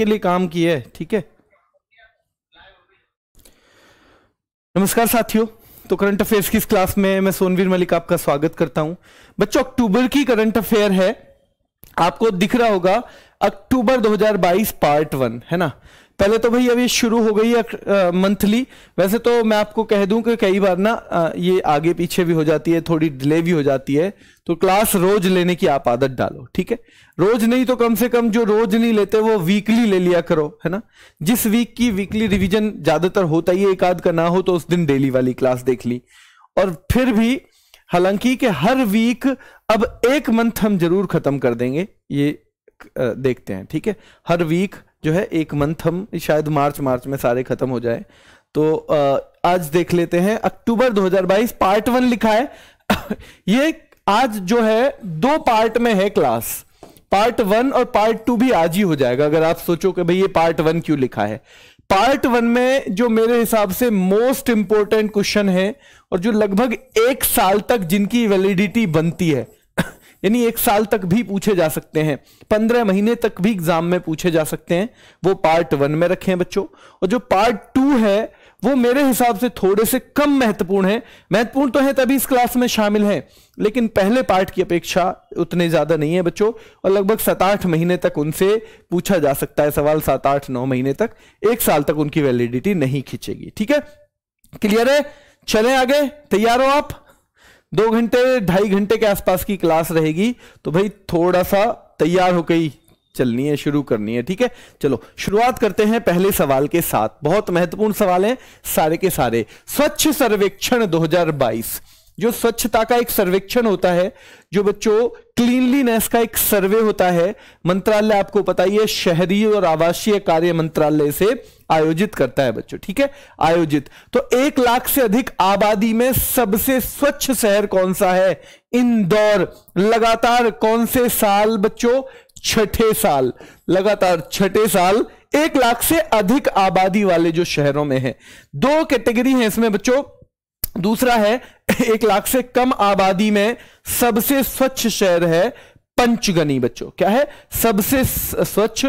सबके लिए काम किया है ठीक है नमस्कार साथियों तो करंट अफेयर्स की इस क्लास में मैं सोनवीर मलिक आपका स्वागत करता हूं बच्चों अक्टूबर की करंट अफेयर है आपको दिख रहा होगा अक्टूबर 2022 पार्ट वन है ना पहले तो भाई अभी शुरू हो गई है मंथली वैसे तो मैं आपको कह दूं कि कई बार ना आ, ये आगे पीछे भी हो जाती है थोड़ी डिले भी हो जाती है तो क्लास रोज लेने की आप आदत डालो ठीक है रोज नहीं तो कम से कम जो रोज नहीं लेते वो वीकली ले लिया करो है ना जिस वीक की वीकली रिविजन ज्यादातर होता ही एक आध का ना हो तो उस दिन डेली वाली क्लास देख ली और फिर भी हालांकि कि हर वीक अब एक मंथ हम जरूर खत्म कर देंगे ये देखते हैं ठीक है हर वीक जो है एक मंथ हम शायद मार्च मार्च में सारे खत्म हो जाए तो आज देख लेते हैं अक्टूबर 2022 पार्ट वन लिखा है ये आज जो है दो पार्ट में है क्लास पार्ट वन और पार्ट टू भी आज ही हो जाएगा अगर आप सोचो कि भाई ये पार्ट वन क्यों लिखा है पार्ट वन में जो मेरे हिसाब से मोस्ट इंपॉर्टेंट क्वेश्चन है और जो लगभग एक साल तक जिनकी वैलिडिटी बनती है यानी एक साल तक भी पूछे जा सकते हैं पंद्रह महीने तक भी एग्जाम में पूछे जा सकते हैं वो पार्ट वन में रखे हैं बच्चों और जो पार्ट टू है वो मेरे हिसाब से थोड़े से कम महत्वपूर्ण है महत्वपूर्ण तो है तभी इस क्लास में शामिल है लेकिन पहले पार्ट की अपेक्षा उतने ज्यादा नहीं है बच्चों और लगभग सात आठ महीने तक उनसे पूछा जा सकता है सवाल सात आठ नौ महीने तक एक साल तक उनकी वैलिडिटी नहीं खींचेगी ठीक है क्लियर है चले आगे तैयार हो आप दो घंटे ढाई घंटे के आसपास की क्लास रहेगी तो भाई थोड़ा सा तैयार हो गई चलनी है शुरू करनी है ठीक है चलो शुरुआत करते हैं पहले सवाल के साथ बहुत महत्वपूर्ण सवाल है सारे के सारे स्वच्छ सर्वेक्षण 2022 जो स्वच्छता का एक सर्वेक्षण होता है जो बच्चों क्लीनलीनेस का एक सर्वे होता है मंत्रालय आपको पता ही है शहरी और आवासीय कार्य मंत्रालय से आयोजित करता है बच्चों ठीक है आयोजित तो एक लाख से अधिक आबादी में सबसे स्वच्छ शहर कौन सा है इंदौर लगातार कौन से साल बच्चों छठे साल लगातार छठे साल एक लाख से अधिक आबादी वाले जो शहरों में है दो कैटेगरी है इसमें बच्चों दूसरा है एक लाख से कम आबादी में सबसे स्वच्छ शहर है पंचगनी बच्चों क्या है सबसे स्वच्छ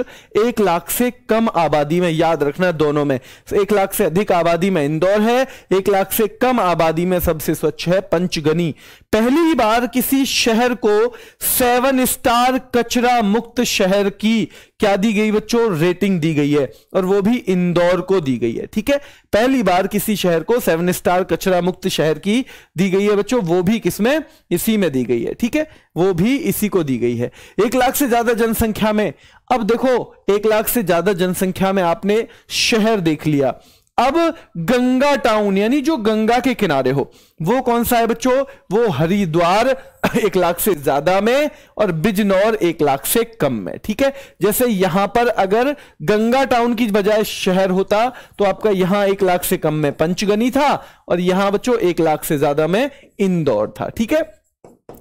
एक लाख से कम आबादी में याद रखना दोनों में एक लाख से अधिक आबादी में इंदौर है एक लाख से कम आबादी में सबसे स्वच्छ है पंचगनी पहली बार किसी शहर को सेवन स्टार कचरा मुक्त शहर की क्या दी गई बच्चों रेटिंग दी गई है और वो भी इंदौर को दी गई है ठीक है पहली बार किसी शहर को सेवन स्टार कचरा मुक्त शहर की दी गई है बच्चों वो भी किसमें इसी में दी गई है ठीक है वो भी इसी को दी गई है एक लाख से ज्यादा जनसंख्या में अब देखो एक लाख से ज्यादा जनसंख्या में आपने शहर देख लिया अब गंगा टाउन यानी जो गंगा के किनारे हो वो कौन सा है बच्चों वो हरिद्वार एक लाख से ज्यादा में और बिजनौर एक लाख से कम में ठीक है जैसे यहां पर अगर गंगा टाउन की बजाय शहर होता तो आपका यहां एक लाख से कम में पंचगनी था और यहां बच्चों एक लाख से ज्यादा में इंदौर था ठीक है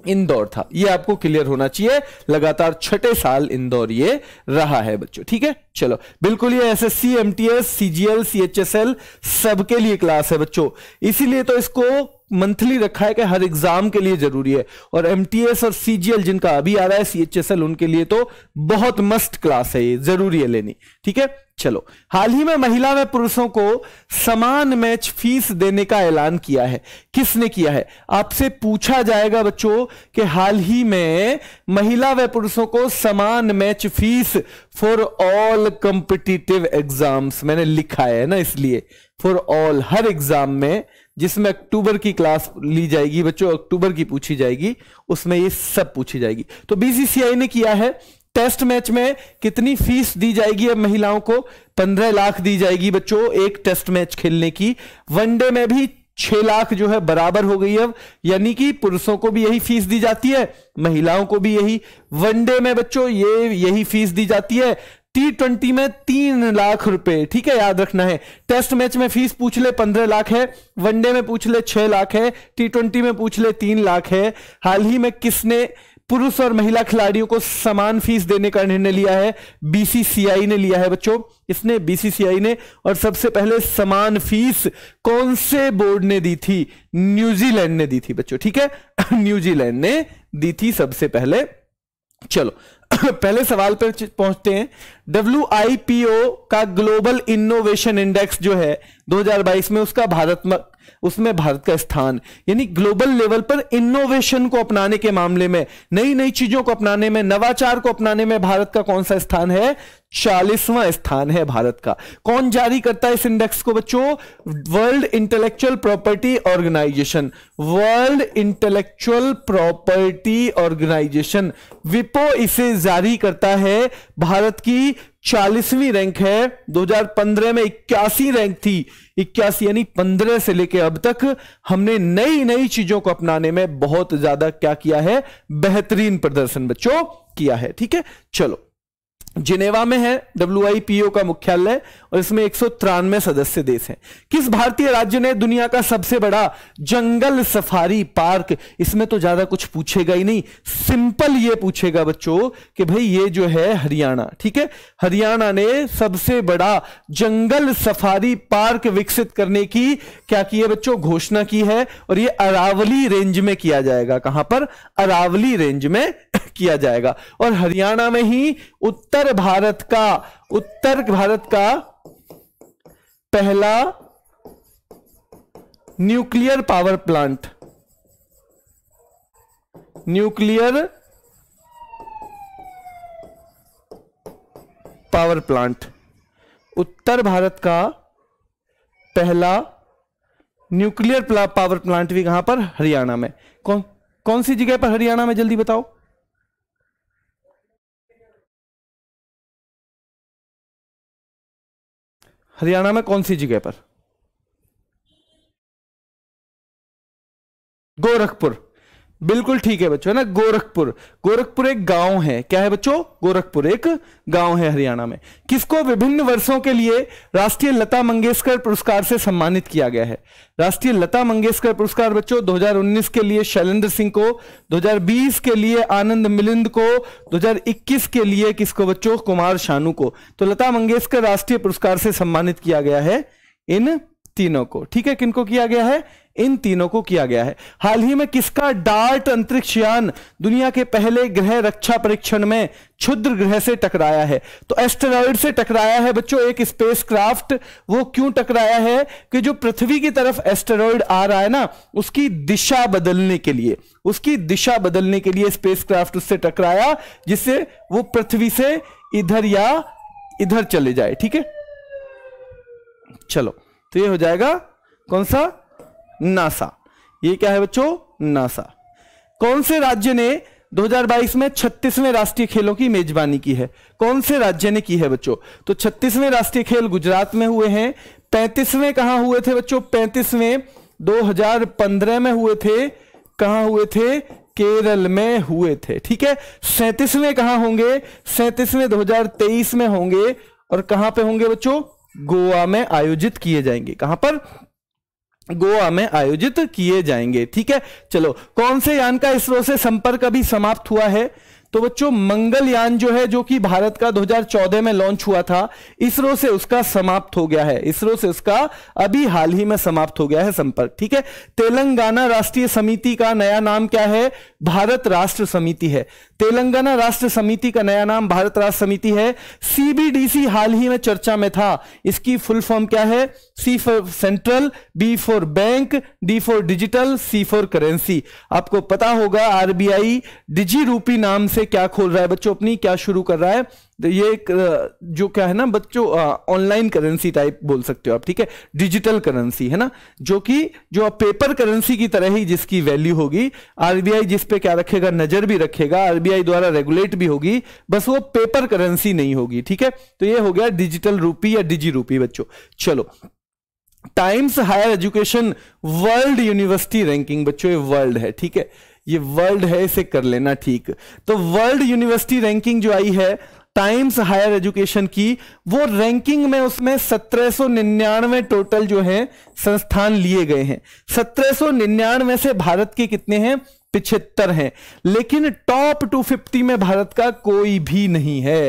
इंदौर था ये आपको क्लियर होना चाहिए लगातार छठे साल इंदौर ये रहा है बच्चों ठीक है चलो बिल्कुल ये S S C M T S CGL C H S L सबके लिए क्लास है बच्चों इसीलिए तो इसको मंथली रखा है कि हर एग्जाम के लिए जरूरी है और एम और सी जिनका अभी आ रहा है सी उनके लिए तो बहुत मस्ट क्लास है ये जरूरी है लेनी ठीक है चलो हाल ही में महिला व पुरुषों को समान मैच फीस देने का ऐलान किया है किसने किया है आपसे पूछा जाएगा बच्चों कि हाल ही में महिला व पुरुषों को समान match fees for all competitive exams मैंने लिखा है ना इसलिए फॉर ऑल हर एग्जाम में जिसमें अक्टूबर की क्लास ली जाएगी बच्चों अक्टूबर की पूछी जाएगी उसमें ये सब पूछी जाएगी तो बीसीसीआई ने किया है टेस्ट मैच में कितनी फीस दी जाएगी अब महिलाओं को पंद्रह लाख दी जाएगी बच्चों एक टेस्ट मैच खेलने की वनडे में भी छह लाख जो है बराबर हो गई अब यानी कि पुरुषों को भी यही फीस दी जाती है महिलाओं को भी यही वनडे में बच्चों ये यही फीस दी जाती है टी ट्वेंटी में तीन लाख रुपए ठीक है याद रखना है टेस्ट मैच में फीस पूछ ले पंद्रह लाख है वनडे में पूछ ले छह लाख है टी ट्वेंटी में पूछ ले तीन लाख है हाल ही में किसने पुरुष और महिला खिलाड़ियों को समान फीस देने का निर्णय लिया है बीसीसीआई ने लिया है बच्चों इसने बीसीसीआई ने और सबसे पहले समान फीस कौन से बोर्ड ने दी थी न्यूजीलैंड ने दी थी बच्चों ठीक है न्यूजीलैंड ने दी थी सबसे पहले चलो पहले सवाल पर पहुंचते हैं डब्ल्यू का ग्लोबल इनोवेशन इंडेक्स जो है 2022 में उसका भारत उसमें भारत का स्थान यानी ग्लोबल लेवल पर इनोवेशन को अपनाने के मामले में नई नई चीजों को अपनाने में नवाचार को अपनाने में भारत का कौन सा स्थान है चालीसवां स्थान है भारत का कौन जारी करता है इस इंडेक्स को बच्चों world intellectual property organisation world intellectual property organisation विपो इसे जारी करता है भारत की चालीसवीं रैंक है 2015 में इक्यासी रैंक थी इक्यासी यानी 15 से लेकर अब तक हमने नई नई चीजों को अपनाने में बहुत ज्यादा क्या किया है बेहतरीन प्रदर्शन बच्चों किया है ठीक है चलो जिनेवा में है डब्ल्यू का मुख्यालय और इसमें एक सदस्य देश हैं किस भारतीय राज्य ने दुनिया का सबसे बड़ा जंगल सफारी पार्क इसमें तो ज्यादा कुछ पूछेगा ही नहीं सिंपल ये पूछेगा बच्चों कि भाई ये जो है हरियाणा ठीक है हरियाणा ने सबसे बड़ा जंगल सफारी पार्क विकसित करने की क्या की है बच्चों घोषणा की है और ये अरावली रेंज में किया जाएगा कहां पर अरावली रेंज में किया जाएगा और हरियाणा में ही उत्तर उत्तर भारत का उत्तर भारत का पहला nuclear power plant nuclear power plant उत्तर भारत का पहला न्यूक्लियर पावर प्लांट भी कहां पर हरियाणा में कौन कौन सी जगह पर हरियाणा में जल्दी बताओ हरियाणा में कौन सी जगह पर गोरखपुर बिल्कुल ठीक है बच्चों है ना गोरखपुर गोरखपुर एक गांव है क्या है बच्चों गोरखपुर एक गांव है हरियाणा में किसको विभिन्न वर्षों के लिए राष्ट्रीय लता मंगेशकर पुरस्कार से सम्मानित किया गया है राष्ट्रीय लता मंगेशकर पुरस्कार बच्चों 2019 के लिए शैलेंद्र सिंह को 2020 के लिए आनंद मिलिंद को 2021 के लिए किसको बच्चों कुमार शानू को तो लता मंगेशकर राष्ट्रीय पुरस्कार से सम्मानित किया गया है इन तीनों को ठीक है किनको किया गया है इन तीनों को किया गया है हाल ही में किसका डार्ट अंतरिक्ष यान दुनिया के पहले ग्रह रक्षा परीक्षण में क्षुद्र ग्रह से टकराया है तो एस्टेरॉइड से टकराया है बच्चों एक स्पेसक्राफ्ट वो क्यों टकराया है कि जो पृथ्वी की तरफ एस्टेरॉइड आ रहा है ना उसकी दिशा बदलने के लिए उसकी दिशा बदलने के लिए स्पेसक्राफ्ट उससे टकराया जिससे वो पृथ्वी से इधर या इधर चले जाए ठीक है चलो तो ये हो जाएगा कौन सा नासा ये क्या है बच्चों नासा कौन से राज्य ने 2022 में 36वें राष्ट्रीय खेलों की मेजबानी की है कौन से राज्य ने की है बच्चों तो 36वें राष्ट्रीय खेल गुजरात में हुए हैं पैंतीसवें कहा हुए थे बच्चों 35वें 2015 में हुए थे कहा हुए थे केरल में हुए थे ठीक है सैंतीसवें कहा होंगे सैंतीसवें 2023 में होंगे और कहां पे होंगे बच्चों गोवा में आयोजित किए जाएंगे कहां पर गोवा में आयोजित किए जाएंगे ठीक है चलो कौन से यान का इसरो से संपर्क अभी समाप्त हुआ है तो बच्चों मंगलयान जो है जो कि भारत का 2014 में लॉन्च हुआ था इसरो से उसका समाप्त हो गया है इसरो से उसका अभी हाल ही में समाप्त हो गया है संपर्क ठीक है तेलंगाना राष्ट्रीय समिति का नया नाम क्या है भारत राष्ट्र समिति है तेलंगाना राष्ट्र समिति का नया नाम भारत राष्ट्र समिति है सीबीडीसी हाल ही में चर्चा में था इसकी फुल फॉर्म क्या है C for central B for bank D for digital C for currency आपको पता होगा आरबीआई डिजी रूपी नाम से क्या खोल रहा है बच्चों अपनी क्या शुरू कर रहा है तो ये एक जो क्या है ना बच्चों ऑनलाइन करेंसी टाइप बोल सकते हो आप ठीक है डिजिटल करेंसी है ना जो कि जो आप पेपर करेंसी की तरह ही जिसकी वैल्यू होगी आरबीआई जिस पे क्या रखेगा नजर भी रखेगा आरबीआई द्वारा रेगुलेट भी होगी बस वो पेपर करेंसी नहीं होगी ठीक है तो ये हो गया डिजिटल रूपी या डिजी रूपी बच्चों चलो Times higher education world university ranking बच्चों ये वर्ल्ड है ठीक है ये वर्ल्ड है इसे कर लेना ठीक तो वर्ल्ड यूनिवर्सिटी रैंकिंग जो आई है टाइम्स हायर एजुकेशन की वो रैंकिंग में उसमें निन्यानवे टोटल जो है संस्थान लिए गए हैं सत्रह निन्यानवे से भारत के कितने हैं पिछहत्तर हैं लेकिन टॉप 250 में भारत का कोई भी नहीं है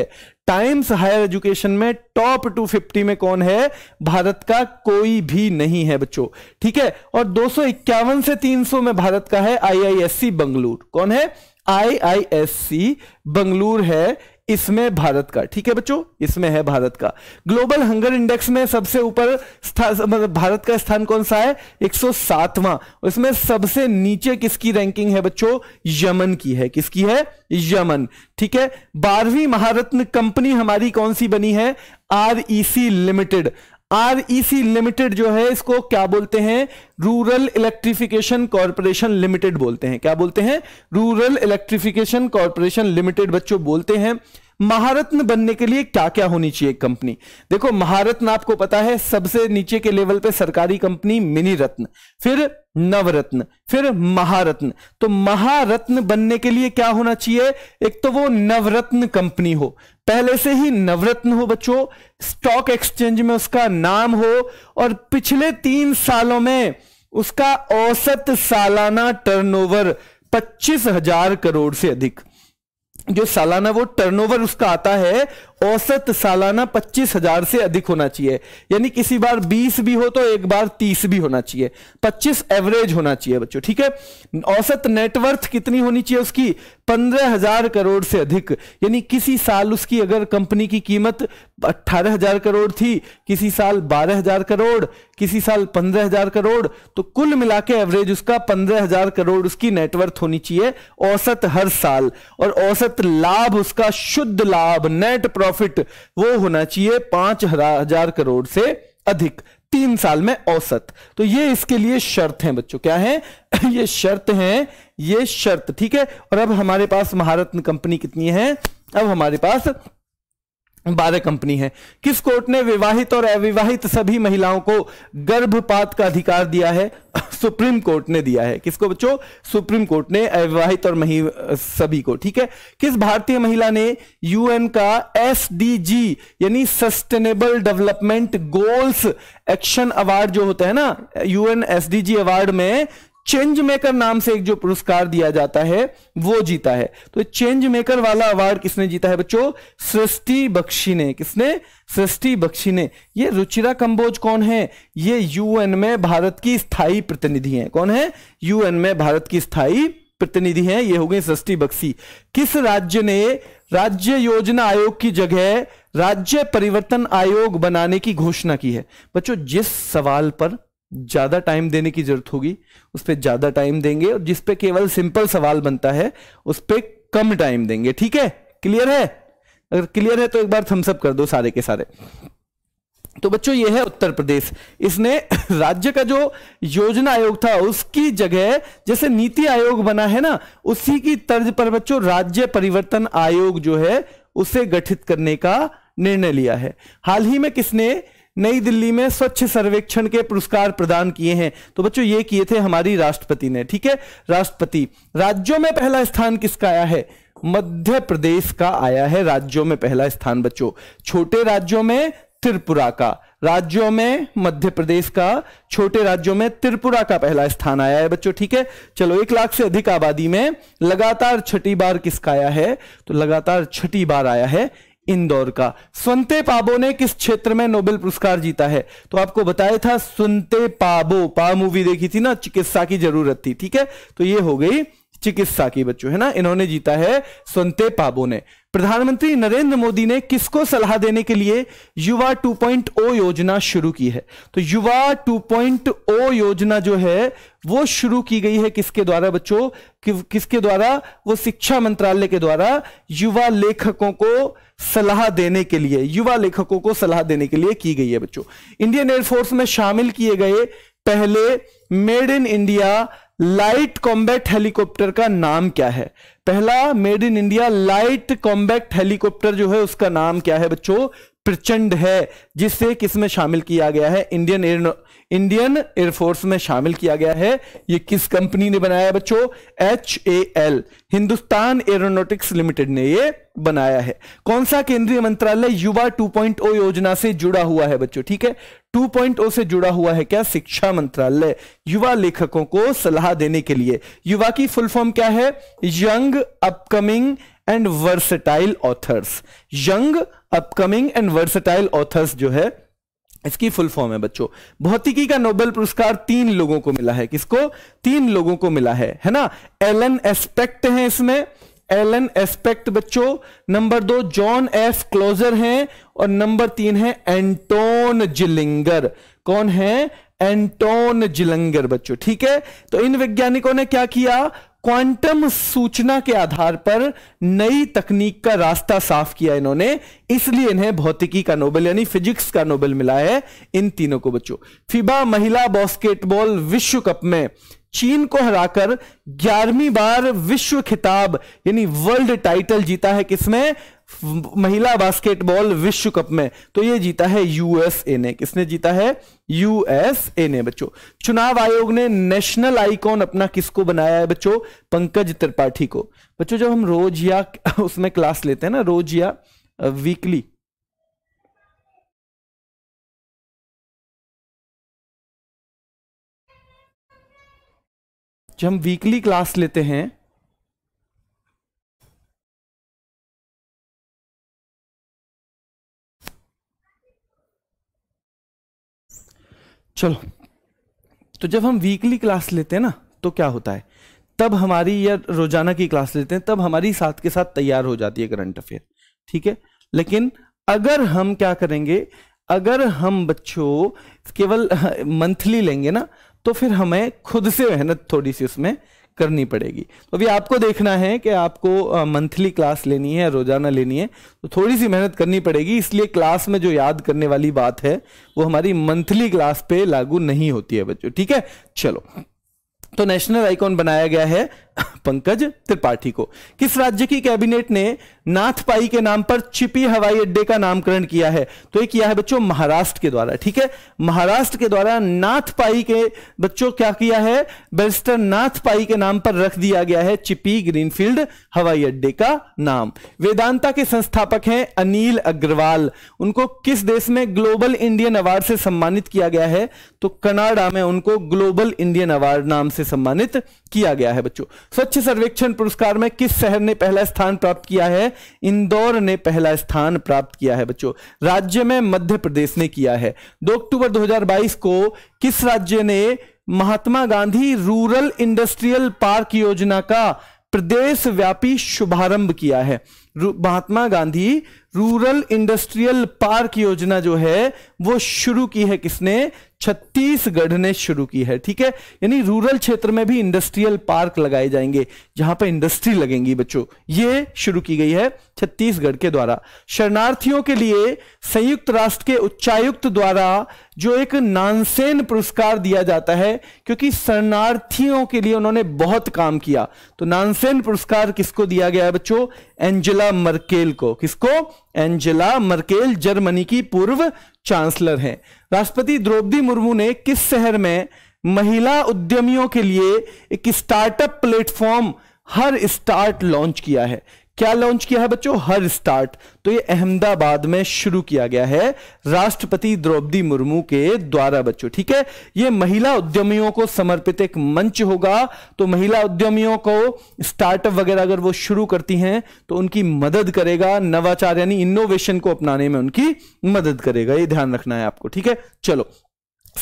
टाइम्स हायर एजुकेशन में टॉप टू फिफ्टी में कौन है भारत का कोई भी नहीं है बच्चों ठीक है और दो से 300 में भारत का है आईआईएससी बंगलुरु कौन है आईआईएससी बंगलुरु है इसमें भारत का ठीक है बच्चों इसमें है भारत का ग्लोबल हंगर इंडेक्स में सबसे ऊपर मतलब भारत का स्थान कौन सा है 107वां इसमें सबसे नीचे किसकी रैंकिंग है बच्चों यमन की है किसकी है यमन ठीक है बारहवीं महारत्न कंपनी हमारी कौन सी बनी है REC limited e REC limited e जो है इसको क्या बोलते हैं रूरल इलेक्ट्रिफिकेशन कॉरपोरेशन लिमिटेड बोलते हैं क्या बोलते हैं रूरल इलेक्ट्रिफिकेशन कॉरपोरेशन लिमिटेड बच्चों बोलते हैं महारत्न बनने के लिए क्या क्या होनी चाहिए कंपनी देखो महारत्न आपको पता है सबसे नीचे के लेवल पे सरकारी कंपनी मिनी रत्न फिर नवरत्न फिर महारत्न तो महारत्न बनने के लिए क्या होना चाहिए एक तो वो नवरत्न कंपनी हो पहले से ही नवरत्न हो बच्चों स्टॉक एक्सचेंज में उसका नाम हो और पिछले तीन सालों में उसका औसत सालाना टर्नओवर पच्चीस हजार करोड़ से अधिक जो सालाना वो टर्नओवर उसका आता है औसत सालाना पच्चीस हजार से अधिक होना चाहिए यानी किसी बार बीस भी हो तो एक बार तीस भी होना चाहिए पच्चीस एवरेज होना चाहिए बच्चों ठीक है औसत नेटवर्थ कितनी होनी चाहिए उसकी पंद्रह हजार करोड़ से अधिक यानी किसी साल उसकी अगर कंपनी की कीमत अट्ठारह हजार करोड़ थी किसी साल बारह हजार करोड़ किसी साल पंद्रह हजार करोड़ तो कुल मिला के एवरेज उसका पंद्रह हजार करोड़ उसकी नेटवर्थ होनी चाहिए औसत हर साल और औसत लाभ उसका शुद्ध लाभ नेट प्रॉफिट प्रॉफिट वो होना चाहिए पांच हजार करोड़ से अधिक तीन साल में औसत तो ये इसके लिए शर्त है बच्चों क्या है ये शर्त है ये शर्त ठीक है और अब हमारे पास महारत्न कंपनी कितनी है अब हमारे पास बारह कंपनी है किस कोर्ट ने विवाहित और अविवाहित सभी महिलाओं को गर्भपात का अधिकार दिया है सुप्रीम कोर्ट ने दिया है किसको बच्चों सुप्रीम कोर्ट ने अविवाहित और महि सभी को ठीक है किस भारतीय महिला ने यूएन का एस यानी sustainable development goals action award जो होता है ना यूएन एसडीजी अवार्ड में चेंज मेकर नाम से एक जो पुरस्कार दिया जाता है वो जीता है तो चेंज मेकर वाला अवार्ड किसने जीता है बच्चों सृष्टि बख्शी ने किसने सृष्टि बख्शी ने ये रुचिरा कंबोज कौन है ये यूएन में भारत की स्थायी प्रतिनिधि हैं कौन है यूएन में भारत की स्थाई प्रतिनिधि हैं ये हो गई सृष्टि बख्शी किस राज्य ने राज्य योजना आयोग की जगह राज्य परिवर्तन आयोग बनाने की घोषणा की है बच्चों जिस सवाल पर ज्यादा टाइम देने की जरूरत होगी उस पर ज़्यादा टाइम देंगे और जिस पे केवल सिंपल सवाल बनता है उस पर कम टाइम देंगे ठीक है क्लियर है अगर क्लियर है तो एक बार थम्सअप कर दो सारे के सारे तो बच्चों यह है उत्तर प्रदेश इसने राज्य का जो योजना आयोग था उसकी जगह जैसे नीति आयोग बना है ना उसी की तर्ज पर बच्चों राज्य परिवर्तन आयोग जो है उसे गठित करने का निर्णय लिया है हाल ही में किसने नई दिल्ली में स्वच्छ सर्वेक्षण के पुरस्कार प्रदान किए हैं तो बच्चों ये किए थे हमारी राष्ट्रपति ने ठीक है राष्ट्रपति राज्यों में पहला स्थान किसका आया है मध्य प्रदेश का आया है राज्यों में पहला स्थान बच्चों छोटे राज्यों में त्रिपुरा का राज्यों में मध्य प्रदेश का छोटे राज्यों में त्रिपुरा का पहला स्थान आया है बच्चों ठीक है चलो एक लाख से अधिक आबादी में लगातार छठी बार किसका आया है तो लगातार छठी बार आया है इंदौर का सुनते पाबो ने किस क्षेत्र में नोबेल पुरस्कार जीता है तो आपको बताया था सुनते पाबो पा मूवी देखी थी ना चिकित्सा की जरूरत थी ठीक है तो ये हो गई चिकित्सा की बच्चों है ना इन्होंने जीता है सुनते पाबो ने प्रधानमंत्री नरेंद्र मोदी ने किसको सलाह देने के लिए युवा 2.0 योजना शुरू की है तो युवा 2.0 योजना जो है वो शुरू की गई है किसके द्वारा बच्चों कि, किसके द्वारा वो शिक्षा मंत्रालय के द्वारा युवा लेखकों को सलाह देने के लिए युवा लेखकों को सलाह देने के लिए की गई है बच्चों इंडियन एयरफोर्स में शामिल किए गए पहले made in India light combat helicopter का नाम क्या है पहला made in India light combat helicopter जो है उसका नाम क्या है बच्चों प्रचंड है जिसे किसमें शामिल किया गया है इंडियन एयर इंडियन एयरफोर्स में शामिल किया गया है ये किस कंपनी ने बनाया बच्चों H A L Hindustan aeronautics limited ने ये बनाया है कौन सा केंद्रीय मंत्रालय युवा 2.0 योजना से जुड़ा हुआ है बच्चों ठीक है 2.0 से जुड़ा हुआ है क्या शिक्षा मंत्रालय युवा लेखकों को सलाह देने के लिए युवा की फुल फॉर्म क्या है young upcoming and versatile authors young upcoming and versatile authors जो है इसकी फुल फॉर्म है बच्चों भौतिकी का नोबेल पुरस्कार तीन लोगों को मिला है किसको तीन लोगों को मिला है है ना एलन एस्पेक्ट है इसमें एलन एस्पेक्ट बच्चों नंबर दो जॉन एफ क्लोजर हैं और नंबर तीन है एंटोन जिलिंगर कौन है एंटोन जिलंगर बच्चों ठीक है तो इन वैज्ञानिकों ने क्या किया क्वांटम सूचना के आधार पर नई तकनीक का रास्ता साफ किया इन्होंने इसलिए इन्हें भौतिकी का नोबेल यानी फिजिक्स का नोबेल मिला है इन तीनों को बच्चों फिबा महिला बॉस्केटबॉल विश्व कप में चीन को हराकर ग्यारहवीं बार विश्व खिताब यानी वर्ल्ड टाइटल जीता है किसमें महिला बास्केटबॉल विश्व कप में तो ये जीता है यूएसए ने किसने जीता है यूएसए ने बच्चों चुनाव आयोग ने नेशनल आइकॉन अपना किसको बनाया है बच्चों पंकज त्रिपाठी को बच्चों जब हम रोज या उसमें क्लास लेते हैं ना रोज या वीकली जब हम वीकली क्लास लेते हैं चलो तो जब हम वीकली क्लास लेते हैं ना तो क्या होता है तब हमारी या रोजाना की क्लास लेते हैं तब हमारी साथ के साथ तैयार हो जाती है करंट अफेयर ठीक है लेकिन अगर हम क्या करेंगे अगर हम बच्चों केवल मंथली हाँ, लेंगे ना तो फिर हमें खुद से मेहनत थोड़ी सी उसमें करनी पड़ेगी तो अभी आपको देखना है कि आपको मंथली क्लास लेनी है रोजाना लेनी है तो थोड़ी सी मेहनत करनी पड़ेगी इसलिए क्लास में जो याद करने वाली बात है वो हमारी मंथली क्लास पे लागू नहीं होती है बच्चों ठीक है चलो तो नेशनल आइकॉन बनाया गया है पंकज त्रिपाठी को किस राज्य की कैबिनेट ने नाथपाई के नाम पर छिपी हवाई अड्डे का नामकरण किया है तो ये किया है बच्चों महाराष्ट्र के द्वारा ठीक है महाराष्ट्र के द्वारा नाथपाई के बच्चों क्या किया है बैरिस्टर नाथपाई के नाम पर रख दिया गया है चिपी ग्रीनफील्ड हवाई अड्डे का नाम वेदांता के संस्थापक हैं अनिल अग्रवाल उनको किस देश में ग्लोबल इंडियन अवार्ड से सम्मानित किया गया है तो कनाडा में उनको ग्लोबल इंडियन अवार्ड नाम से सम्मानित किया गया है बच्चों स्वच्छ सर्वेक्षण पुरस्कार में किस शहर ने पहला स्थान प्राप्त किया है इंदौर ने पहला स्थान प्राप्त किया है बच्चों राज्य में मध्य प्रदेश ने किया है दो अक्टूबर 2022 को किस राज्य ने Mahatma Gandhi rural industrial park योजना का प्रदेश व्यापी शुभारंभ किया है Mahatma Gandhi rural industrial park योजना जो है वो शुरू की है किसने छत्तीसगढ़ ने शुरू की है ठीक है यानी रूरल क्षेत्र में भी इंडस्ट्रियल पार्क लगाए जाएंगे जहां पर इंडस्ट्री लगेंगी बच्चों ये शुरू की गई है छत्तीसगढ़ के द्वारा शरणार्थियों के लिए संयुक्त राष्ट्र के उच्चायुक्त द्वारा जो एक नानसेन पुरस्कार दिया जाता है क्योंकि शरणार्थियों के लिए उन्होंने बहुत काम किया तो नानसेन पुरस्कार किसको दिया गया है बच्चों एंजला एंजेला मर्केल को किसको एंजेला मर्केल जर्मनी की पूर्व चांसलर हैं राष्ट्रपति द्रौपदी मुर्मू ने किस शहर में महिला उद्यमियों के लिए एक स्टार्टअप प्लेटफॉर्म हर स्टार्ट लॉन्च किया है क्या लॉन्च किया है बच्चों हर स्टार्ट तो ये अहमदाबाद में शुरू किया गया है राष्ट्रपति द्रौपदी मुर्मू के द्वारा बच्चों ठीक है ये महिला उद्यमियों को समर्पित एक मंच होगा तो महिला उद्यमियों को स्टार्टअप वगैरह अगर वो शुरू करती हैं तो उनकी मदद करेगा नवाचार यानी इनोवेशन को अपनाने में उनकी मदद करेगा ये ध्यान रखना है आपको ठीक है चलो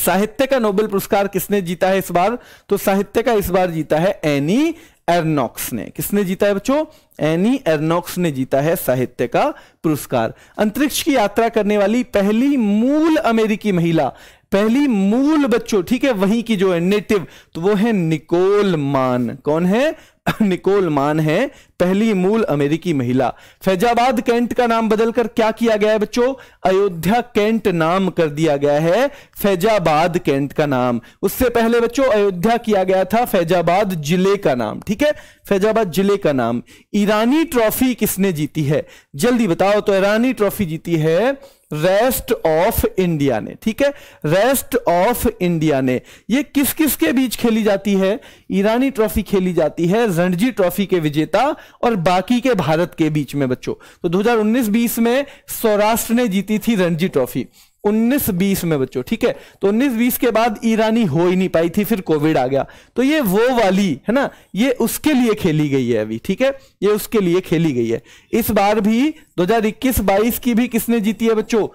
साहित्य का नोबेल पुरस्कार किसने जीता है इस बार तो साहित्य का इस बार जीता है एनी एरनॉक्स ने किसने जीता है बच्चों एनी एरनॉक्स ने जीता है साहित्य का पुरस्कार अंतरिक्ष की यात्रा करने वाली पहली मूल अमेरिकी महिला पहली मूल बच्चों ठीक है वहीं की जो है नेटिव तो वो है निकोल मान कौन है निकोल मान है पहली मूल अमेरिकी महिला फैजाबाद कैंट का नाम बदलकर क्या किया गया है बच्चों अयोध्या कैंट नाम कर दिया गया है फैजाबाद कैंट का नाम उससे पहले बच्चों अयोध्या किया गया था फैजाबाद जिले का नाम ठीक है फैजाबाद जिले का नाम ईरानी ट्रॉफी किसने जीती है जल्दी बताओ तो ईरानी ट्रॉफी जीती है रेस्ट ऑफ इंडिया ने ठीक है रेस्ट ऑफ इंडिया ने ये किस किस के बीच खेली जाती है ईरानी ट्रॉफी खेली जाती है रणजी ट्रॉफी के विजेता और बाकी के भारत के बीच में बच्चों तो 2019-20 में सौराष्ट्र ने जीती थी रणजी ट्रॉफी 19-20 में बच्चों ठीक है तो 19-20 के बाद ईरानी हो ही नहीं पाई थी फिर कोविड आ गया तो ये वो वाली है ना ये उसके लिए खेली गई है अभी ठीक है ये उसके लिए खेली गई है इस बार भी 2021-22 की भी किसने जीती है बच्चों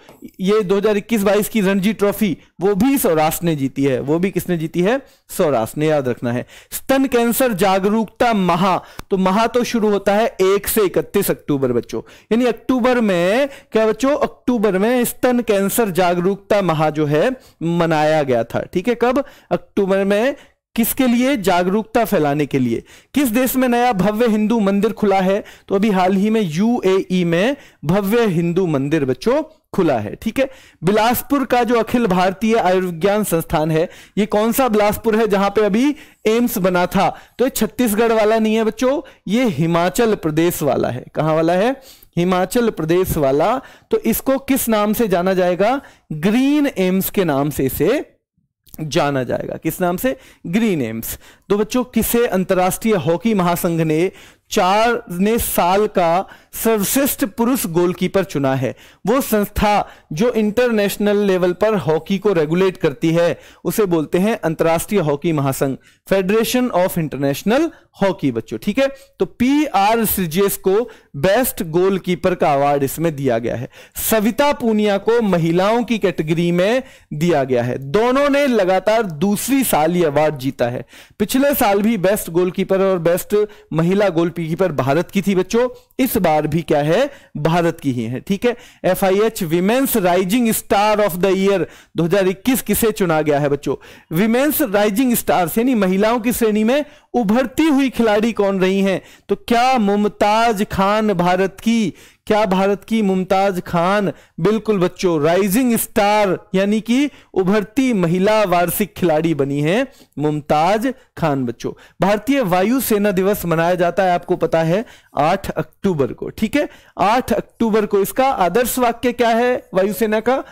ये 2021-22 की रणजी ट्रॉफी वो भी सौराष्ट्र ने जीती है वो भी किसने जीती है सौराष्ट्र ने याद रखना है स्तन कैंसर जागरूकता महा तो महा तो शुरू होता है एक से इकतीस अक्टूबर बच्चों यानी अक्टूबर में क्या बच्चों अक्टूबर में स्तन कैंसर जागरूकता महा जो है मनाया गया था ठीक है कब अक्टूबर में किसके लिए जागरूकता फैलाने के लिए किस देश में नया भव्य हिंदू मंदिर खुला है तो अभी हाल ही में यूएई e में भव्य हिंदू मंदिर बच्चों खुला है ठीक है बिलासपुर का जो अखिल भारतीय आयुर्विज्ञान संस्थान है ये कौन सा बिलासपुर है जहां पे अभी एम्स बना था तो ये छत्तीसगढ़ वाला नहीं है बच्चों ये हिमाचल प्रदेश वाला है कहां वाला है हिमाचल प्रदेश वाला तो इसको किस नाम से जाना जाएगा ग्रीन एम्स के नाम से इसे जाना जाएगा किस नाम से ग्रीन एम्स तो बच्चों किसे अंतर्राष्ट्रीय हॉकी महासंघ ने चार ने साल का सर्वश्रेष्ठ पुरुष गोलकीपर चुना है वो संस्था जो इंटरनेशनल लेवल पर हॉकी को रेगुलेट करती है उसे बोलते हैं अंतर्राष्ट्रीय हॉकी महासंघ फेडरेशन ऑफ इंटरनेशनल हॉकी बच्चों ठीक है तो पी आर सिजेस को बेस्ट गोलकीपर का अवार्ड इसमें दिया गया है सविता पूनिया को महिलाओं की कैटेगरी में दिया गया है दोनों ने लगातार दूसरी साल ये अवार्ड जीता है पिछले साल भी बेस्ट गोलकीपर और बेस्ट महिला गोल पी पर भारत की थी बच्चों इस बार भी क्या है भारत की ही है ठीक है F I H women's rising star of the year 2021 किसे चुना गया है बच्चों विमेन्स राइजिंग स्टार यानी महिलाओं की श्रेणी में उभरती हुई खिलाड़ी कौन रही हैं तो क्या मुमताज खान भारत की क्या भारत की मुमताज खान बिल्कुल बच्चों राइजिंग स्टार यानी कि उभरती महिला वार्षिक खिलाड़ी बनी है मुमताज खान बच्चों भारतीय वायुसेना दिवस मनाया जाता है आपको पता है 8 अक्टूबर को ठीक है 8 अक्टूबर को इसका आदर्श वाक्य क्या है वायुसेना का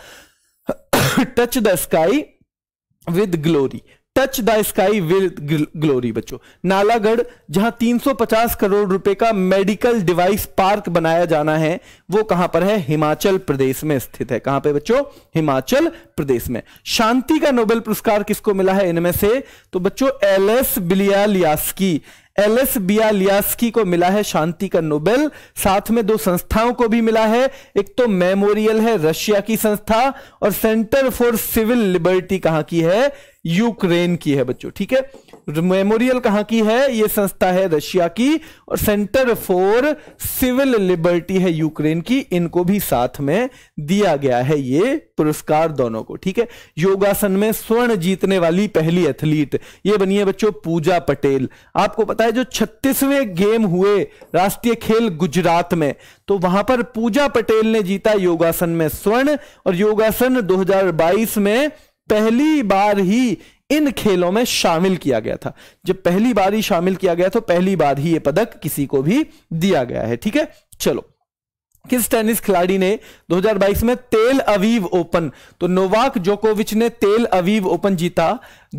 touch the sky with glory touch the sky with glory बच्चों नालागढ़ जहां 350 करोड़ रुपए का मेडिकल डिवाइस पार्क बनाया जाना है वो कहां पर है हिमाचल प्रदेश में स्थित है कहां पे बच्चों हिमाचल प्रदेश में शांति का नोबेल पुरस्कार किसको मिला है इनमें से तो बच्चों L S Bialiatski L S Bialiatski को मिला है शांति का नोबेल साथ में दो संस्थाओं को भी मिला है एक तो मेमोरियल है रशिया की संस्था और सेंटर फॉर सिविल लिबर्टी कहां की है यूक्रेन की है बच्चों ठीक है मेमोरियल कहां की है ये संस्था है रशिया की और सेंटर फॉर सिविल लिबर्टी है यूक्रेन की इनको भी साथ में दिया गया है ये पुरस्कार दोनों को ठीक है योगासन में स्वर्ण जीतने वाली पहली एथलीट ये बनी है बच्चों पूजा पटेल आपको पता है जो छत्तीसवें गेम हुए राष्ट्रीय खेल गुजरात में तो वहां पर पूजा पटेल ने जीता योगासन में स्वर्ण और योगासन दो में पहली बार ही इन खेलों में शामिल किया गया था जब पहली बार ही शामिल किया गया तो पहली बार ही यह पदक किसी को भी दिया गया है ठीक है चलो किस टेनिस खिलाड़ी ने 2022 में तेल अवीव ओपन तो नोवाक जोकोविच ने तेल अवीव ओपन जीता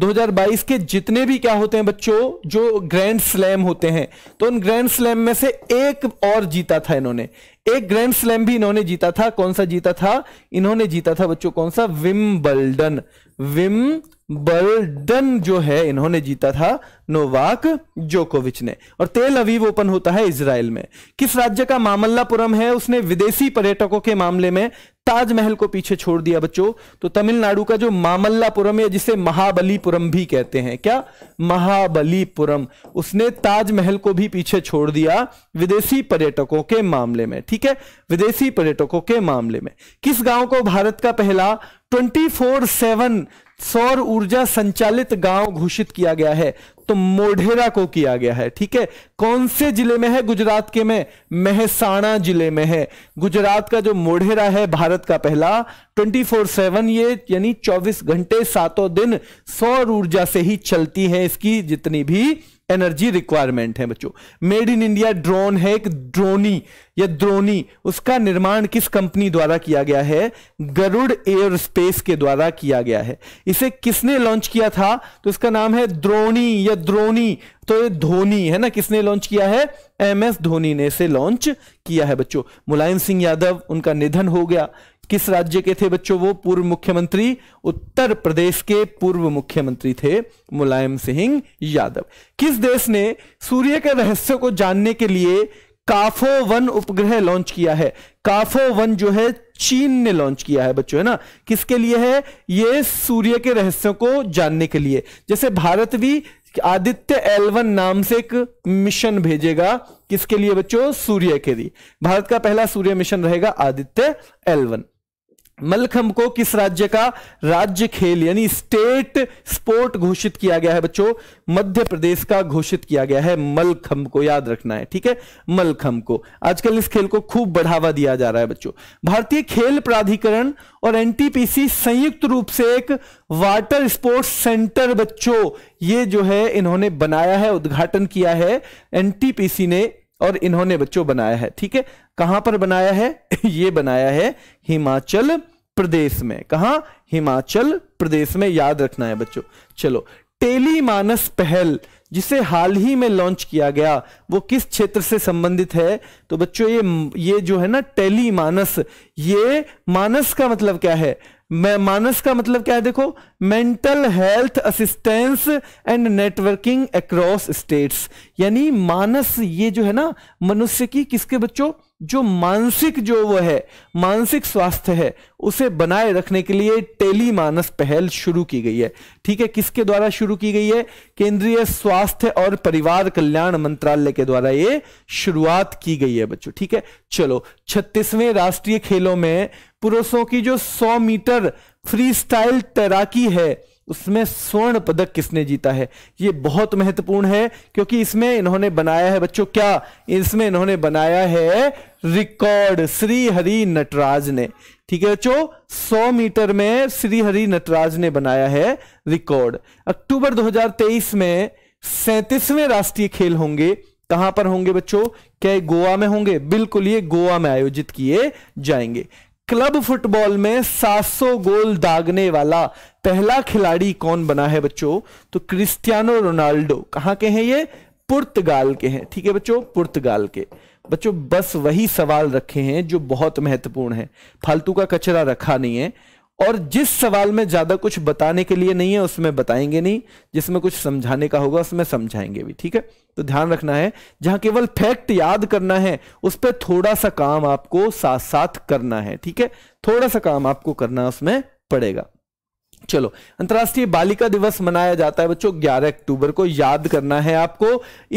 2022 के जितने भी क्या होते हैं बच्चों जो ग्रैंड स्लैम होते हैं तो उन ग्रैंड स्लैम में से एक और जीता था इन्होंने एक ग्रैंड स्लैम भी इन्होंने जीता था कौन सा जीता था इन्होंने जीता था बच्चों कौन सा विम्बल्डन विम्बल्डन जो है इन्होंने जीता था नोवाक जोकोविच ने और तेल अवीव ओपन होता है इसराइल में किस राज्य का मामल्लापुरम है उसने विदेशी पर्यटकों के मामले में ताजमहल को पीछे छोड़ दिया बच्चों तो तमिलनाडु का जो मामल्लापुरम है जिसे महाबलीपुरम भी कहते हैं क्या महाबलीपुरम उसने ताजमहल को भी पीछे छोड़ दिया विदेशी पर्यटकों के मामले में ठीक है विदेशी पर्यटकों के मामले में किस गांव को भारत का पहला 24/7 सौर ऊर्जा संचालित गांव घोषित किया गया है तो मोढेरा को किया गया है ठीक है कौन से जिले में है गुजरात के में मेहसाणा जिले में है गुजरात का जो मोढेरा है भारत का पहला 24/7 ये यानी 24 घंटे सातों दिन सौर ऊर्जा से ही चलती है इसकी जितनी भी एनर्जी रिक्वायरमेंट है बच्चों मेड इन इंडिया ड्रोन है एक ड्रोनी या द्रोनी उसका निर्माण किस कंपनी द्वारा किया गया है गरुड़ एयर स्पेस के द्वारा किया गया है इसे किसने लॉन्च किया था तो इसका नाम है द्रोणी या द्रोणी तो ये धोनी है ना किसने लॉन्च किया है एम एस धोनी ने इसे लॉन्च किया है बच्चों मुलायम सिंह यादव उनका निधन हो गया किस राज्य के थे बच्चों वो पूर्व मुख्यमंत्री उत्तर प्रदेश के पूर्व मुख्यमंत्री थे मुलायम सिंह यादव किस देश ने सूर्य के रहस्य को जानने के लिए काफो वन उपग्रह लॉन्च किया है काफो वन जो है चीन ने लॉन्च किया है बच्चों है ना किसके लिए है ये सूर्य के रहस्यों को जानने के लिए जैसे भारत भी आदित्य एलवन नाम से एक मिशन भेजेगा किसके लिए बच्चों सूर्य के लिए भारत का पहला सूर्य मिशन रहेगा आदित्य एलवन मलखम को किस राज्य का राज्य खेल यानी स्टेट स्पोर्ट घोषित किया गया है बच्चों मध्य प्रदेश का घोषित किया गया है मलखम को याद रखना है ठीक है मलखम को आजकल इस खेल को खूब बढ़ावा दिया जा रहा है बच्चों भारतीय खेल प्राधिकरण और एनटीपीसी संयुक्त रूप से एक वाटर स्पोर्ट्स सेंटर बच्चों ये जो है इन्होंने बनाया है उद्घाटन किया है एनटीपीसी ने और इन्होंने बच्चों बनाया है ठीक है कहां पर बनाया है ये बनाया है हिमाचल प्रदेश में कहा हिमाचल प्रदेश में याद रखना है बच्चों चलो टेली मानस पहल जिसे हाल ही में लॉन्च किया गया वो किस क्षेत्र से संबंधित है तो बच्चों ये ये जो है ना टेली मानस ये मानस का मतलब क्या है मानस का मतलब क्या है देखो mental health assistance and networking across states यानी मानस ये जो है ना मनुष्य की किसके बच्चों जो मानसिक जो वह है मानसिक स्वास्थ्य है उसे बनाए रखने के लिए टेली मानस पहल शुरू की गई है ठीक है किसके द्वारा शुरू की गई है केंद्रीय स्वास्थ्य और परिवार कल्याण मंत्रालय के द्वारा ये शुरुआत की गई है बच्चों ठीक है चलो छत्तीसवें राष्ट्रीय खेलों में पुरुषों की जो 100 मीटर फ्री स्टाइल तैराकी है उसमें स्वर्ण पदक किसने जीता है ये बहुत महत्वपूर्ण है क्योंकि इसमें इन्होंने बनाया है बच्चों क्या इसमें इन्होंने बनाया है रिकॉर्ड श्री हरि नटराज ने ठीक है बच्चों 100 मीटर में श्री हरि नटराज ने बनाया है रिकॉर्ड अक्टूबर 2023 में सैतीसवें राष्ट्रीय खेल होंगे कहां पर होंगे बच्चों क्या गोवा में होंगे बिल्कुल ये गोवा में आयोजित किए जाएंगे क्लब फुटबॉल में 700 गोल दागने वाला पहला खिलाड़ी कौन बना है बच्चों तो क्रिस्टियानो रोनाल्डो कहाँ के हैं ये पुर्तगाल के हैं ठीक है बच्चों पुर्तगाल के बच्चों बस वही सवाल रखे हैं जो बहुत महत्वपूर्ण है फालतू का कचरा रखा नहीं है और जिस सवाल में ज्यादा कुछ बताने के लिए नहीं है उसमें बताएंगे नहीं जिसमें कुछ समझाने का होगा उसमें समझाएंगे भी ठीक है तो ध्यान रखना है जहां केवल फैक्ट याद करना है उस पर थोड़ा सा काम आपको साथ साथ करना है ठीक है थोड़ा सा काम आपको करना उसमें पड़ेगा चलो अंतर्राष्ट्रीय बालिका दिवस मनाया जाता है बच्चों 11 अक्टूबर को याद करना है आपको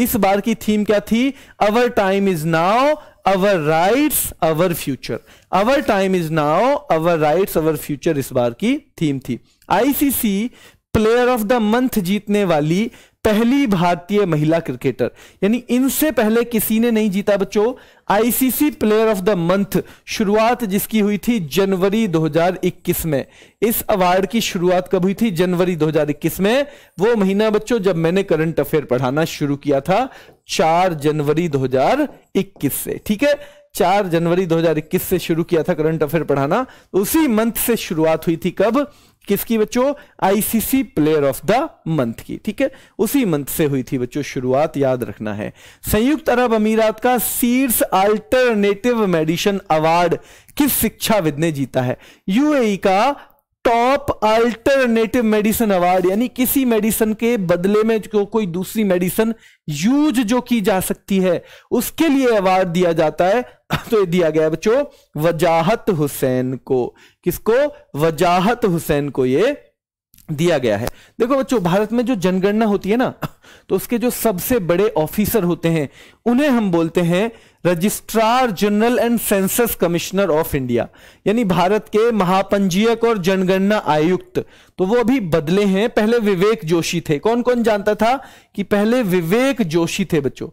इस बार की थीम क्या थी our time is now our rights our future our time is now our rights our future इस बार की थीम थी ICC player of the month जीतने वाली पहली भारतीय महिला क्रिकेटर यानी इनसे पहले किसी ने नहीं जीता बच्चों ICC player of the month शुरुआत जिसकी हुई थी जनवरी 2021 में इस अवार्ड की शुरुआत कब हुई थी जनवरी 2021 में वो महीना बच्चों जब मैंने करंट अफेयर पढ़ाना शुरू किया था 4 जनवरी 2021 से ठीक है चार जनवरी 2021 से शुरू किया था करंट अफेयर पढ़ाना उसी मंथ से शुरुआत हुई थी कब किसकी बच्चों ICC player of the month की ठीक है उसी मंथ से हुई थी बच्चों शुरुआत याद रखना है संयुक्त अरब अमीरात का सीर्स अल्टरनेटिव मेडिसन अवार्ड किस शिक्षाविद ने जीता है यूएई e का टॉप अल्टरनेटिव मेडिसिन अवार्ड यानी किसी मेडिसिन के बदले में जो कोई दूसरी मेडिसिन यूज जो की जा सकती है उसके लिए अवार्ड दिया जाता है तो ये दिया गया बच्चों वजाहत हुसैन को किसको वजाहत हुसैन को ये दिया गया है देखो बच्चों भारत में जो जनगणना होती है ना तो उसके जो सबसे बड़े ऑफिसर होते हैं उन्हें हम बोलते हैं registrar general and census commissioner of India यानी भारत के महापंजीयक और जनगणना आयुक्त तो वो अभी बदले हैं पहले विवेक जोशी थे कौन कौन जानता था कि पहले विवेक जोशी थे बच्चों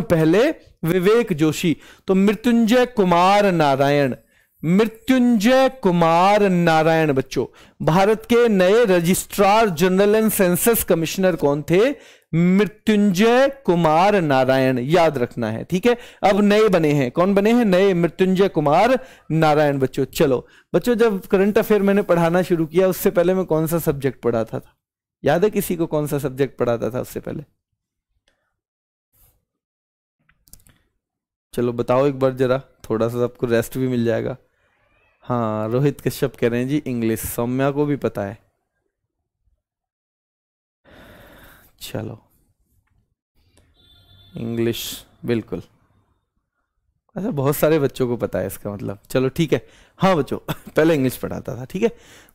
पहले विवेक जोशी तो मृत्युंजय कुमार नारायण मृत्युंजय कुमार नारायण बच्चों भारत के नए registrar general and census commissioner कौन थे मृत्युंजय कुमार नारायण याद रखना है ठीक है अब नए बने हैं कौन बने हैं नए मृत्युंजय कुमार नारायण बच्चों चलो बच्चों जब करंट अफेयर मैंने पढ़ाना शुरू किया उससे पहले मैं कौन सा सब्जेक्ट पढ़ाता था याद है किसी को कौन सा सब्जेक्ट पढ़ाता था उससे पहले चलो बताओ एक बार जरा थोड़ा सा आपको रेस्ट भी मिल जाएगा हाँ रोहित कश्यप कह रहे हैं जी इंग्लिश सौम्या को भी पता है चलो इंग्लिश बिल्कुल अच्छा बहुत सारे बच्चों को पता है इसका मतलब चलो ठीक है हाँ बच्चों पहले इंग्लिश पढ़ाता था ठीक है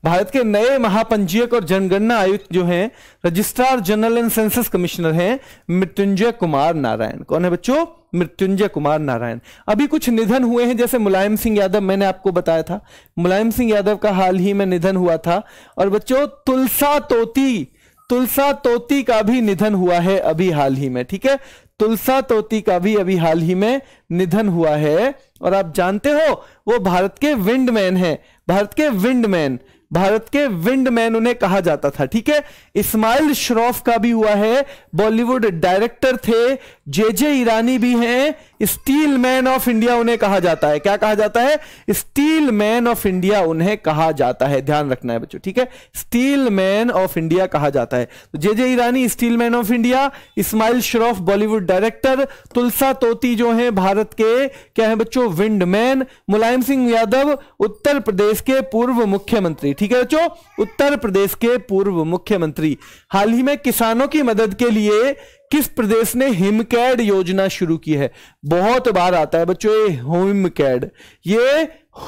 भारत के नए महापंजीयक और जनगणना आयुक्त जो हैं registrar general and census commissioner हैं मृत्युंजय कुमार नारायण कौन है बच्चों मृत्युंजय कुमार नारायण अभी कुछ निधन हुए हैं जैसे मुलायम सिंह यादव मैंने आपको बताया था मुलायम सिंह यादव का हाल ही में निधन हुआ था और बच्चों तुलसा तोती तुलसा तोती का भी निधन हुआ है अभी हाल ही में ठीक है तुलसा तोती का भी अभी हाल ही में निधन हुआ है और आप जानते हो वो भारत के विंडमैन है भारत के विंडमैन भारत के विंडमैन उन्हें कहा जाता था ठीक है इस्माइल श्रॉफ का भी हुआ है बॉलीवुड डायरेक्टर थे जे जे ईरानी भी हैं स्टील मैन ऑफ इंडिया उन्हें कहा जाता है क्या कहा जाता है स्टील मैन ऑफ इंडिया उन्हें कहा जाता है ध्यान रखना है बच्चों ठीक है स्टील मैन ऑफ इंडिया कहा जाता है तो J J Irani steel man of India Ismail Shroff Bollywood director तुलसा तोती जो है भारत के क्या है बच्चों विंडमैन मुलायम सिंह यादव उत्तर प्रदेश के पूर्व मुख्यमंत्री ठीक है बच्चों उत्तर प्रदेश के पूर्व मुख्यमंत्री हाल ही में किसानों की मदद के लिए किस प्रदेश ने हिमकैड योजना शुरू की है बहुत बार आता है बच्चों ये हिमकैड ये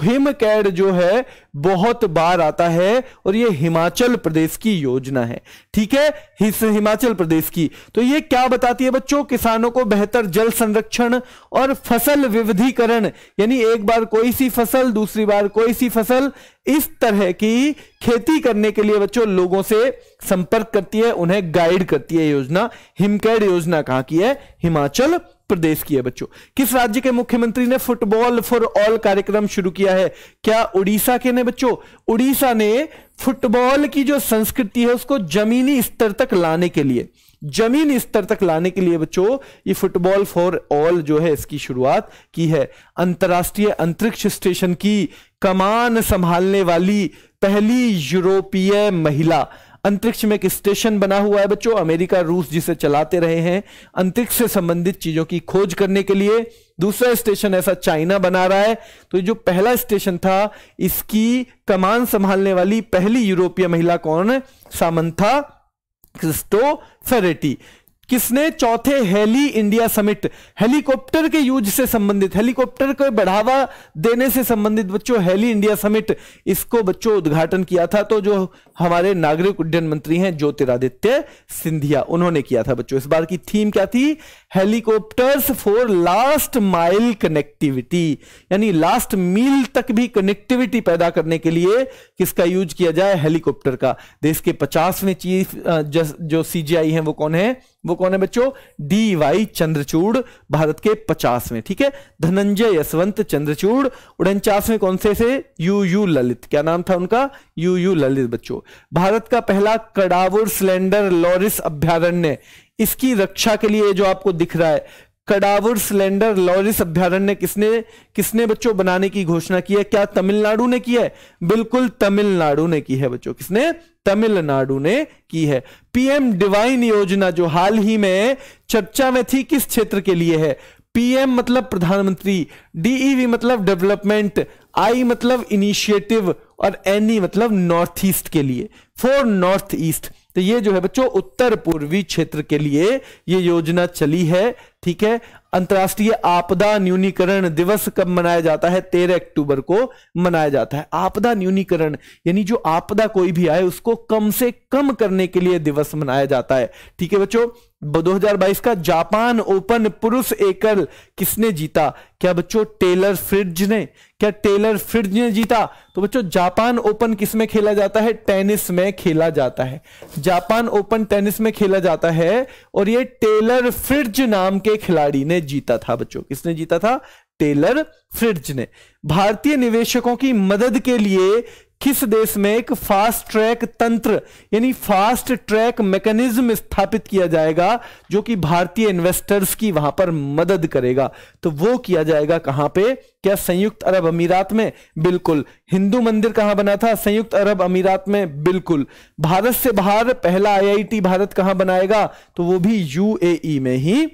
हिमकैड जो है बहुत बार आता है और ये हिमाचल प्रदेश की योजना है ठीक है हिस हिमाचल प्रदेश की तो ये क्या बताती है बच्चों किसानों को बेहतर जल संरक्षण और फसल विविधीकरण यानी एक बार कोई सी फसल दूसरी बार कोई सी फसल इस तरह की खेती करने के लिए बच्चों लोगों से संपर्क करती है उन्हें गाइड करती है योजना हिमकैड योजना कहां की है हिमाचल प्रदेश की है बच्चों किस राज्य के मुख्यमंत्री ने फुटबॉल फॉर ऑल कार्यक्रम शुरू किया है क्या उड़ीसा के ने बच्चों उड़ीसा ने फुटबॉल की जो संस्कृति है उसको जमीनी स्तर तक लाने के लिए जमीन स्तर तक लाने के लिए बच्चों ये फुटबॉल फॉर ऑल जो है इसकी शुरुआत की है अंतर्राष्ट्रीय अंतरिक्ष स्टेशन की कमान संभालने वाली पहली यूरोपीय महिला अंतरिक्ष में एक स्टेशन बना हुआ है बच्चों अमेरिका रूस जिसे चलाते रहे हैं अंतरिक्ष से संबंधित चीजों की खोज करने के लिए दूसरा स्टेशन ऐसा चाइना बना रहा है तो जो पहला स्टेशन था इसकी कमान संभालने वाली पहली यूरोपीय महिला कौन सामंथा क्रिस्टो फेरेटी किसने चौथे हेली इंडिया समिट हेलीकॉप्टर के यूज से संबंधित हेलीकॉप्टर को बढ़ावा देने से संबंधित बच्चों हेली इंडिया समिट इसको बच्चों उद्घाटन किया था तो जो हमारे नागरिक उड्डयन मंत्री हैं ज्योतिरादित्य सिंधिया उन्होंने किया था बच्चों इस बार की थीम क्या थी helicopters for last mile connectivity यानी लास्ट मील तक भी कनेक्टिविटी पैदा करने के लिए किसका यूज किया जाए हेलीकॉप्टर का देश के पचासवें चीफ जो सीजीआई है वो कौन है वो कौन है बच्चों डी वाई चंद्रचूड़ भारत के पचासवें ठीक है धनंजय यशवंत चंद्रचूड़ उनचासवें कौन से थे यू यू ललित क्या नाम था उनका यू यू ललित बच्चों भारत का पहला कड़ावुर सिलेंडर लॉरिस अभ्यारण्य इसकी रक्षा के लिए जो आपको दिख रहा है कडावर सिलेंडर लॉरिस अभ्यारण्य किसने किसने बच्चों बनाने की घोषणा की है क्या तमिलनाडु ने की है बिल्कुल तमिलनाडु ने की है बच्चों किसने तमिलनाडु ने की है पीएम डिवाइन योजना जो हाल ही में चर्चा में थी किस क्षेत्र के लिए है पीएम मतलब प्रधानमंत्री डीईवी मतलब डेवलपमेंट आई मतलब इनिशिएटिव और एनी मतलब नॉर्थ ईस्ट के लिए फॉर नॉर्थ ईस्ट तो ये जो है बच्चों उत्तर पूर्वी क्षेत्र के लिए ये योजना चली है ठीक है अंतर्राष्ट्रीय आपदा न्यूनीकरण दिवस कब मनाया जाता है तेरह अक्टूबर को मनाया जाता है आपदा न्यूनीकरण यानी जो आपदा कोई भी आए उसको कम से कम करने के लिए दिवस मनाया जाता है ठीक है बच्चों 2022 का जापान ओपन पुरुष एकल किसने जीता क्या बच्चों टेलर फ्रिज ने क्या टेलर फ्रिज ने जीता तो बच्चों जापान ओपन किस में खेला जाता है टेनिस में खेला जाता है जापान ओपन टेनिस में खेला जाता है और ये टेलर फ्रिज नाम के खिलाड़ी ने जीता था बच्चों किसने जीता था टेलर फ्रिज ने भारतीय निवेशकों की मदद के लिए किस देश में एक फास्ट ट्रैक तंत्र यानी फास्ट ट्रैक मैकेनिज्म स्थापित किया जाएगा जो कि भारतीय इन्वेस्टर्स की वहां पर मदद करेगा तो वो किया जाएगा कहां पे क्या संयुक्त अरब अमीरात में बिल्कुल हिंदू मंदिर कहां बना था संयुक्त अरब अमीरात में बिल्कुल भारत से बाहर पहला आईआईटी भारत कहां बनाएगा तो वो भी यूएई e में ही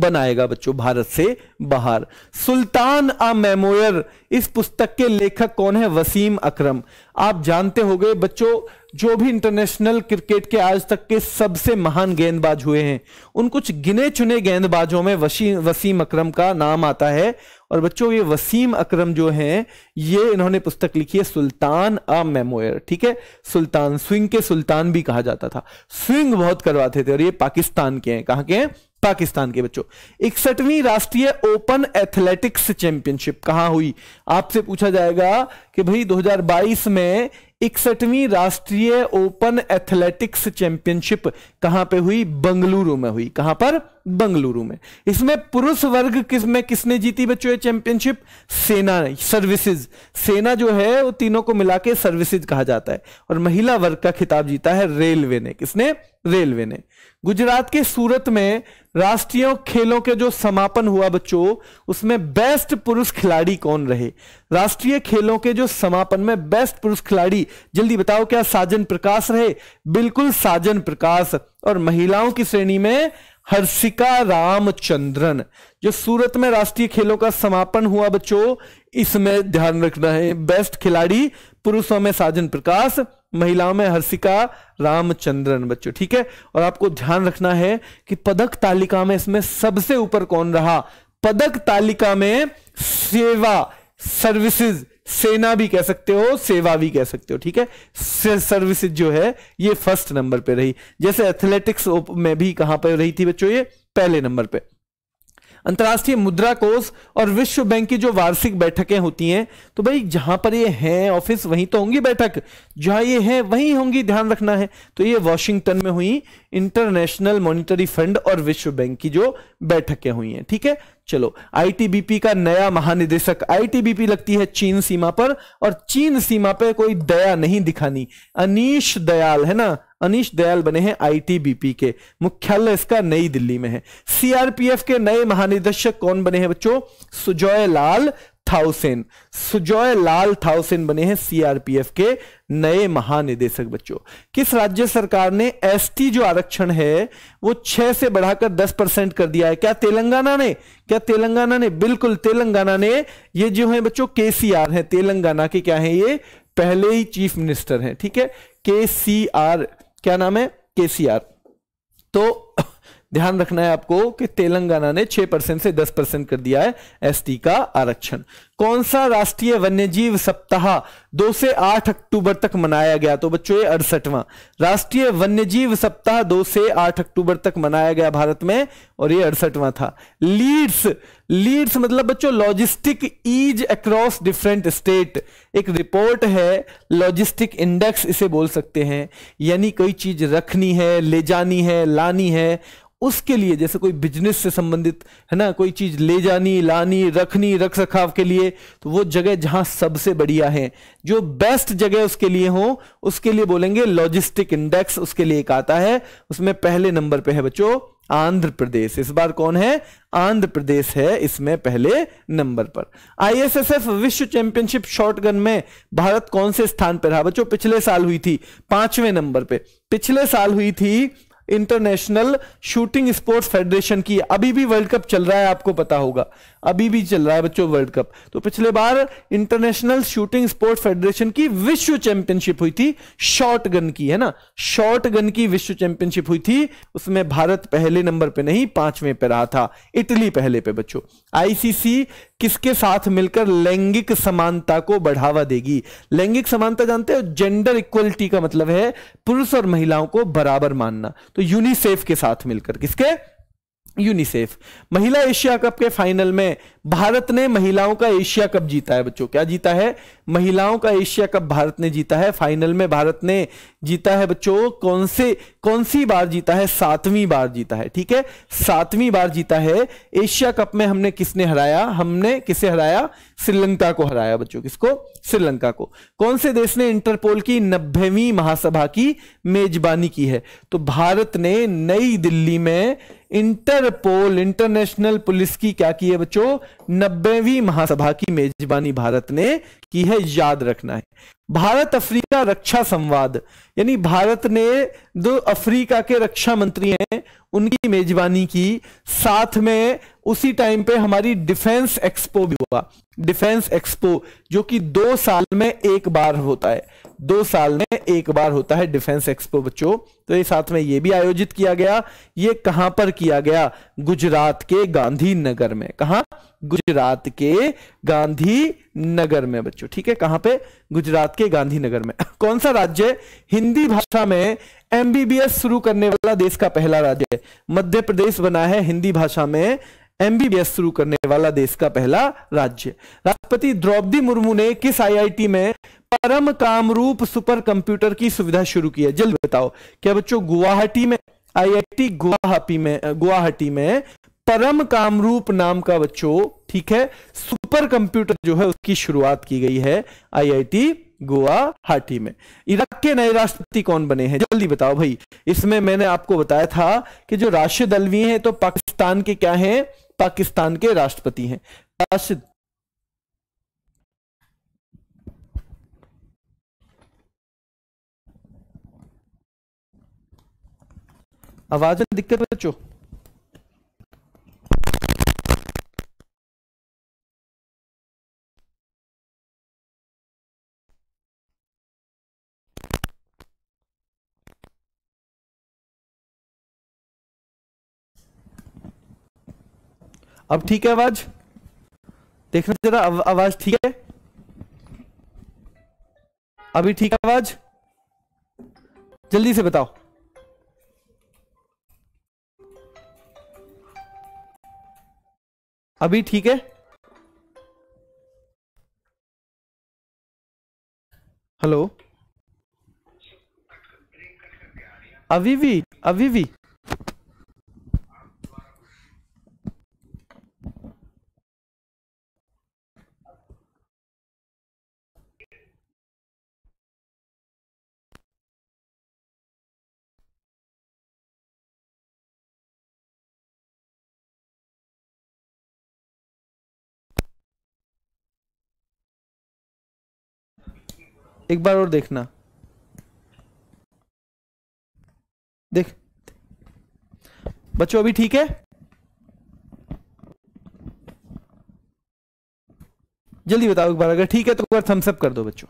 बनाएगा बच्चों भारत से बाहर सुल्तान अ मेमोयर इस पुस्तक के लेखक कौन है वसीम अकरम आप जानते हो बच्चों जो भी इंटरनेशनल क्रिकेट के आज तक के सबसे महान गेंदबाज हुए हैं उन कुछ गिने चुने गेंदबाजों में वसी, वसीम अकरम का नाम आता है और बच्चों ये वसीम अकरम जो हैं ये इन्होंने पुस्तक लिखी है सुल्तान अ मेमोयर ठीक है सुल्तान स्विंग के सुल्तान भी कहा जाता था स्विंग बहुत करवाते थे और ये पाकिस्तान के हैं कहाँ के हैं पाकिस्तान के बच्चों इकसठवीं राष्ट्रीय ओपन एथलेटिक्स चैंपियनशिप कहां हुई आपसे पूछा जाएगा कि भाई 2022 में इकसठवीं राष्ट्रीय ओपन एथलेटिक्स चैंपियनशिप कहां पे हुई बंगलुरु में हुई कहां पर बंगलुरु में इसमें पुरुष वर्ग किस में किसने जीती बच्चों ये चैंपियनशिप सेना सर्विसेज सेना जो है वो तीनों को मिला के सर्विसेज कहा जाता है और महिला वर्ग का खिताब जीता है रेलवे ने किसने रेलवे ने गुजरात के सूरत में राष्ट्रीय खेलों के जो समापन हुआ बच्चों उसमें बेस्ट पुरुष खिलाड़ी कौन रहे राष्ट्रीय खेलों के जो समापन में बेस्ट पुरुष खिलाड़ी जल्दी बताओ क्या साजन प्रकाश रहे बिल्कुल साजन प्रकाश और महिलाओं की श्रेणी में हर्षिका रामचंद्रन जो सूरत में राष्ट्रीय खेलों का समापन हुआ बच्चों इसमें ध्यान रखना है बेस्ट खिलाड़ी पुरुषों में साजन प्रकाश महिलाओं में हर्षिका रामचंद्रन बच्चों ठीक है और आपको ध्यान रखना है कि पदक तालिका में इसमें सबसे ऊपर कौन रहा पदक तालिका में सेवा सर्विसेज सेना भी कह सकते हो सेवा भी कह सकते हो ठीक है सर्विसेज जो है ये फर्स्ट नंबर पे रही जैसे एथलेटिक्स में भी कहां पर रही थी बच्चों ये पहले नंबर पे अंतर्राष्ट्रीय मुद्रा कोष और विश्व बैंक की जो वार्षिक बैठकें होती हैं तो भाई जहां पर ये हैं ऑफिस वहीं तो होंगी बैठक जहां ये हैं वहीं होंगी ध्यान रखना है तो ये वॉशिंगटन में हुई इंटरनेशनल मॉनिटरी फंड और विश्व बैंक की जो बैठकें हुई हैं ठीक है चलो आईटीबीपी का नया महानिदेशक आईटीबीपी लगती है चीन सीमा पर और चीन सीमा पर कोई दया नहीं दिखानी अनिश दयाल है ना अनिश दयाल बने हैं आईटीबीपी के मुख्यालय इसका नई दिल्ली में है सीआरपीएफ के नए महानिदेशक कौन बने हैं बच्चों सुजॉय लाल थाउसेन सुजॉय लाल थाउसेन बने हैं सीआरपीएफ के नए महानिदेशक बच्चों किस राज्य सरकार ने एसटी जो आरक्षण है वो छह से बढ़ाकर दस परसेंट कर दिया है क्या तेलंगाना ने क्या तेलंगाना ने बिल्कुल तेलंगाना ने ये जो है बच्चों केसीआर है तेलंगाना के क्या है ये पहले ही चीफ मिनिस्टर है ठीक है के क्या नाम है के तो ध्यान रखना है आपको कि तेलंगाना ने 6 परसेंट से 10 परसेंट कर दिया है एसटी का आरक्षण कौन सा राष्ट्रीय वन्यजीव सप्ताह 2 से 8 अक्टूबर तक मनाया गया तो बच्चों ये अड़सठवां राष्ट्रीय वन्यजीव सप्ताह 2 से 8 अक्टूबर तक मनाया गया भारत में और ये अड़सठवां था लीड्स लीड्स मतलब बच्चों logistic ease across different state एक रिपोर्ट है लॉजिस्टिक इंडेक्स इसे बोल सकते हैं यानी कोई चीज रखनी है ले जानी है लानी है उसके लिए जैसे कोई बिजनेस से संबंधित है ना कोई चीज ले जानी लानी रखनी रख रखाव के लिए तो वो जगह जहां सबसे बढ़िया है जो बेस्ट जगह उसके लिए हो उसके लिए बोलेंगे लॉजिस्टिक इंडेक्स उसके लिए एक आता है उसमें पहले नंबर पे है बच्चों आंध्र प्रदेश इस बार कौन है आंध्र प्रदेश है इसमें पहले नंबर पर आईएसएसएफ विश्व चैंपियनशिप शॉटगन में भारत कौन से स्थान पर रहा बच्चों पिछले साल हुई थी पांचवें नंबर पे पिछले साल हुई थी इंटरनेशनल शूटिंग स्पोर्ट्स फेडरेशन की अभी भी वर्ल्ड कप चल रहा है आपको पता होगा अभी भी चल रहा है बच्चों वर्ल्ड कप तो पिछले बार इंटरनेशनल शूटिंग स्पोर्ट फेडरेशन की विश्व चैंपियनशिप हुई थी शॉर्ट गन की है ना शॉर्ट गन की विश्व चैंपियनशिप हुई थी उसमें भारत पहले नंबर पे नहीं पांचवें पे रहा था इटली पहले पे बच्चों आईसीसी किसके साथ मिलकर लैंगिक समानता को बढ़ावा देगी लैंगिक समानता जानते हो जेंडर इक्वलिटी का मतलब है पुरुष और महिलाओं को बराबर मानना तो यूनिसेफ के साथ मिलकर किसके यूनिसेफ महिला एशिया कप के फाइनल में भारत ने महिलाओं का एशिया कप जीता है बच्चों क्या जीता है महिलाओं का एशिया कप भारत ने जीता है फाइनल में भारत ने जीता है बच्चों कौन से कौन सी बार जीता है सातवीं बार जीता है ठीक है सातवीं बार जीता है एशिया कप में हमने किसने हराया हमने किसे हराया श्रीलंका को हराया बच्चों किसको श्रीलंका को कौन से देश ने इंटरपोल की नब्बेवीं महासभा की मेजबानी की है तो भारत ने नई दिल्ली में इंटरपोल इंटरनेशनल पुलिस की क्या की है बच्चों नब्बेवीं महासभा की मेजबानी भारत ने की है याद रखना है भारत अफ्रीका रक्षा संवाद यानी भारत ने दो अफ्रीका के रक्षा मंत्री हैं उनकी मेजबानी की साथ में उसी टाइम पे हमारी डिफेंस एक्सपो भी हुआ डिफेंस एक्सपो जो कि दो साल में एक बार होता है दो साल में एक बार होता है डिफेंस एक्सपो बच्चों तो ये साथ में ये भी आयोजित किया गया ये कहां पर किया गया गुजरात के गांधी नगर में कहा गुजरात के गांधी नगर में बच्चों ठीक है कहां पे गुजरात के गांधी नगर में कौन सा राज्य हिंदी भाषा में एमबीबीएस शुरू करने वाला देश का पहला राज्य है मध्य प्रदेश बना है हिंदी भाषा में एमबीबीएस शुरू करने वाला देश का पहला राज्य राष्ट्रपति द्रौपदी मुर्मू ने किस आईआईटी में परम कामरूप सुपर कंप्यूटर की सुविधा शुरू की है जल्द बताओ क्या बच्चों गुवाहाटी में आईआईटी गुवाहाटी में गुवाहाटी में परम कामरूप नाम का बच्चों ठीक है सुपर कंप्यूटर जो है उसकी शुरुआत की गई है आईआईटी गुवाहाटी में इराक के नए राष्ट्रपति कौन बने हैं जल्दी बताओ भाई इसमें मैंने आपको बताया था कि जो राशिद अलवी हैं तो पाकिस्तान के क्या हैं पाकिस्तान के राष्ट्रपति हैं राशिद आवाज में दिक्कत बच्चों अब ठीक है आवाज देखना जरा आव, आवाज ठीक है अभी ठीक है आवाज जल्दी से बताओ अभी ठीक है हेलो अभी भी अभी भी एक बार और देखना देख बच्चों अभी ठीक है जल्दी बताओ एक बार अगर ठीक है तो एक बार थम्सअप कर दो बच्चों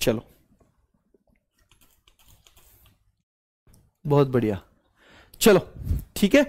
चलो बहुत बढ़िया चलो ठीक है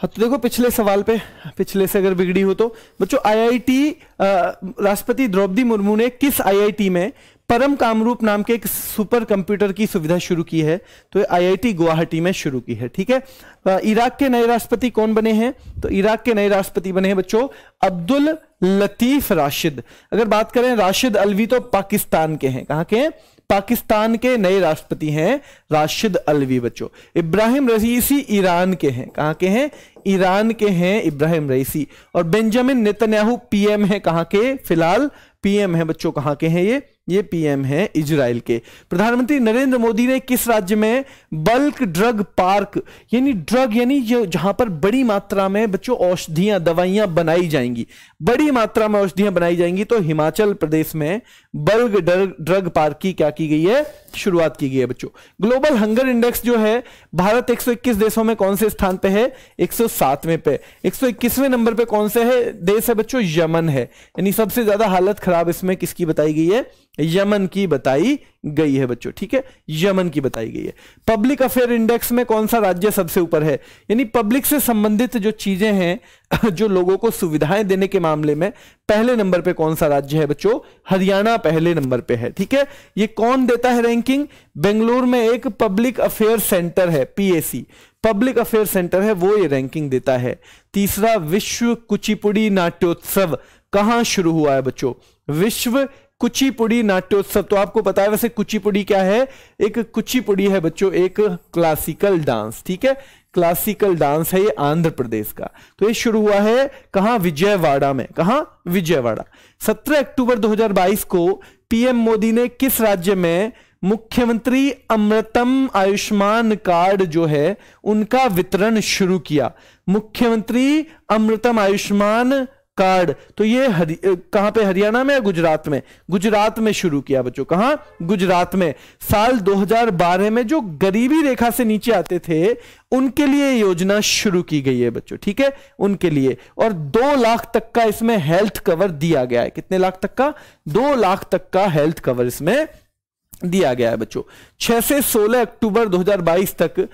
हाँ तो देखो पिछले सवाल पे पिछले से अगर बिगड़ी हो तो बच्चों आईआईटी राष्ट्रपति द्रौपदी मुर्मू ने किस आईआईटी में परम कामरूप नाम के एक सुपर कंप्यूटर की सुविधा शुरू की है तो आईआईटी गुवाहाटी में शुरू की है ठीक है इराक के नए राष्ट्रपति कौन बने हैं तो इराक के नए राष्ट्रपति बने हैं बच्चों अब्दुल लतीफ राशिद अगर बात करें राशिद अलवी तो पाकिस्तान के हैं कहाँ के हैं पाकिस्तान के नए राष्ट्रपति हैं राशिद अलवी बच्चों इब्राहिम रईसी ईरान के हैं कहाँ के हैं ईरान के हैं इब्राहिम रईसी और बेंजामिन नेतन्याहू पीएम है कहाँ के फिलहाल पीएम है बच्चों कहाँ के हैं ये ये पीएम हैं इजराइल के प्रधानमंत्री नरेंद्र मोदी ने किस राज्य में बल्क ड्रग पार्क यानी ड्रग यानी जहां पर बड़ी मात्रा में बच्चों औषधियां दवाइयां बनाई जाएंगी बड़ी मात्रा में औषधियां बनाई जाएंगी तो हिमाचल प्रदेश में बल्क ड्रग ड्रग पार्क की क्या की गई है शुरुआत की गई है बच्चों ग्लोबल हंगर इंडेक्स जो है भारत 121 देशों में कौन से स्थान पे है 107वें पे 121वें नंबर पे कौन से है देश है बच्चों यमन है यानी सबसे ज्यादा हालत खराब इसमें किसकी बताई गई है यमन की बताई गई है बच्चों ठीक है यमन की बताई गई है पब्लिक अफेयर इंडेक्स में कौन सा राज्य सबसे ऊपर है यानी पब्लिक से संबंधित जो चीजें हैं जो लोगों को सुविधाएं देने के मामले में पहले नंबर पे कौन सा राज्य है बच्चों हरियाणा पहले नंबर पे है ठीक है ये कौन देता है रैंकिंग बेंगलोर में एक पब्लिक अफेयर सेंटर है पीएसी पब्लिक अफेयर सेंटर है वो ये रैंकिंग देता है तीसरा विश्व कुचिपुड़ी नाट्योत्सव कहां शुरू हुआ है बच्चों विश्व कुचिपुड़ी नाट्योत्सव तो आपको पता है वैसे कुचिपुड़ी क्या है एक कुचिपुड़ी है बच्चों एक क्लासिकल डांस ठीक है क्लासिकल डांस है ये आंध्र प्रदेश का तो ये शुरू हुआ है कहा विजयवाड़ा में कहा विजयवाड़ा 17 अक्टूबर 2022 को पीएम मोदी ने किस राज्य में मुख्यमंत्री अमृतम आयुष्मान कार्ड जो है उनका वितरण शुरू किया मुख्यमंत्री अमृतम आयुष्मान कार्ड तो ये कहां पे हरियाणा में या गुजरात में गुजरात में शुरू किया बच्चों कहा गुजरात में साल 2012 में जो गरीबी रेखा से नीचे आते थे उनके लिए योजना शुरू की गई है बच्चों ठीक है उनके लिए और दो लाख तक का इसमें हेल्थ कवर दिया गया है कितने लाख तक का दो लाख तक का हेल्थ कवर इसमें दिया गया है बच्चों 6 से 16 अक्टूबर 2022 तक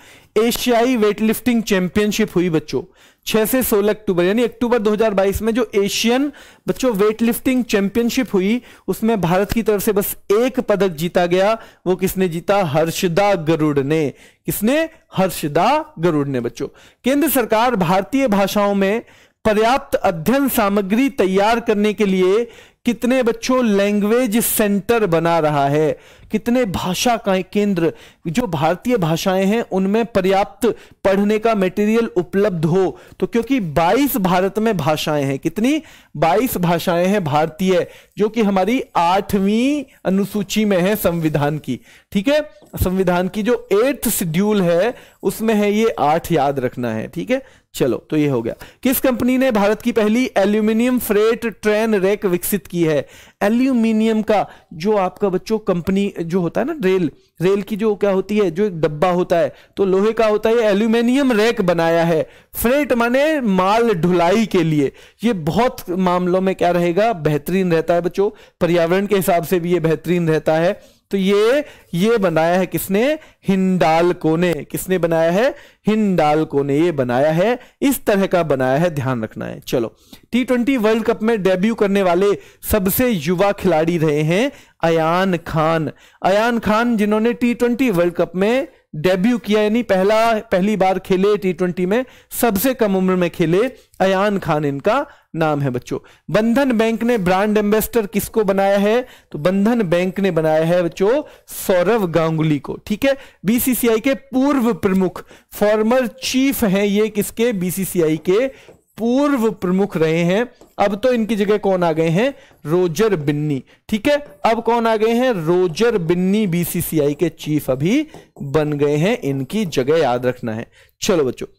एशियाई वेटलिफ्टिंग चैंपियनशिप हुई बच्चों छह से सोलह अक्टूबर यानी अक्टूबर 2022 में जो एशियन बच्चों वेट लिफ्टिंग चैंपियनशिप हुई उसमें भारत की तरफ से बस एक पदक जीता गया वो किसने जीता हर्षदा गरुड़ ने किसने हर्षदा गरुड़ ने बच्चों केंद्र सरकार भारतीय भाषाओं में पर्याप्त अध्ययन सामग्री तैयार करने के लिए कितने बच्चों लैंग्वेज सेंटर बना रहा है कितने भाषा का केंद्र जो भारतीय भाषाएं हैं उनमें पर्याप्त पढ़ने का मटेरियल उपलब्ध हो तो क्योंकि 22 भारत में भाषाएं हैं कितनी 22 भाषाएं हैं भारतीय जो कि हमारी आठवीं अनुसूची में है संविधान की ठीक है संविधान की जो एट्थ शेड्यूल है उसमें है ये आठ याद रखना है ठीक है चलो तो ये हो गया किस कंपनी ने भारत की पहली एल्यूमिनियम फ्रेट ट्रेन रेक विकसित की है एल्यूमिनियम का जो आपका बच्चों कंपनी जो होता है ना रेल रेल की जो क्या होती है जो एक डब्बा होता है तो लोहे का होता है एल्यूमिनियम रैक बनाया है फ्रेट माने माल ढुलाई के लिए ये बहुत मामलों में क्या रहेगा बेहतरीन रहता है बच्चों पर्यावरण के हिसाब से भी ये बेहतरीन रहता है तो ये ये बनाया है किसने हिंडाल कोने किसने बनाया है हिंडाल ने ये बनाया है इस तरह का बनाया है ध्यान रखना है चलो टी ट्वेंटी वर्ल्ड कप में डेब्यू करने वाले सबसे युवा खिलाड़ी रहे हैं अयान खान अयान खान जिन्होंने टी ट्वेंटी वर्ल्ड कप में डेब्यू किया यानी पहला पहली बार खेले टी ट्वेंटी में सबसे कम उम्र में खेले अयान खान इनका नाम है बच्चों बंधन बैंक ने ब्रांड एम्बेसडर किसको बनाया है तो बंधन बैंक ने बनाया है बच्चों सौरव गांगुली को ठीक है बीसीसीआई के पूर्व प्रमुख फॉर्मर चीफ हैं ये किसके बीसीसीआई के पूर्व प्रमुख रहे हैं अब तो इनकी जगह कौन आ गए हैं रोजर बिन्नी ठीक है अब कौन आ गए हैं रोजर बिन्नी बीसीसीआई के चीफ अभी बन गए हैं इनकी जगह याद रखना है चलो बच्चों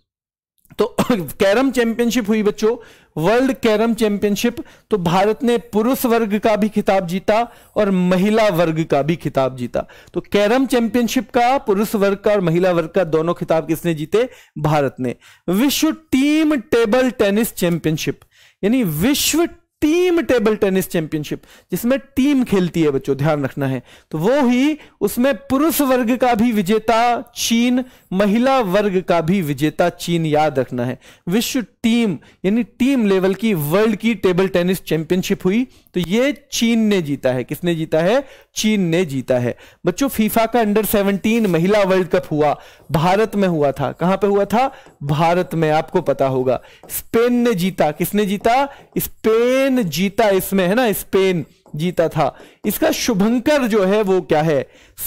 तो कैरम चैंपियनशिप हुई बच्चों वर्ल्ड कैरम चैंपियनशिप तो भारत ने पुरुष वर्ग का भी खिताब जीता और महिला वर्ग का भी खिताब जीता तो कैरम चैंपियनशिप का पुरुष वर्ग का और महिला वर्ग का दोनों खिताब किसने जीते भारत ने विश्व टीम टेबल टेनिस चैंपियनशिप यानी विश्व टीम टेबल टेनिस चैंपियनशिप जिसमें टीम खेलती है बच्चों ध्यान रखना है तो वो ही उसमें पुरुष वर्ग का भी विजेता चीन महिला वर्ग का भी विजेता चीन याद रखना है विश्व टीम यानी टीम लेवल की वर्ल्ड की टेबल टेनिस चैंपियनशिप हुई तो ये चीन ने जीता है किसने जीता है चीन ने जीता है बच्चों फीफा का अंडर सेवनटीन महिला वर्ल्ड कप हुआ भारत में हुआ था कहां पर हुआ था भारत में आपको पता होगा स्पेन ने जीता किसने जीता स्पेन जीता इसमें है ना स्पेन जीता था इसका शुभंकर जो है वो क्या है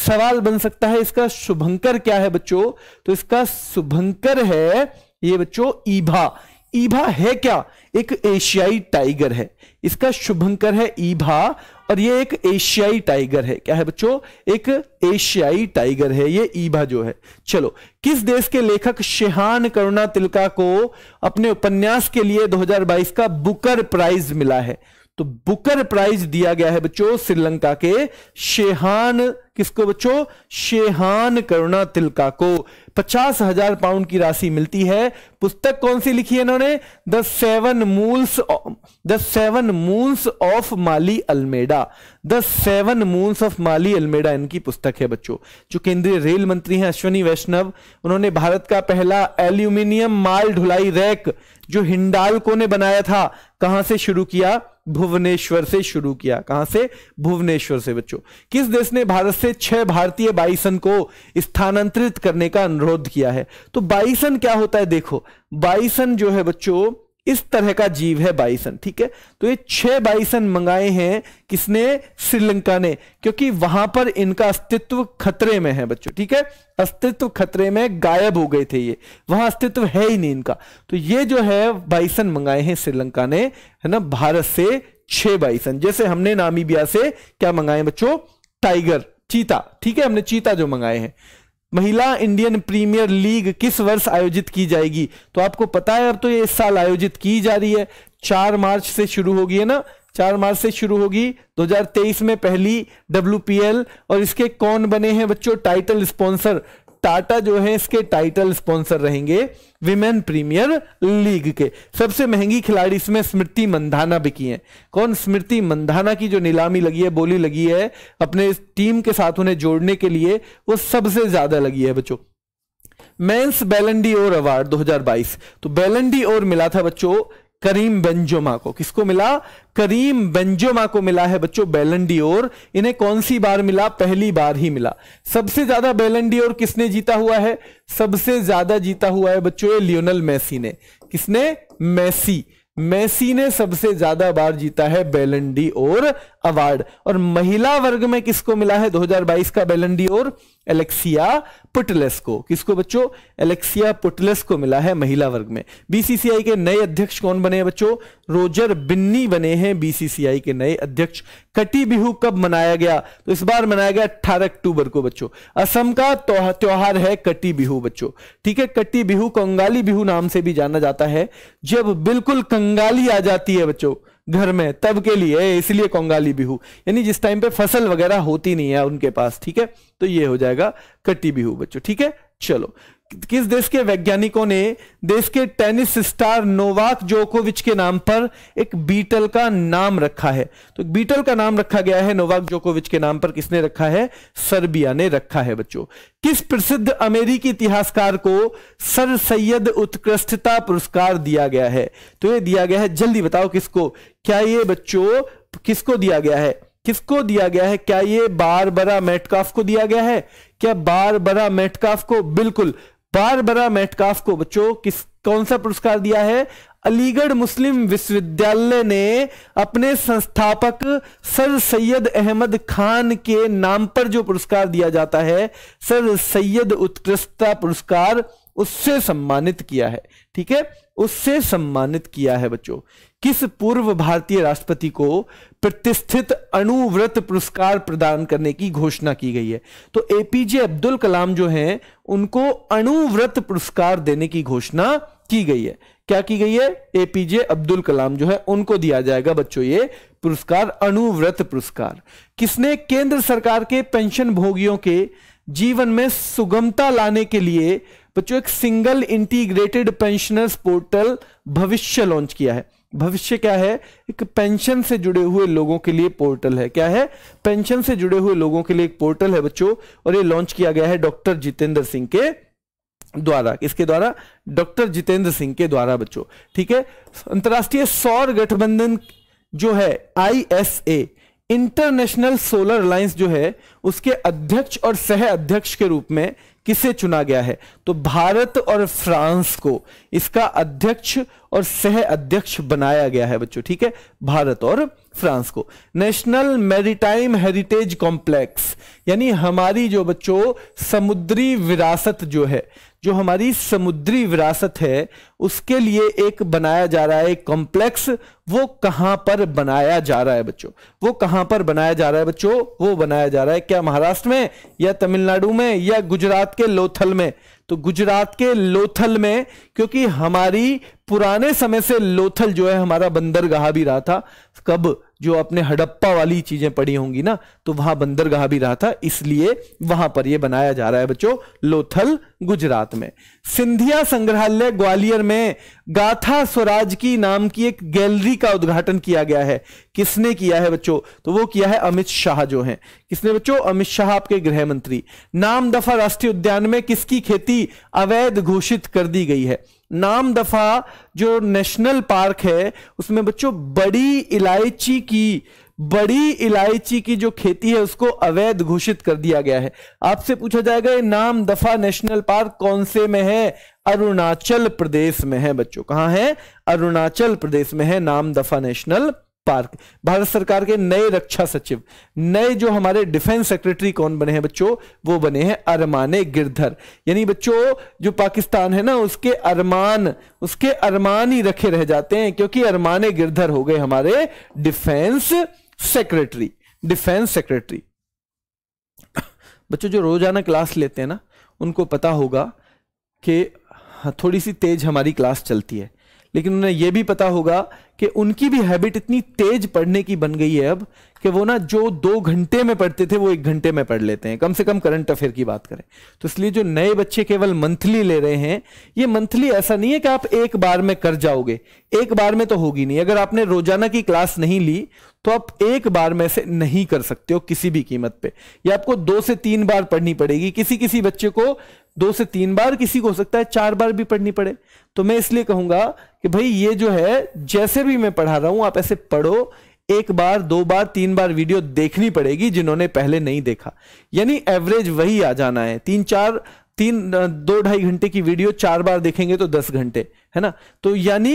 सवाल बन सकता है इसका शुभंकर क्या है बच्चों तो इसका शुभंकर है ये बच्चों ईभा ईभा है क्या एक एशियाई टाइगर है इसका शुभंकर है ईभा और ये एक एशियाई टाइगर है क्या है बच्चों एक एशियाई टाइगर है ये ईबा जो है चलो किस देश के लेखक शेहान करुणा तिलका को अपने उपन्यास के लिए 2022 का बुकर प्राइज मिला है तो बुकर प्राइज दिया गया है बच्चों श्रीलंका के शेहान किसको बच्चों शेहान करुणा तिलका को पचास हजार पाउंड की राशि मिलती है पुस्तक कौन सी लिखी है इन्होंने the seven moons the seven moons of Maali Almeida the seven moons of Maali Almeida इनकी पुस्तक है बच्चों जो केंद्रीय रेल मंत्री हैं अश्वनी वैष्णव उन्होंने भारत का पहला एल्यूमिनियम माल ढुलाई रैक जो हिंडालको ने बनाया था कहां से शुरू किया भुवनेश्वर से शुरू किया कहां से भुवनेश्वर से बच्चों किस देश ने भारत से छह भारतीय बाइसन को स्थानांतरित करने का अनुरोध किया है तो बाइसन क्या होता है देखो बाइसन जो है बच्चों इस तरह का जीव है बाइसन ठीक है तो ये छह बाइसन मंगाए हैं किसने श्रीलंका ने क्योंकि वहां पर इनका अस्तित्व खतरे में है बच्चों ठीक है अस्तित्व खतरे में गायब हो गए थे ये वहां अस्तित्व है ही नहीं इनका तो ये जो है बाइसन मंगाए हैं श्रीलंका ने है ना भारत से छह बाइसन जैसे हमने नामीबिया से क्या मंगाए बच्चों टाइगर चीता ठीक है हमने चीता जो मंगाए हैं महिला इंडियन प्रीमियर लीग किस वर्ष आयोजित की जाएगी तो आपको पता है अब तो ये इस साल आयोजित की जा रही है चार मार्च से शुरू होगी है ना चार मार्च से शुरू होगी 2023 में पहली डब्ल्यू और इसके कौन बने हैं बच्चों टाइटल स्पॉन्सर टाटा जो है इसके टाइटल स्पॉन्सर रहेंगे विमेन प्रीमियर लीग के सबसे महंगी खिलाड़ी इसमें स्मृति मंधाना की है कौन स्मृति मंधाना की जो नीलामी लगी है बोली लगी है अपने टीम के साथ उन्हें जोड़ने के लिए वो सबसे ज्यादा लगी है बच्चों मेंस बैलेंडी और अवार्ड 2022 तो बैलेंडी और मिला था बच्चों करीम बेंजोमा को किसको मिला करीम बेंजोमा को मिला है बच्चों और इन्हें कौन सी बार मिला पहली बार ही मिला सबसे ज्यादा और किसने जीता हुआ है सबसे ज्यादा जीता हुआ है बच्चों लियोनल मेसी ने किसने मेसी मेसी ने सबसे ज्यादा बार जीता है बेलंडी और अवार्ड और महिला वर्ग में किसको मिला है 2022 का बेलंडी और एलेक्सिया पुटलेस को किसको बच्चों एलेक्सिया पुटलेस को मिला है महिला वर्ग में बीसीसीआई के नए अध्यक्ष कौन बने हैं बच्चों रोजर बिन्नी बने हैं बीसीसीआई के नए अध्यक्ष कटी बिहू कब मनाया गया तो इस बार मनाया गया 18 अक्टूबर को बच्चों असम का त्योहार है कटी बिहू बच्चों ठीक है कटी बिहू कंगाली बिहू नाम से भी जाना जाता है जब बिल्कुल कंग कंगाली आ जाती है बच्चों घर में तब के लिए इसलिए कोंगाली बिहू यानी जिस टाइम पे फसल वगैरह होती नहीं है उनके पास ठीक है तो ये हो जाएगा कट्टी बिहू बच्चों ठीक है चलो किस देश के वैज्ञानिकों ने देश के टेनिस स्टार नोवाक जोकोविच के नाम पर एक बीटल का नाम रखा है तो बीटल का नाम रखा गया है नोवाक जोकोविच के नाम पर किसने रखा है सर्बिया ने रखा है बच्चों किस प्रसिद्ध अमेरिकी इतिहासकार को सर सैयद उत्कृष्टता पुरस्कार दिया गया है तो यह दिया गया है जल्दी बताओ किसको क्या ये बच्चों किसको दिया गया है किसको दिया गया है क्या ये बार बरा मेटकाफ को दिया गया है क्या बारबरा मेटकाफ को बिल्कुल बारबरा मेटकाफ को बच्चों किस कौन सा पुरस्कार दिया है अलीगढ़ मुस्लिम विश्वविद्यालय ने अपने संस्थापक सर सैयद अहमद खान के नाम पर जो पुरस्कार दिया जाता है सर सैयद उत्कृष्टता पुरस्कार उससे सम्मानित किया है ठीक है उससे सम्मानित किया है बच्चों किस पूर्व भारतीय राष्ट्रपति को प्रतिष्ठित अणुव्रत पुरस्कार प्रदान करने की घोषणा की गई है तो एपीजे अब्दुल कलाम जो हैं उनको अणुव्रत पुरस्कार देने की घोषणा की गई है क्या की गई है एपीजे अब्दुल कलाम जो है उनको दिया जाएगा बच्चों ये पुरस्कार अणुव्रत पुरस्कार किसने केंद्र सरकार के पेंशन भोगियों के जीवन में सुगमता लाने के लिए बच्चों एक single integrated pensioners portal Bhavishya launch किया है भविष्य क्या है एक पेंशन से जुड़े हुए लोगों के लिए पोर्टल है क्या है पेंशन से जुड़े हुए लोगों के लिए एक पोर्टल है बच्चों और ये लॉन्च किया गया है डॉक्टर जितेंद्र सिंह के द्वारा इसके द्वारा डॉक्टर जितेंद्र सिंह के द्वारा बच्चों ठीक है अंतर्राष्ट्रीय सौर गठबंधन जो है I S A international solar alliance जो है उसके अध्यक्ष और सह अध्यक्ष के रूप में किसे चुना गया है तो भारत और फ्रांस को इसका अध्यक्ष और सह अध्यक्ष बनाया गया है बच्चों ठीक है भारत और फ्रांस को नेशनल मेरीटाइम हेरिटेज कॉम्प्लेक्स यानी हमारी जो बच्चों समुद्री विरासत जो है जो हमारी समुद्री विरासत है उसके लिए एक बनाया जा रहा है एक कॉम्प्लेक्स वो कहां पर बनाया जा रहा है बच्चों वो कहां पर बनाया जा रहा है बच्चों वो बनाया जा रहा है क्या महाराष्ट्र में या तमिलनाडु में या गुजरात के लोथल में तो गुजरात के लोथल में क्योंकि हमारी पुराने समय से लोथल जो है हमारा बंदरगाह भी रहा था कब जो अपने हड़प्पा वाली चीजें पड़ी होंगी ना तो वहां बंदरगाह भी रहा था इसलिए वहां पर यह बनाया जा रहा है बच्चों लोथल गुजरात में सिंधिया संग्रहालय ग्वालियर में गाथा स्वराज की नाम की एक गैलरी का उद्घाटन किया गया है किसने किया है बच्चों तो वो किया है अमित शाह जो है किसने बच्चों अमित शाह आपके गृह मंत्री नाम दफा राष्ट्रीय उद्यान में किसकी खेती अवैध घोषित कर दी गई है नाम दफा जो नेशनल पार्क है उसमें बच्चों बड़ी इलायची की बड़ी इलायची की जो खेती है उसको अवैध घोषित कर दिया गया है आपसे पूछा जाएगा ये नाम दफा नेशनल पार्क कौन से में है अरुणाचल प्रदेश में है बच्चों कहां है अरुणाचल प्रदेश में है नाम दफा नेशनल पार्क भारत सरकार के नए रक्षा सचिव नए जो हमारे डिफेंस सेक्रेटरी कौन बने हैं बच्चों वो बने हैं अरमाने गिरधर यानी बच्चों जो पाकिस्तान है ना उसके अरमान उसके अरमान ही रखे रह जाते हैं क्योंकि अरमाने गिरधर हो गए हमारे डिफेंस सेक्रेटरी डिफेंस सेक्रेटरी बच्चों जो रोजाना क्लास लेते हैं ना उनको पता होगा कि हाँ, थोड़ी सी तेज हमारी क्लास चलती है लेकिन उन्हें यह भी पता होगा कि उनकी भी हैबिट इतनी तेज पढ़ने की बन गई है अब कि वो ना जो दो घंटे में पढ़ते थे वो एक घंटे में पढ़ लेते हैं कम से कम करंट अफेयर की बात करें तो इसलिए जो नए बच्चे केवल मंथली ले रहे हैं ये मंथली ऐसा नहीं है कि आप एक बार में कर जाओगे एक बार में तो होगी नहीं अगर आपने रोजाना की क्लास नहीं ली तो आप एक बार में से नहीं कर सकते हो किसी भी कीमत पे या आपको दो से तीन बार पढ़नी पड़ेगी किसी किसी बच्चे को दो से तीन बार किसी को हो सकता है चार बार भी पढ़नी पड़े तो मैं इसलिए कहूंगा कि भाई ये जो है जैसे भी मैं पढ़ा रहा हूं आप ऐसे पढ़ो एक बार दो बार तीन बार वीडियो देखनी पड़ेगी जिन्होंने पहले नहीं देखा यानी एवरेज वही आ जाना है तीन चार तीन दो ढाई घंटे की वीडियो चार बार देखेंगे तो दस घंटे है ना तो यानी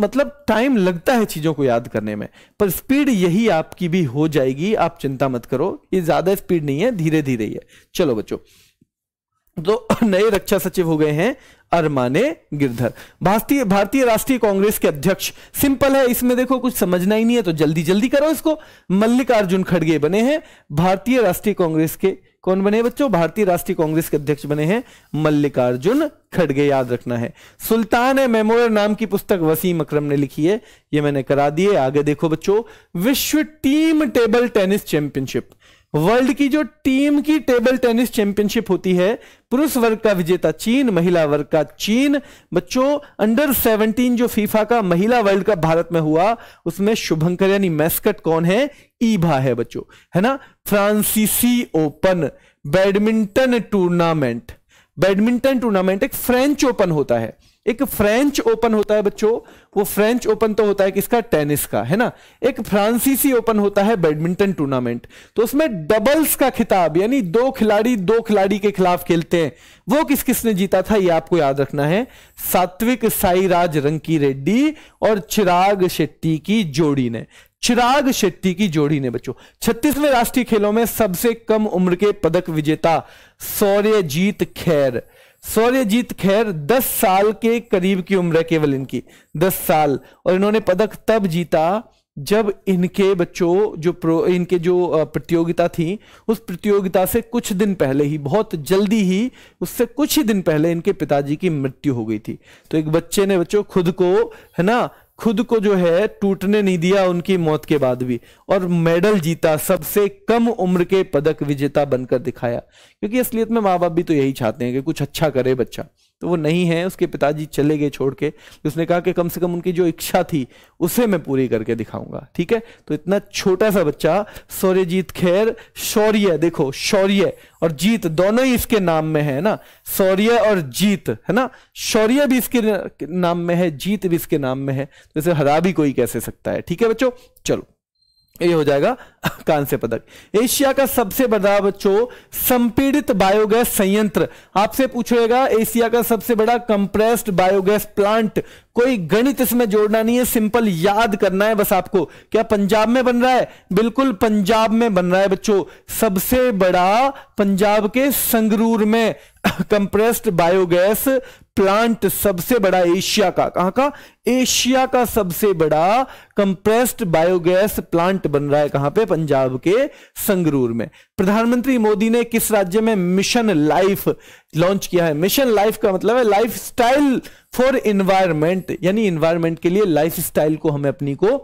मतलब टाइम लगता है चीजों को याद करने में पर स्पीड यही आपकी भी हो जाएगी आप चिंता मत करो ये ज्यादा स्पीड नहीं है धीरे धीरे ही है चलो बच्चों जो नए रक्षा सचिव हो गए हैं अरमाने गिरधर भारतीय भारतीय राष्ट्रीय कांग्रेस के अध्यक्ष सिंपल है इसमें देखो कुछ समझना ही नहीं है तो जल्दी जल्दी करो इसको मल्लिकार्जुन खड़गे बने हैं भारतीय राष्ट्रीय कांग्रेस के कौन बने बच्चों भारतीय राष्ट्रीय कांग्रेस के अध्यक्ष बने हैं मल्लिकार्जुन खड़गे याद रखना है सुल्तान है मेमोरियल नाम की पुस्तक वसीम अक्रम ने लिखी है ये मैंने करा दी है आगे देखो बच्चों विश्व team table tennis championship world की जो टीम की टेबल टेनिस चैंपियनशिप होती है पुरुष वर्ग का विजेता चीन महिला वर्ग का चीन बच्चों अंडर 17 जो फीफा का महिला वर्ल्ड कप भारत में हुआ उसमें शुभंकर यानी मैस्कट कौन है ईभा है बच्चों है ना फ्रांसीसी open badminton tournament badminton tournament एक फ्रेंच ओपन होता है एक फ्रेंच ओपन होता है बच्चों वो फ्रेंच ओपन तो होता है किसका टेनिस का है ना एक फ्रांसीसी ओपन होता है बैडमिंटन टूर्नामेंट तो उसमें डबल्स का खिताब यानी दो खिलाड़ी दो खिलाड़ी के खिलाफ खेलते हैं वो किस किसने जीता था ये आपको याद रखना है सात्विक साईराज रंकी रेड्डी और चिराग शेट्टी की जोड़ी ने चिराग शेट्टी की जोड़ी ने बच्चों छत्तीसवें राष्ट्रीय खेलों में सबसे कम उम्र के पदक विजेता सौर्यजीत खैर सौर्यजीत खैर 10 साल के करीब की उम्र है केवल इनकी 10 साल और इन्होंने पदक तब जीता जब इनके बच्चों जो प्रो इनके जो प्रतियोगिता थी उस प्रतियोगिता से कुछ दिन पहले ही बहुत जल्दी ही उससे कुछ ही दिन पहले इनके पिताजी की मृत्यु हो गई थी तो एक बच्चे ने बच्चों खुद को है ना खुद को जो है टूटने नहीं दिया उनकी मौत के बाद भी और मेडल जीता सबसे कम उम्र के पदक विजेता बनकर दिखाया क्योंकि असलियत में माँ बाप भी तो यही चाहते हैं कि कुछ अच्छा करे बच्चा तो वो नहीं है उसके पिताजी चले गए छोड़ के उसने कहा कि कम से कम उनकी जो इच्छा थी उसे मैं पूरी करके दिखाऊंगा ठीक है तो इतना छोटा सा बच्चा सौर्यजीत खैर शौर्य देखो शौर्य और जीत दोनों ही इसके नाम में है ना शौर्य और जीत है ना शौर्य भी इसके नाम में है जीत भी इसके नाम में है तो इसे हरा भी कोई कैसे सकता है ठीक है बच्चों चलो ये हो जाएगा कांस्य पदक एशिया का सबसे बड़ा बच्चों संपीड़ित बायोगैस संयंत्र आपसे पूछेगा एशिया का सबसे बड़ा कंप्रेस्ड बायोगैस प्लांट कोई गणित इसमें जोड़ना नहीं है सिंपल याद करना है बस आपको क्या पंजाब में बन रहा है बिल्कुल पंजाब में बन रहा है बच्चों सबसे बड़ा पंजाब के संगरूर में कंप्रेस्ड बायोगैस प्लांट सबसे बड़ा एशिया का कहां का एशिया का सबसे बड़ा कंप्रेस्ड बायोगैस प्लांट बन रहा है कहां पे पंजाब के संगरूर में प्रधानमंत्री मोदी ने किस राज्य में मिशन लाइफ लॉन्च किया है मिशन लाइफ का मतलब है लाइफ स्टाइल फॉर इन्वायरमेंट यानी इन्वायरमेंट के लिए लाइफ स्टाइल को हमें अपनी को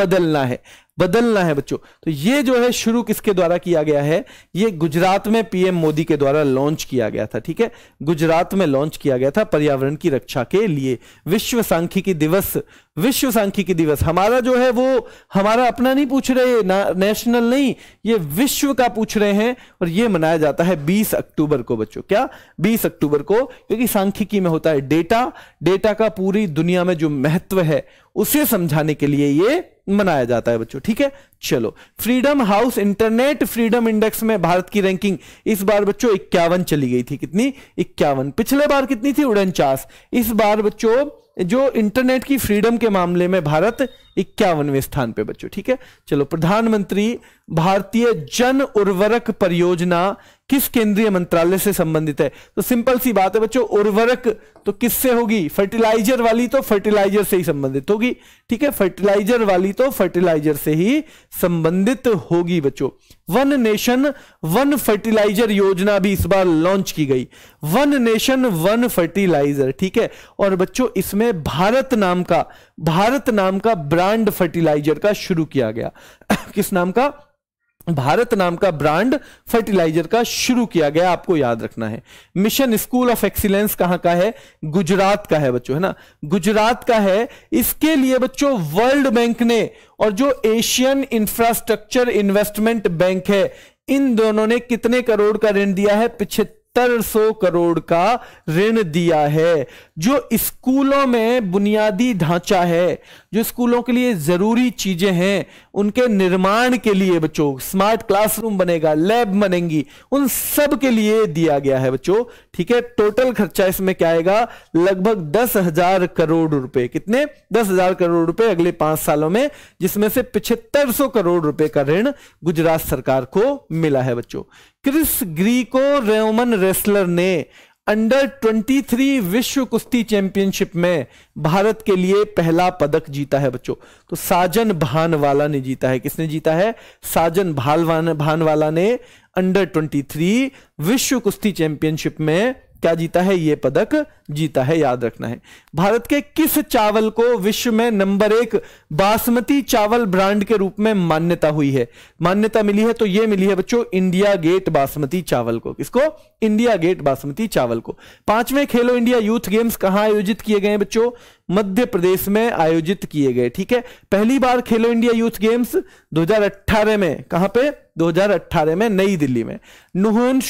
बदलना है बदलना है बच्चों तो ये जो है शुरू किसके द्वारा किया गया है ये गुजरात में पीएम मोदी के द्वारा लॉन्च किया गया था ठीक है गुजरात में लॉन्च किया गया था पर्यावरण की रक्षा के लिए विश्व सांख्यिकी दिवस विश्व सांख्यिकी दिवस हमारा जो है वो हमारा अपना नहीं पूछ रहे ना नेशनल नहीं ये विश्व का पूछ रहे हैं और ये मनाया जाता है बीस अक्टूबर को बच्चों क्या बीस अक्टूबर को क्योंकि सांख्यिकी में होता है डेटा डेटा का पूरी दुनिया में जो महत्व है उसे समझाने के लिए ये मनाया जाता है बच्चों ठीक है चलो freedom house internet freedom index में भारत की रैंकिंग इस बार बच्चों इक्यावन चली गई थी कितनी इक्यावन पिछले बार कितनी थी उनचास इस बार बच्चों जो इंटरनेट की फ्रीडम के मामले में भारत इक्यावनवें स्थान पे बच्चों ठीक है चलो प्रधानमंत्री भारतीय जन उर्वरक परियोजना किस केंद्रीय मंत्रालय से संबंधित है तो सिंपल सी बात है बच्चों उर्वरक तो किससे होगी फर्टिलाइजर वाली तो फर्टिलाइजर से ही संबंधित होगी ठीक है फर्टिलाइजर वाली तो फर्टिलाइजर से ही संबंधित होगी बच्चों वन नेशन वन फर्टिलाइजर योजना भी इस बार लॉन्च की गई वन नेशन वन फर्टिलाइजर ठीक है और बच्चों इसमें भारत नाम का भारत नाम का ब्रांड फर्टिलाइजर का शुरू किया गया किस नाम का भारत नाम का ब्रांड फर्टिलाइजर का शुरू किया गया आपको याद रखना है मिशन स्कूल ऑफ एक्सीलेंस कहां का है गुजरात का है बच्चों है ना गुजरात का है इसके लिए बच्चों वर्ल्ड बैंक ने और जो एशियन इंफ्रास्ट्रक्चर इन्वेस्टमेंट बैंक है इन दोनों ने कितने करोड़ का ऋण दिया है पिछहत्तर सत्तर सौ करोड़ का ऋण दिया है जो स्कूलों में बुनियादी ढांचा है जो स्कूलों के लिए जरूरी चीजें हैं उनके निर्माण के लिए बच्चों स्मार्ट क्लासरूम बनेगा लैब बनेंगी उन सब के लिए दिया गया है बच्चों ठीक है टोटल खर्चा इसमें क्या आएगा लगभग दस हजार करोड़ रुपए कितने दस हजार करोड़ रुपए अगले पांच सालों में जिसमें से पिछहत्तर सौ करोड़ रुपए का ऋण गुजरात सरकार को मिला है बच्चों क्रिस ग्रीको रोमन रेसलर ने अंडर 23 विश्व कुश्ती चैंपियनशिप में भारत के लिए पहला पदक जीता है बच्चों तो साजन भानवाला ने जीता है किसने जीता है साजन भालवान भानवाला ने अंडर 23 विश्व कुश्ती चैंपियनशिप में क्या जीता है यह पदक जीता है याद रखना है भारत के किस चावल को विश्व में नंबर एक बासमती चावल ब्रांड के रूप में मान्यता हुई है मान्यता मिली है तो यह मिली है बच्चों इंडिया गेट बासमती चावल को किसको इंडिया गेट बासमती चावल को पांचवें खेलो इंडिया यूथ गेम्स कहां आयोजित किए गए बच्चों मध्य प्रदेश में आयोजित किए गए ठीक है पहली बार खेलो इंडिया यूथ गेम्स दो में कहां पे 2018 में नई दिल्ली में नुहन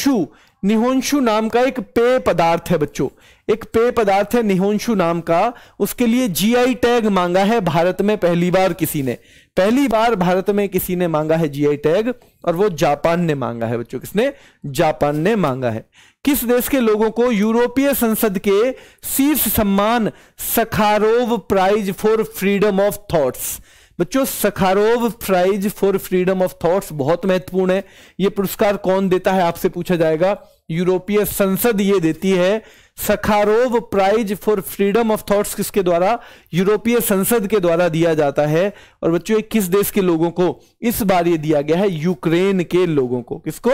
निहोंशु नाम का एक पेय पदार्थ है बच्चों एक पेय पदार्थ है निहोंशु नाम का उसके लिए जीआई टैग मांगा है भारत में पहली बार किसी ने पहली बार भारत में किसी ने मांगा है जीआई टैग और वो जापान ने मांगा है बच्चों किसने जापान ने मांगा है किस देश के लोगों को यूरोपीय संसद के शीर्ष सम्मान Sakharov prize for freedom of thoughts बच्चों Sakharov prize for freedom of thoughts बहुत महत्वपूर्ण है ये पुरस्कार कौन देता है आपसे पूछा जाएगा यूरोपीय संसद ये देती है Sakharov prize for freedom of thoughts किसके द्वारा यूरोपीय संसद के द्वारा दिया जाता है और बच्चों ये किस देश के लोगों को इस बार ये दिया गया है यूक्रेन के लोगों को किसको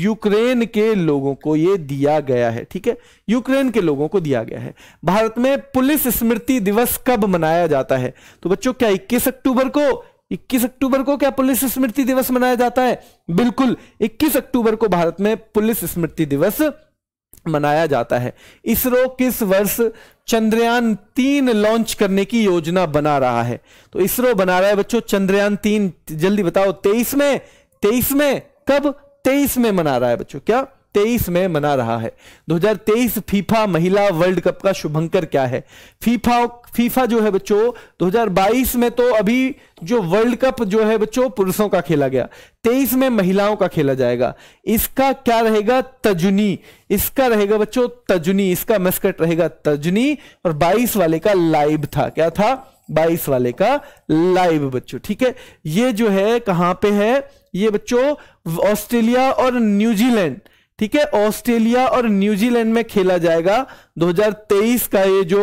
यूक्रेन के लोगों को ये दिया गया है ठीक है यूक्रेन के लोगों को दिया गया है भारत में पुलिस स्मृति दिवस कब मनाया जाता है तो बच्चों क्या इक्कीस अक्टूबर को 21 अक्टूबर को क्या पुलिस स्मृति दिवस मनाया जाता है बिल्कुल 21 अक्टूबर को भारत में पुलिस स्मृति दिवस मनाया जाता है इसरो किस वर्ष चंद्रयान तीन लॉन्च करने की योजना बना रहा है तो इसरो बना रहा है बच्चों चंद्रयान तीन जल्दी बताओ तेईस में तेईस में कब तेईस में मना रहा है बच्चों क्या 2023 में मना रहा है 2023 फीफा महिला वर्ल्ड कप का शुभंकर क्या है फीफा फीफा जो है बच्चों 2022 में तो अभी जो वर्ल्ड कप जो है बच्चों पुरुषों का खेला गया 23 में महिलाओं का खेला जाएगा इसका क्या रहेगा तजुनी इसका रहेगा बच्चों तजुनी इसका मस्कट रहेगा तजुनी और 22 वाले का लाइव था क्या था 22 वाले का लाइव बच्चों ठीक है ये जो है कहां पे है ये बच्चों ऑस्ट्रेलिया और न्यूजीलैंड ठीक है ऑस्ट्रेलिया और न्यूजीलैंड में खेला जाएगा 2023 का ये जो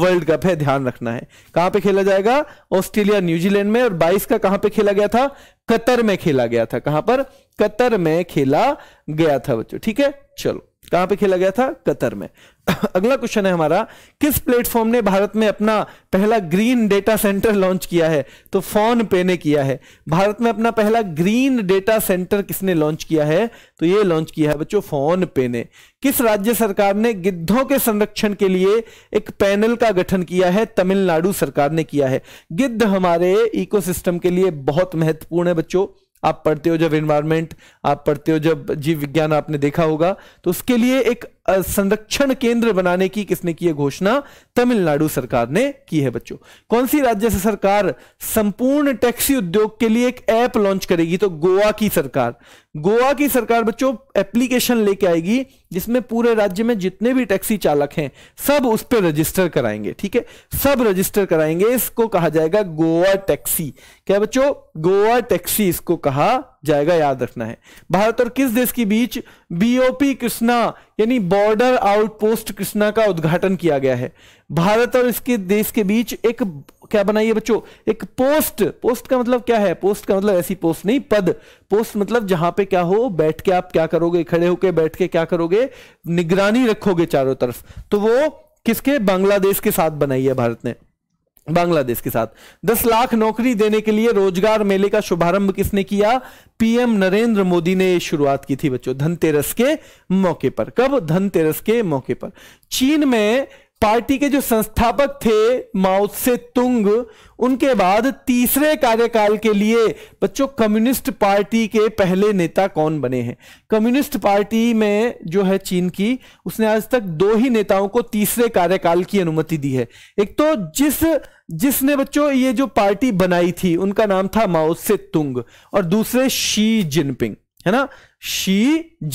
वर्ल्ड कप है ध्यान रखना है कहां पे खेला जाएगा ऑस्ट्रेलिया न्यूजीलैंड में और 22 का कहां पे खेला गया था कतर में खेला गया था कहां पर कतर में खेला गया था बच्चों ठीक है चलो कहां पे खेला गया था कतर में अगला क्वेश्चन है हमारा किस प्लेटफॉर्म ने भारत में अपना पहला ग्रीन डेटा सेंटर लॉन्च किया है तो फोन पे ने किया है भारत में अपना पहला ग्रीन डेटा सेंटर किसने लॉन्च किया है तो ये लॉन्च किया है बच्चों फोन पे ने किस राज्य सरकार ने गिद्धों के संरक्षण के लिए एक पैनल का गठन किया है तमिलनाडु सरकार ने किया है गिद्ध हमारे इकोसिस्टम के लिए बहुत महत्वपूर्ण है बच्चों आप पढ़ते हो जब एनवायरमेंट आप पढ़ते हो जब जीव विज्ञान आपने देखा होगा तो उसके लिए एक संरक्षण केंद्र बनाने की किसने की है घोषणा तमिलनाडु सरकार ने की है बच्चों कौन सी राज्य से सरकार संपूर्ण टैक्सी उद्योग के लिए एक ऐप लॉन्च करेगी तो गोवा की सरकार गोवा की सरकार बच्चों एप्लीकेशन लेके आएगी जिसमें पूरे राज्य में जितने भी टैक्सी चालक हैं सब उस पर रजिस्टर कराएंगे ठीक है सब रजिस्टर कराएंगे इसको कहा जाएगा गोवा टैक्सी क्या बच्चों गोवा टैक्सी इसको कहा जाएगा याद रखना है भारत और किस देश के बीच बीओपी कृष्णा यानी बॉर्डर आउटपोस्ट कृष्णा का उद्घाटन किया गया है भारत और इसके देश के बीच एक क्या बनाइए बच्चों एक पोस्ट पोस्ट का मतलब क्या है पोस्ट का मतलब ऐसी पोस्ट नहीं पद पोस्ट मतलब जहां पे क्या हो बैठ के आप क्या करोगे खड़े होके बैठ के क्या करोगे निगरानी रखोगे चारों तरफ तो वो किसके बांग्लादेश के साथ बनाई है भारत ने बांग्लादेश के साथ दस लाख नौकरी देने के लिए रोजगार मेले का शुभारंभ किसने किया पीएम नरेंद्र मोदी ने शुरुआत की थी बच्चों धनतेरस के मौके पर कब धनतेरस के मौके पर चीन में पार्टी के जो संस्थापक थे माओ से तुंग उनके बाद तीसरे कार्यकाल के लिए बच्चों कम्युनिस्ट पार्टी के पहले नेता कौन बने हैं कम्युनिस्ट पार्टी में जो है चीन की उसने आज तक दो ही नेताओं को तीसरे कार्यकाल की अनुमति दी है एक तो जिस जिसने बच्चों ये जो पार्टी बनाई थी उनका नाम था माओ से तुंग और दूसरे शी जिनपिंग है ना शी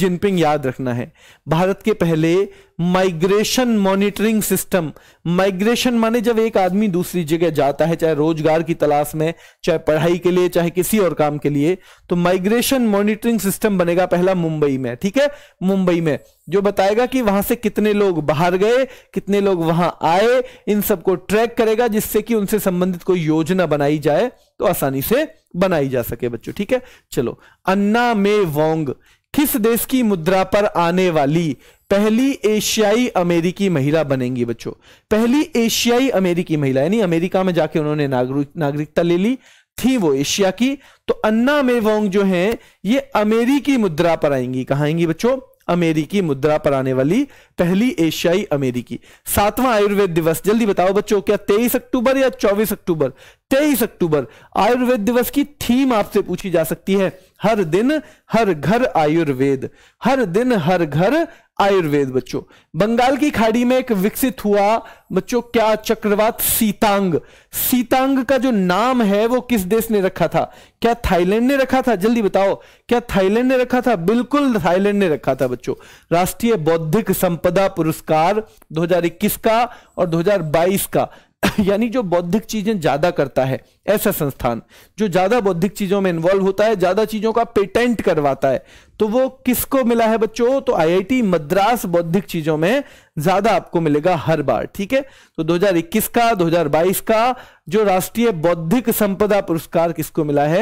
जिनपिंग याद रखना है भारत के पहले माइग्रेशन मॉनिटरिंग सिस्टम माइग्रेशन माने जब एक आदमी दूसरी जगह जाता है चाहे रोजगार की तलाश में चाहे पढ़ाई के लिए चाहे किसी और काम के लिए तो माइग्रेशन मॉनिटरिंग सिस्टम बनेगा पहला मुंबई में ठीक है मुंबई में जो बताएगा कि वहां से कितने लोग बाहर गए कितने लोग वहां आए इन सबको ट्रैक करेगा जिससे कि उनसे संबंधित कोई योजना बनाई जाए तो आसानी से बनाई जा सके बच्चों ठीक है चलो अन्ना मे वोंग किस देश की मुद्रा पर आने वाली पहली एशियाई अमेरिकी महिला बनेंगी बच्चों पहली एशियाई अमेरिकी महिला यानी अमेरिका में जाके उन्होंने नागरिकता ले ली थी वो एशिया की तो अन्ना मेवोंग जो है ये अमेरिकी मुद्रा पर आएंगी कहा आएंगी बच्चों अमेरिकी मुद्रा पर आने वाली पहली एशियाई अमेरिकी सातवां आयुर्वेद दिवस जल्दी बताओ बच्चों क्या तेईस अक्टूबर या चौबीस अक्टूबर तेईस अक्टूबर आयुर्वेद दिवस की थीम आपसे पूछी जा सकती है हर दिन हर घर आयुर्वेद हर दिन हर घर आयुर्वेद बच्चों बंगाल की खाड़ी में एक विकसित हुआ बच्चों क्या चक्रवात सीतांग सीतांग का जो नाम है वो किस देश ने रखा था क्या थाईलैंड ने रखा था जल्दी बताओ क्या थाईलैंड ने रखा था बिल्कुल थाईलैंड ने रखा था बच्चों राष्ट्रीय बौद्धिक संपदा पुरस्कार 2021 का और 2022 का यानी जो बौद्धिक चीजें ज्यादा करता है ऐसा संस्थान जो ज्यादा बौद्धिक चीजों में इन्वॉल्व होता है ज्यादा चीजों का पेटेंट करवाता है तो वो किसको मिला है बच्चों तो आईआईटी मद्रास बौद्धिक चीजों में ज्यादा आपको मिलेगा हर बार ठीक है तो 2021 का 2022 का जो राष्ट्रीय बौद्धिक संपदा पुरस्कार किसको मिला है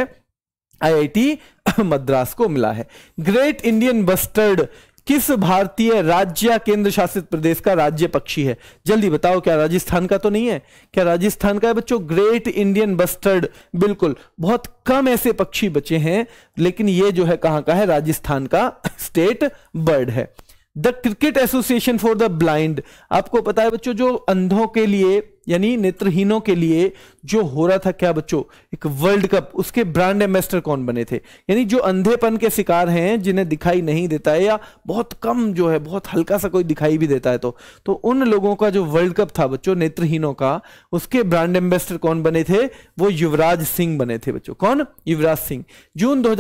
आई मद्रास को मिला है ग्रेट इंडियन बस्टर्ड किस भारतीय राज्य केंद्र शासित प्रदेश का राज्य पक्षी है जल्दी बताओ क्या राजस्थान का तो नहीं है क्या राजस्थान का है बच्चों ग्रेट इंडियन बस्टर्ड बिल्कुल बहुत कम ऐसे पक्षी बचे हैं लेकिन ये जो है कहां का है राजस्थान का स्टेट बर्ड है the cricket association for the blind आपको पता है बच्चों जो अंधों के लिए यानी नेत्रहीनों के लिए जो हो रहा था क्या बच्चों एक वर्ल्ड कप उसके ब्रांड एम्बेसडर कौन बने थे यानी जो अंधेपन के शिकार हैं जिन्हें दिखाई नहीं देता है या बहुत कम जो है बहुत हल्का सा कोई दिखाई भी देता है तो तो उन लोगों का जो वर्ल्ड कप था बच्चों नेत्रहीनों का उसके ब्रांड एम्बेसडर कौन बने थे वो युवराज सिंह बने थे बच्चों कौन युवराज सिंह जून दो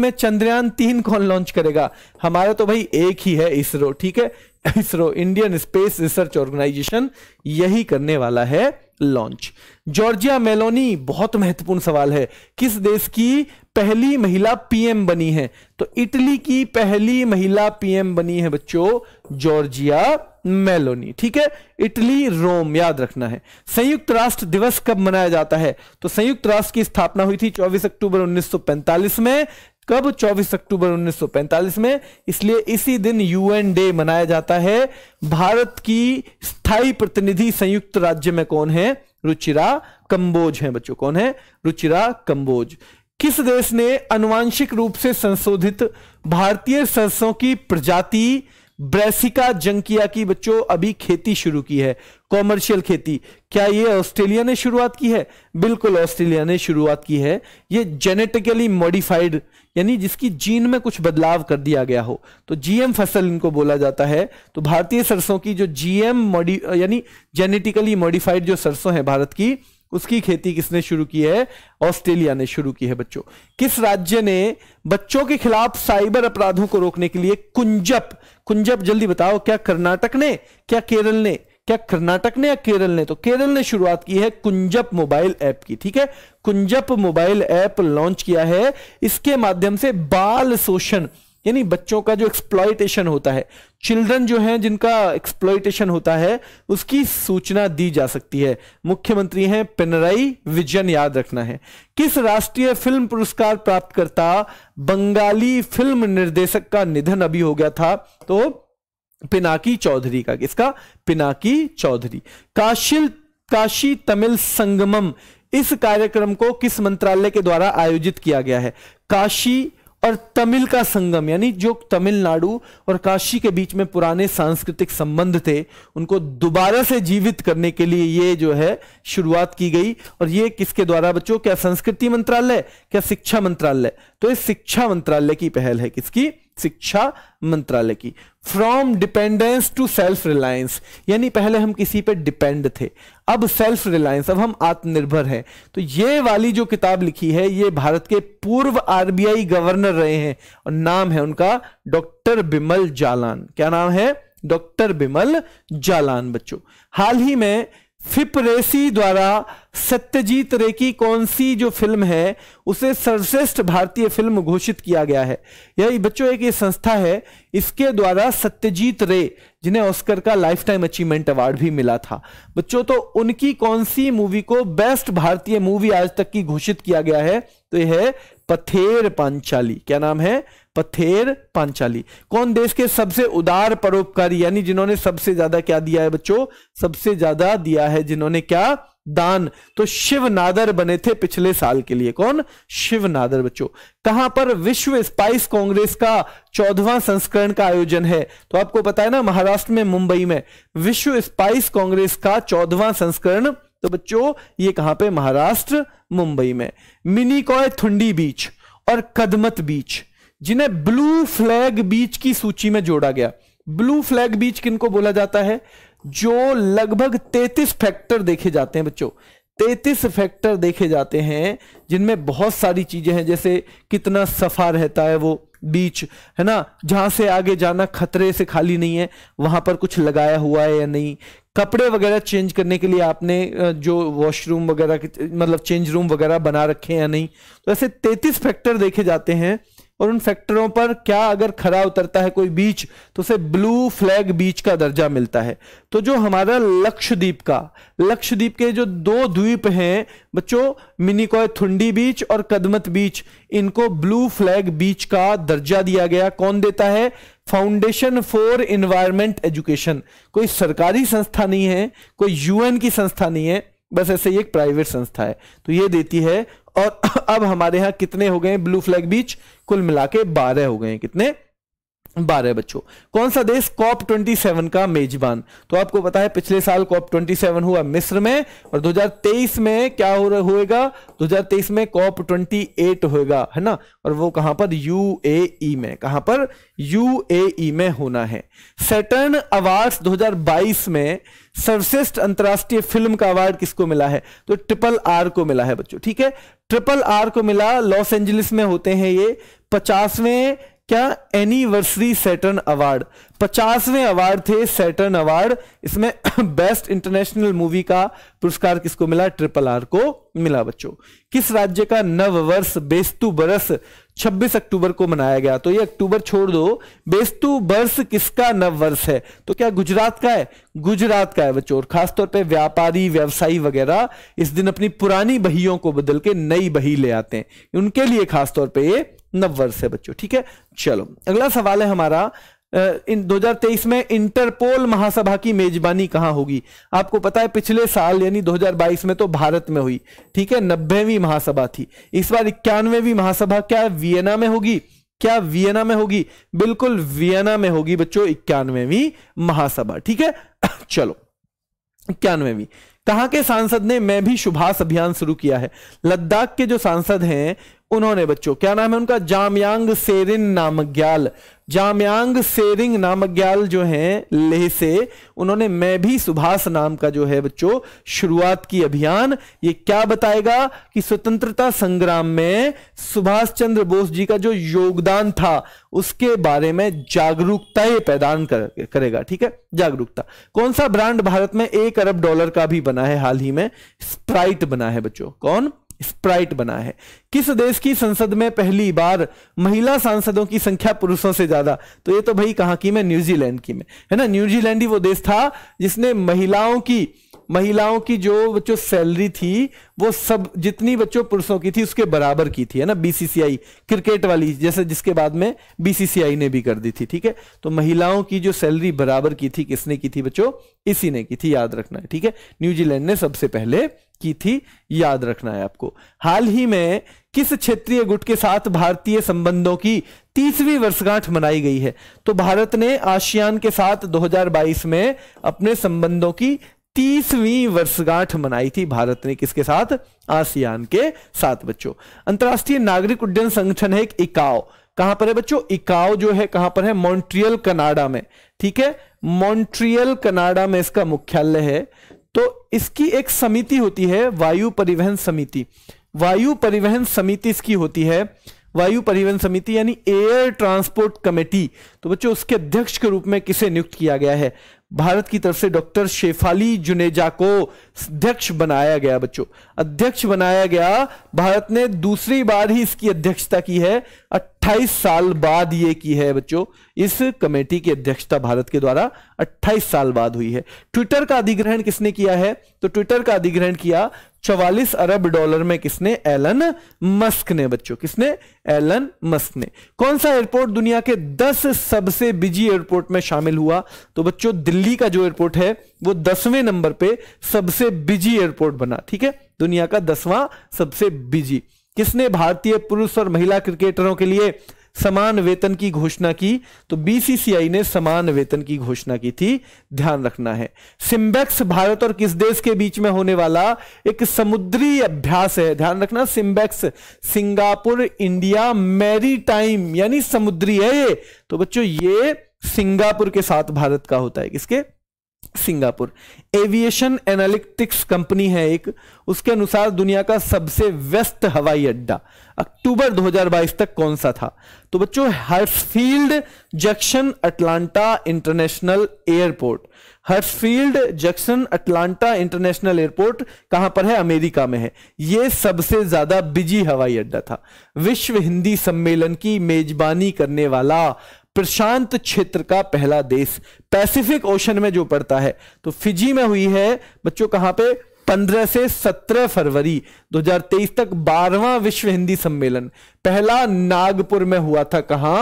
में चंद्रयान तीन कौन लॉन्च करेगा हमारा तो भाई एक ही है इसरो ठीक है ISRO Indian space research organisation यही करने वाला है लॉन्च जॉर्जिया मेलोनी बहुत महत्वपूर्ण सवाल है किस देश की पहली महिला पीएम बनी है तो इटली की पहली महिला पीएम बनी है बच्चों जॉर्जिया मेलोनी ठीक है इटली रोम याद रखना है संयुक्त राष्ट्र दिवस कब मनाया जाता है तो संयुक्त राष्ट्र की स्थापना हुई थी 24 अक्टूबर 1945 में कब 24 अक्टूबर 1945 में इसलिए इसी दिन यूएन डे मनाया जाता है भारत की स्थायी प्रतिनिधि संयुक्त राज्य में कौन है रुचिरा कंबोज है बच्चों कौन है रुचिरा कंबोज किस देश ने अनुवांशिक रूप से संशोधित भारतीय सरसों की प्रजाति ब्रेसिका जंकिया की बच्चों अभी खेती शुरू की है कॉमर्शियल खेती क्या ये ऑस्ट्रेलिया ने शुरुआत की है बिल्कुल ऑस्ट्रेलिया ने शुरुआत की है ये जेनेटिकली मॉडिफाइड यानी जिसकी जीन में कुछ बदलाव कर दिया गया हो तो जीएम फसल इनको बोला जाता है तो भारतीय सरसों की जो जीएम यानी जेनेटिकली मॉडिफाइड जो सरसों है भारत की उसकी खेती किसने शुरू की है ऑस्ट्रेलिया ने शुरू की है बच्चों किस राज्य ने बच्चों के खिलाफ साइबर अपराधों को रोकने के लिए कुंजप कुंजप जल्दी बताओ क्या कर्नाटक ने क्या केरल ने क्या कर्नाटक ने या केरल ने तो केरल ने शुरुआत की है कुंजप मोबाइल ऐप की ठीक है कुंजप मोबाइल ऐप लॉन्च किया है इसके माध्यम से बाल शोषण यानी बच्चों का जो एक्सप्लॉयटेशन होता है चिल्ड्रन जो हैं जिनका एक्सप्लॉयटेशन होता है उसकी सूचना दी जा सकती है मुख्यमंत्री हैं पिनराई विजन याद रखना है किस राष्ट्रीय फिल्म पुरस्कार प्राप्तकर्ता बंगाली फिल्म निर्देशक का निधन अभी हो गया था तो पिनाकी चौधरी का किसका पिनाकी चौधरी काशिल काशी तमिल संगमम इस कार्यक्रम को किस मंत्रालय के द्वारा आयोजित किया गया है काशी और तमिल का संगम यानी जो तमिलनाडु और काशी के बीच में पुराने सांस्कृतिक संबंध थे उनको दोबारा से जीवित करने के लिए ये जो है शुरुआत की गई और ये किसके द्वारा बच्चों क्या संस्कृति मंत्रालय क्या शिक्षा मंत्रालय तो ये शिक्षा मंत्रालय की पहल है किसकी शिक्षा मंत्रालय की from dependence to self reliance यानी पहले हम किसी पे डिपेंड थे अब सेल्फ रिलायंस अब हम आत्मनिर्भर हैं तो ये वाली जो किताब लिखी है ये भारत के पूर्व आरबीआई गवर्नर रहे हैं और नाम है उनका डॉक्टर बिमल जालान क्या नाम है डॉक्टर बिमल जालान बच्चों हाल ही में फिपरेसी द्वारा सत्यजीत रे की कौन सी जो फिल्म है उसे सर्वश्रेष्ठ भारतीय फिल्म घोषित किया गया है यह बच्चों एक ये संस्था है इसके द्वारा सत्यजीत रे जिन्हें ऑस्कर का लाइफ टाइम अचीवमेंट अवार्ड भी मिला था बच्चों तो उनकी कौन सी मूवी को बेस्ट भारतीय मूवी आज तक की घोषित किया गया है तो यह है पथेर पांचाली क्या नाम है पथेर पांचाली कौन देश के सबसे उदार परोपकारी यानी जिन्होंने सबसे ज्यादा क्या दिया है बच्चों सबसे ज्यादा दिया है जिन्होंने क्या दान तो शिव नादर बने थे पिछले साल के लिए कौन शिव नादर बच्चों कहां पर विश्व स्पाइस कांग्रेस का चौदवा संस्करण का आयोजन है तो आपको पता है ना महाराष्ट्र में मुंबई में विश्व स्पाइस कांग्रेस का चौदवा संस्करण तो बच्चों ये कहां पे महाराष्ट्र मुंबई में मिनी कॉय थुंडी बीच और कदमत बीच जिन्हें ब्लू फ्लैग बीच की सूची में जोड़ा गया ब्लू फ्लैग बीच किनको बोला जाता है जो लगभग 33 फैक्टर देखे जाते हैं बच्चों 33 फैक्टर देखे जाते हैं जिनमें बहुत सारी चीजें हैं जैसे कितना सफा रहता है वो बीच है ना जहां से आगे जाना खतरे से खाली नहीं है वहां पर कुछ लगाया हुआ है या नहीं कपड़े वगैरह चेंज करने के लिए आपने जो वॉशरूम वगैरह मतलब चेंज रूम वगैरह बना रखे हैं या नहीं तो ऐसे तैतीस फैक्टर देखे जाते हैं और उन फैक्टरों पर क्या अगर खरा उतरता है कोई बीच तो उसे ब्लू फ्लैग बीच का दर्जा मिलता है तो जो हमारा लक्षद्वीप का लक्षद्वीप के जो दो द्वीप हैं बच्चों मिनीकॉय थुंडी बीच और कदमत बीच इनको ब्लू फ्लैग बीच का दर्जा दिया गया कौन देता है फाउंडेशन फॉर इन्वायरमेंट एजुकेशन कोई सरकारी संस्था नहीं है कोई यूएन की संस्था नहीं है बस ऐसे ही एक प्राइवेट संस्था है तो ये देती है और अब हमारे यहां कितने हो गए ब्लू फ्लैग बीच कुल मिला के बारह हो गए कितने बारह बच्चों कौन सा देश कॉप ट्वेंटी सेवन का मेजबान तो आपको पता है पिछले साल कॉप ट्वेंटी सेवन हुआ मिस्र में और 2023 में क्या हो होएगा 2023 में कॉप ट्वेंटी एट होएगा है ना और वो कहां पर यूएई e में कहां पर यूएई e में होना है सेटर्न अवार्ड्स 2022 में सर्वश्रेष्ठ अंतर्राष्ट्रीय फिल्म का अवार्ड किसको मिला है तो ट्रिपल आर को मिला है बच्चों ठीक है ट्रिपल आर को मिला लॉस एंजलिस में होते हैं ये पचासवें क्या एनिवर्सरी सैटर्न अवार्ड पचासवें अवार्ड थे सैटर्न अवार्ड इसमें बेस्ट इंटरनेशनल मूवी का पुरस्कार किसको मिला ट्रिपल आर को मिला बच्चों किस राज्य का नव वर्ष बेस्तु बरस 26 अक्टूबर को मनाया गया तो ये अक्टूबर छोड़ दो बेस्तु बरस किसका नव वर्ष है तो क्या गुजरात का है गुजरात का है बच्चों खासतौर पे व्यापारी व्यवसायी वगैरह इस दिन अपनी पुरानी बहियों को बदल के नई बही ले आते हैं उनके लिए खासतौर पे ये नव वर्ष है बच्चों ठीक है चलो अगला सवाल है हमारा इन 2023 में इंटरपोल महासभा की मेजबानी कहां होगी आपको पता है पिछले साल यानी 2022 में तो भारत में हुई ठीक है नब्बेवीं महासभा थी इस बार इक्यानवेवीं महासभा क्या वियना में होगी क्या वियना में होगी बिल्कुल वियना में होगी बच्चों इक्यानवेवीं महासभा ठीक है चलो इक्यानवेवीं कहा के सांसद ने मैं भी सुभाष अभियान शुरू किया है लद्दाख के जो सांसद हैं उन्होंने बच्चों क्या नाम है उनका जामयांग सेरिन नामग्याल जामयांग सेरिंग नामग्याल जो है लेह से उन्होंने मैं भी सुभाष नाम का जो है बच्चों शुरुआत की अभियान ये क्या बताएगा कि स्वतंत्रता संग्राम में सुभाष चंद्र बोस जी का जो योगदान था उसके बारे में जागरूकता ये पैदान कर, करेगा ठीक है जागरूकता कौन सा ब्रांड भारत में एक अरब डॉलर का भी बना है हाल ही में स्प्राइट बना है बच्चों कौन स्प्राइट बना है किस देश की संसद में पहली बार महिला सांसदों की संख्या पुरुषों से ज्यादा तो ये तो भाई कहा की मैं न्यूजीलैंड की में है ना न्यूजीलैंड ही वो देश था जिसने महिलाओं की महिलाओं की जो बच्चों सैलरी थी वो सब जितनी बच्चों पुरुषों की थी उसके बराबर की थी है ना बीसीसीआई क्रिकेट वाली जैसे जिसके बाद में बीसीसीआई ने भी कर दी थी ठीक है तो महिलाओं की जो सैलरी बराबर की थी किसने की थी बच्चों इसी ने की थी याद रखना है ठीक है न्यूजीलैंड ने सबसे पहले की थी याद रखना है आपको हाल ही में किस क्षेत्रीय गुट के साथ भारतीय संबंधों की तीसवीं वर्षगांठ मनाई गई है तो भारत ने आशियान के साथ 2022 में अपने संबंधों की तीसवीं वर्षगांठ मनाई थी भारत ने किसके साथ आसियान के साथ बच्चों अंतर्राष्ट्रीय नागरिक उड्डयन संगठन है एक इकाओ कहां पर है बच्चों इकाओ जो है कहां पर है मॉन्ट्रियल कनाडा में ठीक है मॉन्ट्रियल कनाडा में इसका मुख्यालय है तो इसकी एक समिति होती है वायु परिवहन समिति वायु परिवहन समिति इसकी होती है वायु परिवहन समिति यानी एयर ट्रांसपोर्ट कमेटी तो बच्चों उसके अध्यक्ष के रूप में किसे नियुक्त किया गया है भारत की तरफ से डॉक्टर शेफाली जुनेजा को अध्यक्ष बनाया गया बच्चों अध्यक्ष बनाया गया भारत ने दूसरी बार ही इसकी अध्यक्षता की है 28 साल बाद ये की है बच्चों इस कमेटी की अध्यक्षता भारत के द्वारा 28 साल बाद हुई है ट्विटर का अधिग्रहण किसने किया है तो ट्विटर का अधिग्रहण किया 44 अरब डॉलर में किसने एलन मस्क ने बच्चों किसने एलन मस्क ने कौन सा एयरपोर्ट दुनिया के 10 सबसे बिजी एयरपोर्ट में शामिल हुआ तो बच्चों दिल्ली का जो एयरपोर्ट है वो दसवें नंबर पर सबसे बिजी एयरपोर्ट बना ठीक है दुनिया का दसवां सबसे बिजी किसने भारतीय पुरुष और महिला क्रिकेटरों के लिए समान वेतन की घोषणा की तो बीसीसीआई ने समान वेतन की घोषणा की थी ध्यान रखना है सिम्बेक्स भारत और किस देश के बीच में होने वाला एक समुद्री अभ्यास है ध्यान रखना SIMBEX Singapore India maritime यानी समुद्री है ये तो बच्चों ये सिंगापुर के साथ भारत का होता है किसके सिंगापुर एविएशन एनालिटिक्स कंपनी है एक उसके अनुसार दुनिया का सबसे व्यस्त हवाई अड्डा अक्टूबर 2022 तक कौन सा था तो बच्चों Hartsfield junction Atlanta international airport Hartsfield junction Atlanta international airport कहां पर है अमेरिका में है यह सबसे ज्यादा बिजी हवाई अड्डा था विश्व हिंदी सम्मेलन की मेजबानी करने वाला प्रशांत क्षेत्र का पहला देश पैसिफिक ओशन में जो पड़ता है तो फिजी में हुई है बच्चों कहां पे 15 से 17 फरवरी 2023 तक बारवा विश्व हिंदी सम्मेलन पहला नागपुर में हुआ था कहा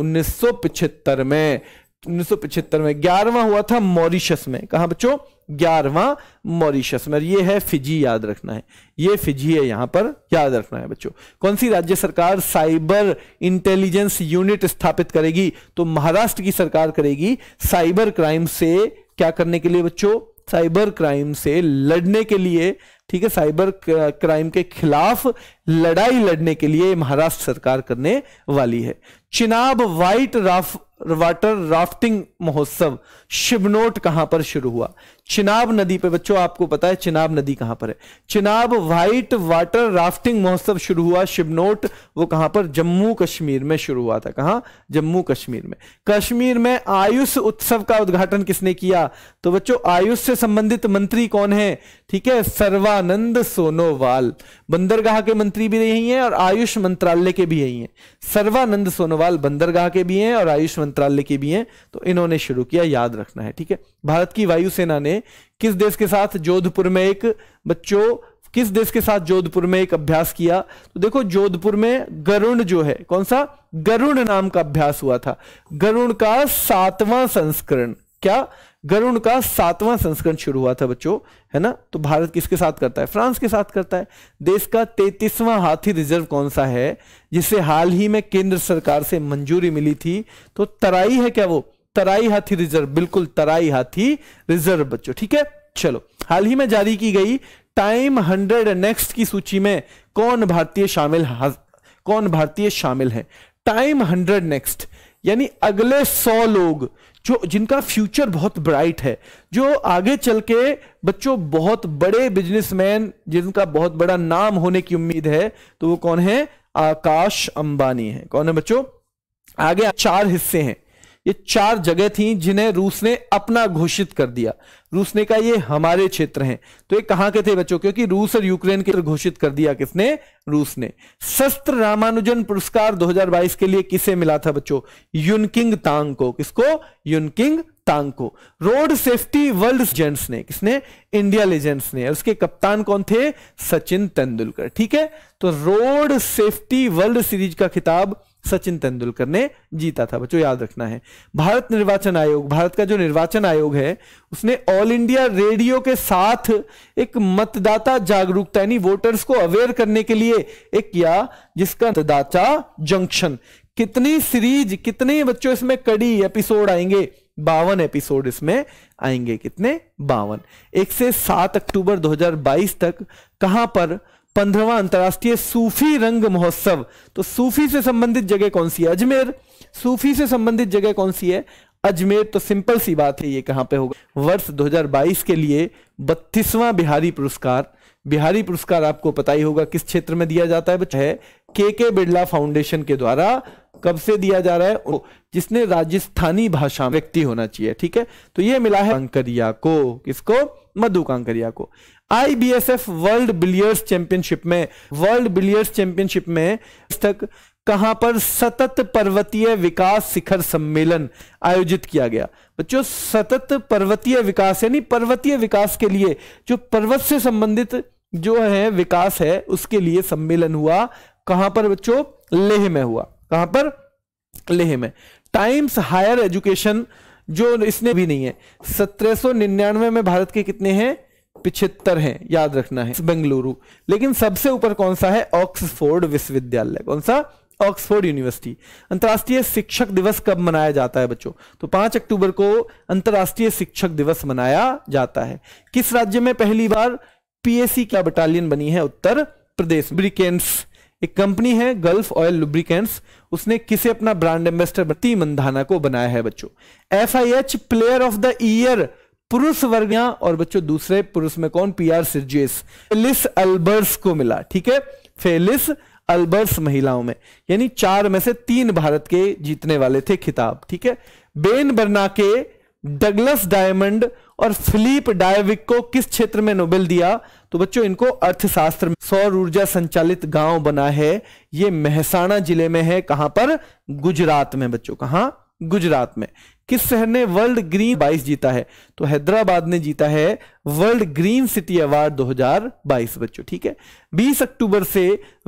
1975 में 1975 में ग्यारहवा हुआ था मॉरिशस में कहा बच्चों ग्यारहवा मॉरिशस में ये है फिजी याद रखना है ये फिजी है यहां पर याद रखना है बच्चों कौन सी राज्य सरकार साइबर इंटेलिजेंस यूनिट स्थापित करेगी तो महाराष्ट्र की सरकार करेगी साइबर क्राइम से क्या करने के लिए बच्चों साइबर क्राइम से लड़ने के लिए ठीक है साइबर क्राइम के खिलाफ लड़ाई लड़ने के लिए महाराष्ट्र सरकार करने वाली है Chenab white raft water rafting महोत्सव शिवनोट कहां पर शुरू हुआ चिनाब नदी पे बच्चों आपको पता है चिनाब नदी कहां पर है चिनाब व्हाइट वाटर राफ्टिंग महोत्सव शुरू हुआ शिवनोट वो कहां पर जम्मू कश्मीर में शुरू हुआ था कहा जम्मू कश्मीर में कश्मीर में आयुष उत्सव का उद्घाटन किसने किया तो बच्चों आयुष से संबंधित मंत्री कौन है ठीक है सर्वानंद सोनोवाल बंदरगाह के मंत्री भी यही है और आयुष मंत्रालय के भी यही है सर्वानंद सोनोवाल बंदरगाह के भी हैं और आयुष मंत्रालय के भी हैं तो इन्होंने शुरू किया याद रखना है ठीक है भारत की वायुसेना ने ने किस देश के साथ जोधपुर में एक बच्चों किस देश के साथ जोधपुर में एक अभ्यास किया तो देखो जोधपुर में गरुण जो है कौन सा गरुण नाम का अभ्यास हुआ था गरुण का सातवां संस्करण क्या गरुण का सातवां संस्करण शुरू हुआ था बच्चों है ना तो भारत किसके साथ करता है फ्रांस के साथ करता है देश का तैतीसवां हाथी रिजर्व कौन सा है जिसे हाल ही में केंद्र सरकार से मंजूरी मिली थी तो तराई है क्या वो तराई हाथी रिजर्व बिल्कुल तराई हाथी रिजर्व बच्चों ठीक है चलो हाल ही में जारी की गई टाइम हंड्रेड नेक्स्ट की सूची में कौन भारतीय शामिल कौन भारतीय शामिल है टाइम हंड्रेड नेक्स्ट यानी अगले सौ लोग जो जिनका फ्यूचर बहुत ब्राइट है जो आगे चल के बच्चों बहुत बड़े बिजनेसमैन जिनका बहुत बड़ा नाम होने की उम्मीद है तो वो कौन है आकाश अंबानी है कौन है बच्चों आगे चार हिस्से हैं ये चार जगह थी जिन्हें रूस ने अपना घोषित कर दिया रूस ने कहा ये हमारे क्षेत्र हैं तो ये कहां के थे बच्चों क्योंकि रूस और यूक्रेन के घोषित कर दिया किसने रूस ने शस्त्र रामानुजन पुरस्कार 2022 के लिए किसे मिला था बच्चों युनकिंग तांग को किसको युनकिंग तांग को रोड सेफ्टी वर्ल्ड जेंट्स ने किसने इंडिया लेजेंट्स ने उसके कप्तान कौन थे सचिन तेंदुलकर ठीक है तो रोड सेफ्टी वर्ल्ड सीरीज का खिताब सचिन तेंदुलकर ने जीता था बच्चों याद रखना है भारत निर्वाचन आयोग भारत का जो निर्वाचन आयोग है उसने ऑल इंडिया रेडियो के साथ एक मतदाता जागरूकता यानी वोटर्स को अवेयर करने के लिए एक किया जिसका मतदाता जंक्शन कितनी सीरीज कितने बच्चों इसमें कड़ी एपिसोड आएंगे बावन एपिसोड इसमें आएंगे कितने बावन एक से सात अक्टूबर 2022 तक कहां पर पंद्रवा अंतर्राष्ट्रीय सूफी रंग महोत्सव तो सूफी से संबंधित जगह कौन सी है अजमेर सूफी से संबंधित जगह कौन सी है अजमेर तो सिंपल सी बात है ये कहां पे होगा वर्ष 2022 के लिए बत्तीसवां बिहारी पुरस्कार बिहारी पुरस्कार आपको पता ही होगा किस क्षेत्र में दिया जाता है है के के बिरला फाउंडेशन के द्वारा कब से दिया जा रहा है जिसने राजस्थानी भाषा व्यक्ति होना चाहिए ठीक है तो ये मिला है कांकरिया को किसको मधु कांकरिया को एफ वर्ल्ड बिलियर्स चैंपियनशिप में वर्ल्ड बिलियर्स चैंपियनशिप में तक कहां पर सतत पर्वतीय विकास शिखर सम्मेलन आयोजित किया गया बच्चों सतत पर्वतीय विकास यानी पर्वतीय विकास के लिए जो पर्वत से संबंधित जो है विकास है उसके लिए सम्मेलन हुआ कहां पर बच्चों लेह में हुआ कहां पर लेह में टाइम्स हायर एजुकेशन जो इसने भी नहीं है सत्रह में भारत के कितने हैं पिछहत्तर है याद रखना है बेंगलुरु लेकिन सबसे ऊपर कौन सा है ऑक्सफोर्ड विश्वविद्यालय कौन सा ऑक्सफोर्ड यूनिवर्सिटी अंतर्राष्ट्रीय शिक्षक दिवस कब मनाया जाता है बच्चों तो पांच अक्टूबर को अंतर्राष्ट्रीय शिक्षक दिवस मनाया जाता है किस राज्य में पहली बार पीएससी क्या बटालियन बनी है उत्तर प्रदेश ब्रिकेन्स एक कंपनी है गल्फ ऑयल लुब्रिकेंट्स उसने किसे अपना ब्रांड एम्बेसडर बत्ती मंदाना को बनाया है बच्चों F player of the year पुरुष वर्ग यहां और बच्चों दूसरे पुरुष में कौन पी आर सिर्जेस फेलिस अल्बर्स को मिला ठीक है फेलिस अल्बर्स महिलाओं में यानी चार में से तीन भारत के जीतने वाले थे खिताब ठीक है Ben Bernanke Douglas Diamond और फिलिप डायविक को किस क्षेत्र में नोबेल दिया तो बच्चों इनको अर्थशास्त्र में सौर ऊर्जा संचालित गांव बना है ये मेहसाणा जिले में है कहां पर गुजरात में बच्चों कहां गुजरात में किस शहर ने वर्ल्ड ग्रीन 22 जीता है तो हैदराबाद ने जीता है वर्ल्ड ग्रीन सिटी अवार्ड 2022 बच्चों ठीक है 20 अक्टूबर से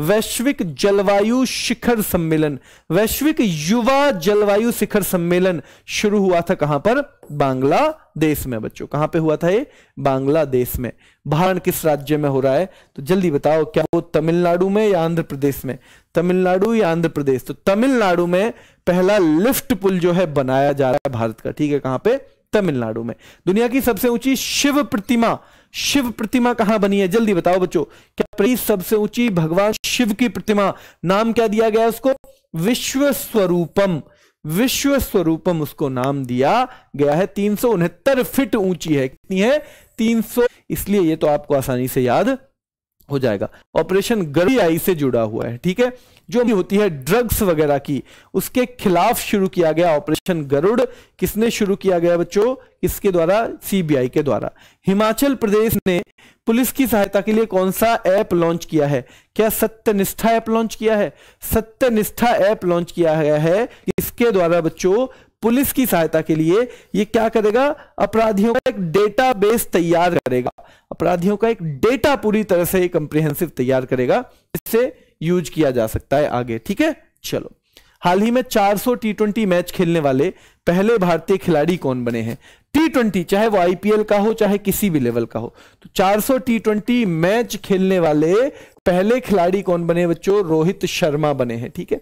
वैश्विक जलवायु शिखर सम्मेलन वैश्विक युवा जलवायु शिखर सम्मेलन शुरू हुआ था कहां पर बांग्लादेश में बच्चों कहां पे हुआ था ये बांग्लादेश में भारण किस राज्य में हो रहा है तो जल्दी बताओ क्या वो तमिलनाडु में या आंध्र प्रदेश में तमिलनाडु या आंध्र प्रदेश तो तमिलनाडु में पहला लिफ्ट पुल जो है बनाया जा रहा है भारत का ठीक है कहां पे तमिलनाडु में दुनिया की सबसे ऊंची शिव प्रतिमा शिव प्रतिमा कहां बनी है जल्दी बताओ बच्चों क्या सबसे ऊंची भगवान शिव की प्रतिमा नाम क्या दिया गया उसको विश्व स्वरूपम विश्व स्वरूपम उसको नाम दिया गया है तीन फीट ऊंची है कितनी है 300 इसलिए ये तो आपको आसानी से याद हो जाएगा ऑपरेशन गड़ी आई से जुड़ा हुआ है ठीक है जो होती है ड्रग्स वगैरह की उसके खिलाफ शुरू किया गया ऑपरेशन गरुड़ किसने शुरू किया गया बच्चों किसके द्वारा सीबीआई के द्वारा हिमाचल प्रदेश ने पुलिस की सहायता के लिए कौन सा ऐप लॉन्च किया है क्या सत्यनिष्ठा ऐप लॉन्च किया है सत्यनिष्ठा ऐप लॉन्च किया गया है इसके द्वारा बच्चों पुलिस की सहायता के लिए ये क्या करेगा अपराधियों का एक डेटाबेस तैयार करेगा अपराधियों का एक डेटा पूरी तरह से कंप्रिहेंसिव तैयार करेगा इससे यूज किया जा सकता है आगे ठीक है चलो हाल ही में 400 टी ट्वेंटी मैच खेलने वाले पहले भारतीय खिलाड़ी कौन बने हैं टी ट्वेंटी चाहे वो आईपीएल का हो चाहे किसी भी लेवल का हो तो 400 टी ट्वेंटी मैच खेलने वाले पहले खिलाड़ी कौन बने बच्चों रोहित शर्मा बने हैं ठीक है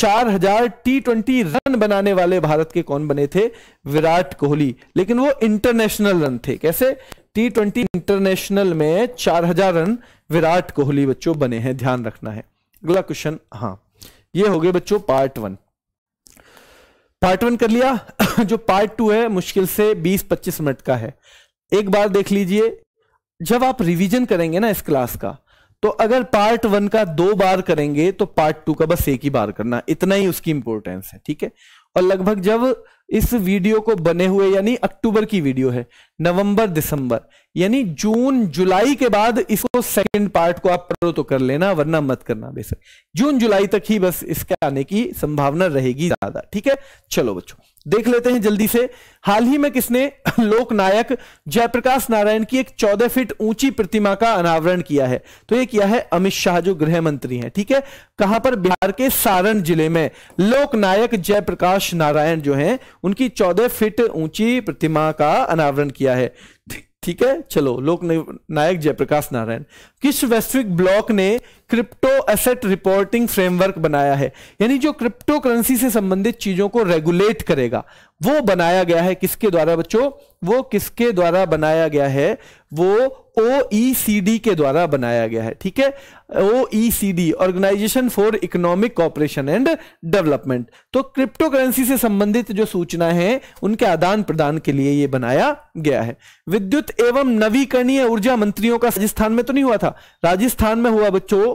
चार हजार टी ट्वेंटी रन बनाने वाले भारत के कौन बने थे विराट कोहली लेकिन वो इंटरनेशनल रन थे कैसे टी ट्वेंटी इंटरनेशनल में चार हजार रन विराट कोहली बच्चों बने हैं ध्यान रखना है अगला क्वेश्चन हाँ ये हो गए बच्चों पार्ट वन पार्ट वन कर लिया जो पार्ट टू है मुश्किल से 20-25 मिनट का है एक बार देख लीजिए जब आप रिवीजन करेंगे ना इस क्लास का तो अगर पार्ट वन का दो बार करेंगे तो पार्ट टू का बस एक ही बार करना इतना ही उसकी इंपॉर्टेंस है ठीक है और लगभग जब इस वीडियो को बने हुए यानी अक्टूबर की वीडियो है नवंबर दिसंबर यानी जून जुलाई के बाद इसको सेकंड पार्ट को आप पढ़ो तो कर लेना वरना मत करना बेशक जून जुलाई तक ही बस इसके आने की संभावना रहेगी ज्यादा ठीक है चलो बच्चों देख लेते हैं जल्दी से हाल ही में किसने लोकनायक जयप्रकाश नारायण की एक चौदह फीट ऊंची प्रतिमा का अनावरण किया है तो ये किया है अमित शाह जो गृह मंत्री हैं ठीक है कहां पर बिहार के सारण जिले में लोकनायक जयप्रकाश नारायण जो हैं उनकी चौदह फीट ऊंची प्रतिमा का अनावरण किया है ठीक है चलो लोक नायक जयप्रकाश नारायण किस वैश्विक ब्लॉक ने क्रिप्टो एसेट रिपोर्टिंग फ्रेमवर्क बनाया है यानी जो क्रिप्टो करेंसी से संबंधित चीजों को रेगुलेट करेगा वो बनाया गया है किसके द्वारा बच्चों वो किसके द्वारा बनाया गया है वो ओ e के द्वारा बनाया गया है ठीक है O organisation for economic cooperation and development तो क्रिप्टो करेंसी से संबंधित जो सूचना है उनके आदान प्रदान के लिए यह बनाया गया है विद्युत एवं नवीकरणीय ऊर्जा मंत्रियों का राजस्थान में तो नहीं हुआ था राजस्थान में हुआ बच्चों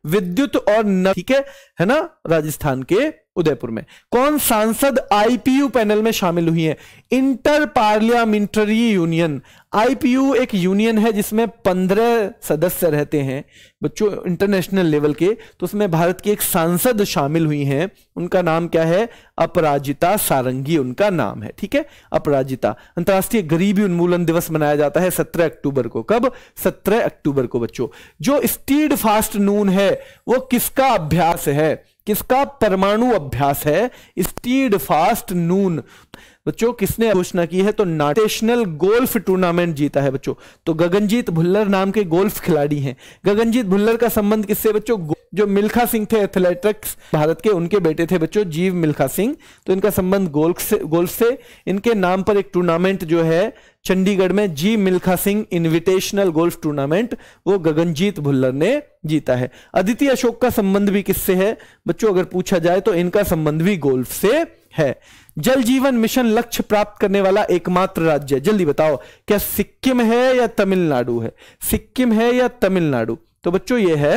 विद्युत और नव ठीक है है ना राजस्थान के उदयपुर में कौन सांसद आईपीयू पैनल में शामिल हुई है इंटर पार्लियामेंटरी यूनियन आईपीयू एक यूनियन है जिसमें पंद्रह सदस्य रहते हैं बच्चों इंटरनेशनल लेवल के तो उसमें भारत की एक सांसद शामिल हुई हैं उनका नाम क्या है अपराजिता सारंगी उनका नाम है ठीक है अपराजिता अंतर्राष्ट्रीय गरीबी उन्मूलन दिवस मनाया जाता है सत्रह अक्टूबर को कब सत्रह अक्टूबर को बच्चों जो स्टीड फास्ट नून है है वो किसका अभ्यास है किसका परमाणु अभ्यास है स्टीड फास्ट नून बच्चों किसने घोषणा की है तो नेशनल गोल्फ टूर्नामेंट जीता है बच्चों तो गगनजीत भुल्लर नाम के गोल्फ खिलाड़ी हैं गगनजीत भुल्लर का संबंध किससे बच्चों जो मिल्खा सिंह थे एथलेटिक्स भारत के उनके बेटे थे बच्चों जीव मिल्खा सिंह तो इनका संबंध गोल्फ से गोल्फ से इनके नाम पर एक टूर्नामेंट जो है चंडीगढ़ में Jeev Milkha Singh invitational golf tournament वो गगनजीत भुल्लर ने जीता है अदिति अशोक का संबंध भी किससे है बच्चों अगर पूछा जाए तो इनका संबंध भी गोल्फ से है जल जीवन मिशन लक्ष्य प्राप्त करने वाला एकमात्र राज्य है जल्दी बताओ क्या सिक्किम है या तमिलनाडु है सिक्किम है या तमिलनाडु तो बच्चों ये है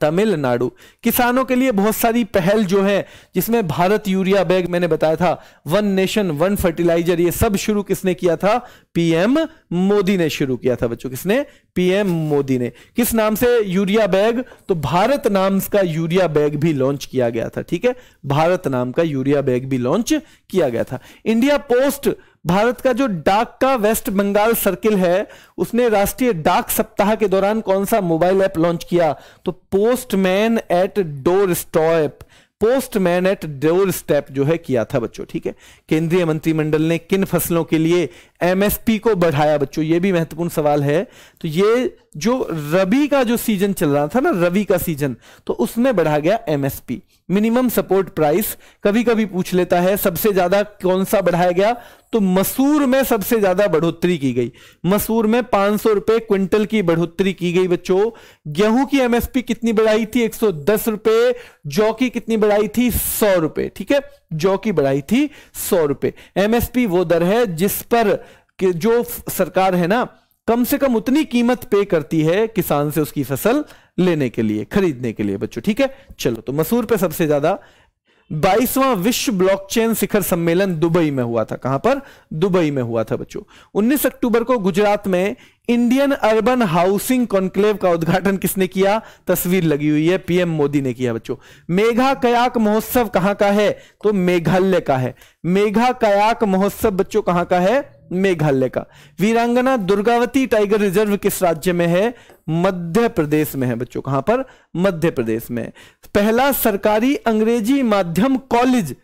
तमिलनाडु किसानों के लिए बहुत सारी पहल जो है जिसमें भारत यूरिया बैग मैंने बताया था वन नेशन वन फर्टिलाइजर ये सब शुरू किसने किया था पीएम मोदी ने शुरू किया था बच्चों किसने पीएम मोदी ने किस नाम से यूरिया बैग तो भारत नाम का यूरिया बैग भी लॉन्च किया गया था ठीक है भारत नाम का यूरिया बैग भी लॉन्च किया गया था इंडिया पोस्ट भारत का जो डाक का वेस्ट बंगाल सर्किल है उसने राष्ट्रीय डाक सप्ताह के दौरान कौन सा मोबाइल ऐप लॉन्च किया तो postman at door stop postman at door step जो है किया था बच्चों ठीक है केंद्रीय मंत्रिमंडल ने किन फसलों के लिए एमएसपी को बढ़ाया बच्चों ये भी महत्वपूर्ण सवाल है तो ये जो रबी का जो सीजन चल रहा था ना रबी का सीजन तो उसमें बढ़ा गया एमएसपी मिनिमम सपोर्ट प्राइस कभी कभी पूछ लेता है सबसे ज्यादा कौन सा बढ़ाया गया तो मसूर में सबसे ज्यादा बढ़ोतरी की गई मसूर में पांच सौ रुपए क्विंटल की बढ़ोतरी की गई बच्चों गेहूं की एमएसपी कितनी बढ़ाई थी एक सौ दस रुपए जौ की कितनी बढ़ाई थी सौ रुपए ठीक है जौ की बढ़ाई थी सौ रुपए एमएसपी वो दर है जिस पर जो सरकार है ना कम से कम उतनी कीमत पे करती है किसान से उसकी फसल लेने के लिए खरीदने के लिए बच्चों ठीक है चलो तो मसूर पे सबसे ज्यादा बाईसवां विश्व ब्लॉकचेन शिखर सम्मेलन दुबई में हुआ था कहां पर दुबई में हुआ था बच्चों 19 अक्टूबर को गुजरात में इंडियन अर्बन हाउसिंग कॉन्क्लेव का उद्घाटन किसने किया तस्वीर लगी हुई है पीएम मोदी ने किया बच्चों मेघा कयाक महोत्सव कहां का है तो मेघालय का है मेघा कयाक महोत्सव बच्चों कहां का है मेघालय का वीरांगना दुर्गावती टाइगर रिजर्व किस राज्य में है मध्य प्रदेश में है बच्चों कहां पर मध्य प्रदेश में पहला सरकारी अंग्रेजी माध्यम कॉलेज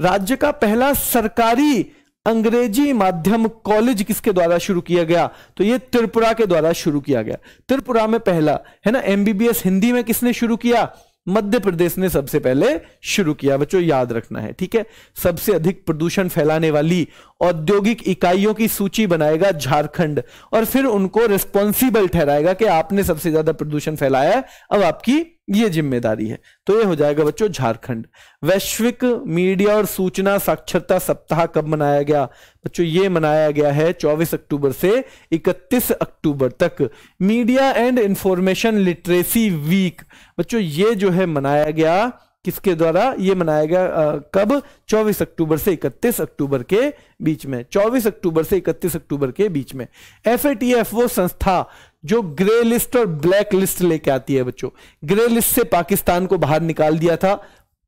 राज्य का पहला सरकारी अंग्रेजी माध्यम कॉलेज किसके द्वारा शुरू किया गया तो यह त्रिपुरा के द्वारा शुरू किया गया त्रिपुरा में पहला है ना एमबीबीएस हिंदी में किसने शुरू किया मध्य प्रदेश ने सबसे पहले शुरू किया बच्चों याद रखना है ठीक है सबसे अधिक प्रदूषण फैलाने वाली औद्योगिक इकाइयों की सूची बनाएगा झारखंड और फिर उनको रिस्पॉन्सिबल ठहराएगा कि आपने सबसे ज्यादा प्रदूषण फैलाया है अब आपकी ये जिम्मेदारी है तो ये हो जाएगा बच्चों झारखंड वैश्विक मीडिया और सूचना साक्षरता सप्ताह कब मनाया गया बच्चों ये मनाया गया है 24 अक्टूबर से 31 अक्टूबर तक media and information literacy week बच्चों ये जो है मनाया गया किसके द्वारा ये मनाया गया कब 24 अक्टूबर से 31 अक्टूबर के बीच में 24 अक्टूबर से 31 अक्टूबर के बीच में एफ वो संस्था जो ग्रे लिस्ट और ब्लैक लिस्ट लेके आती है बच्चों ग्रे लिस्ट से पाकिस्तान को बाहर निकाल दिया था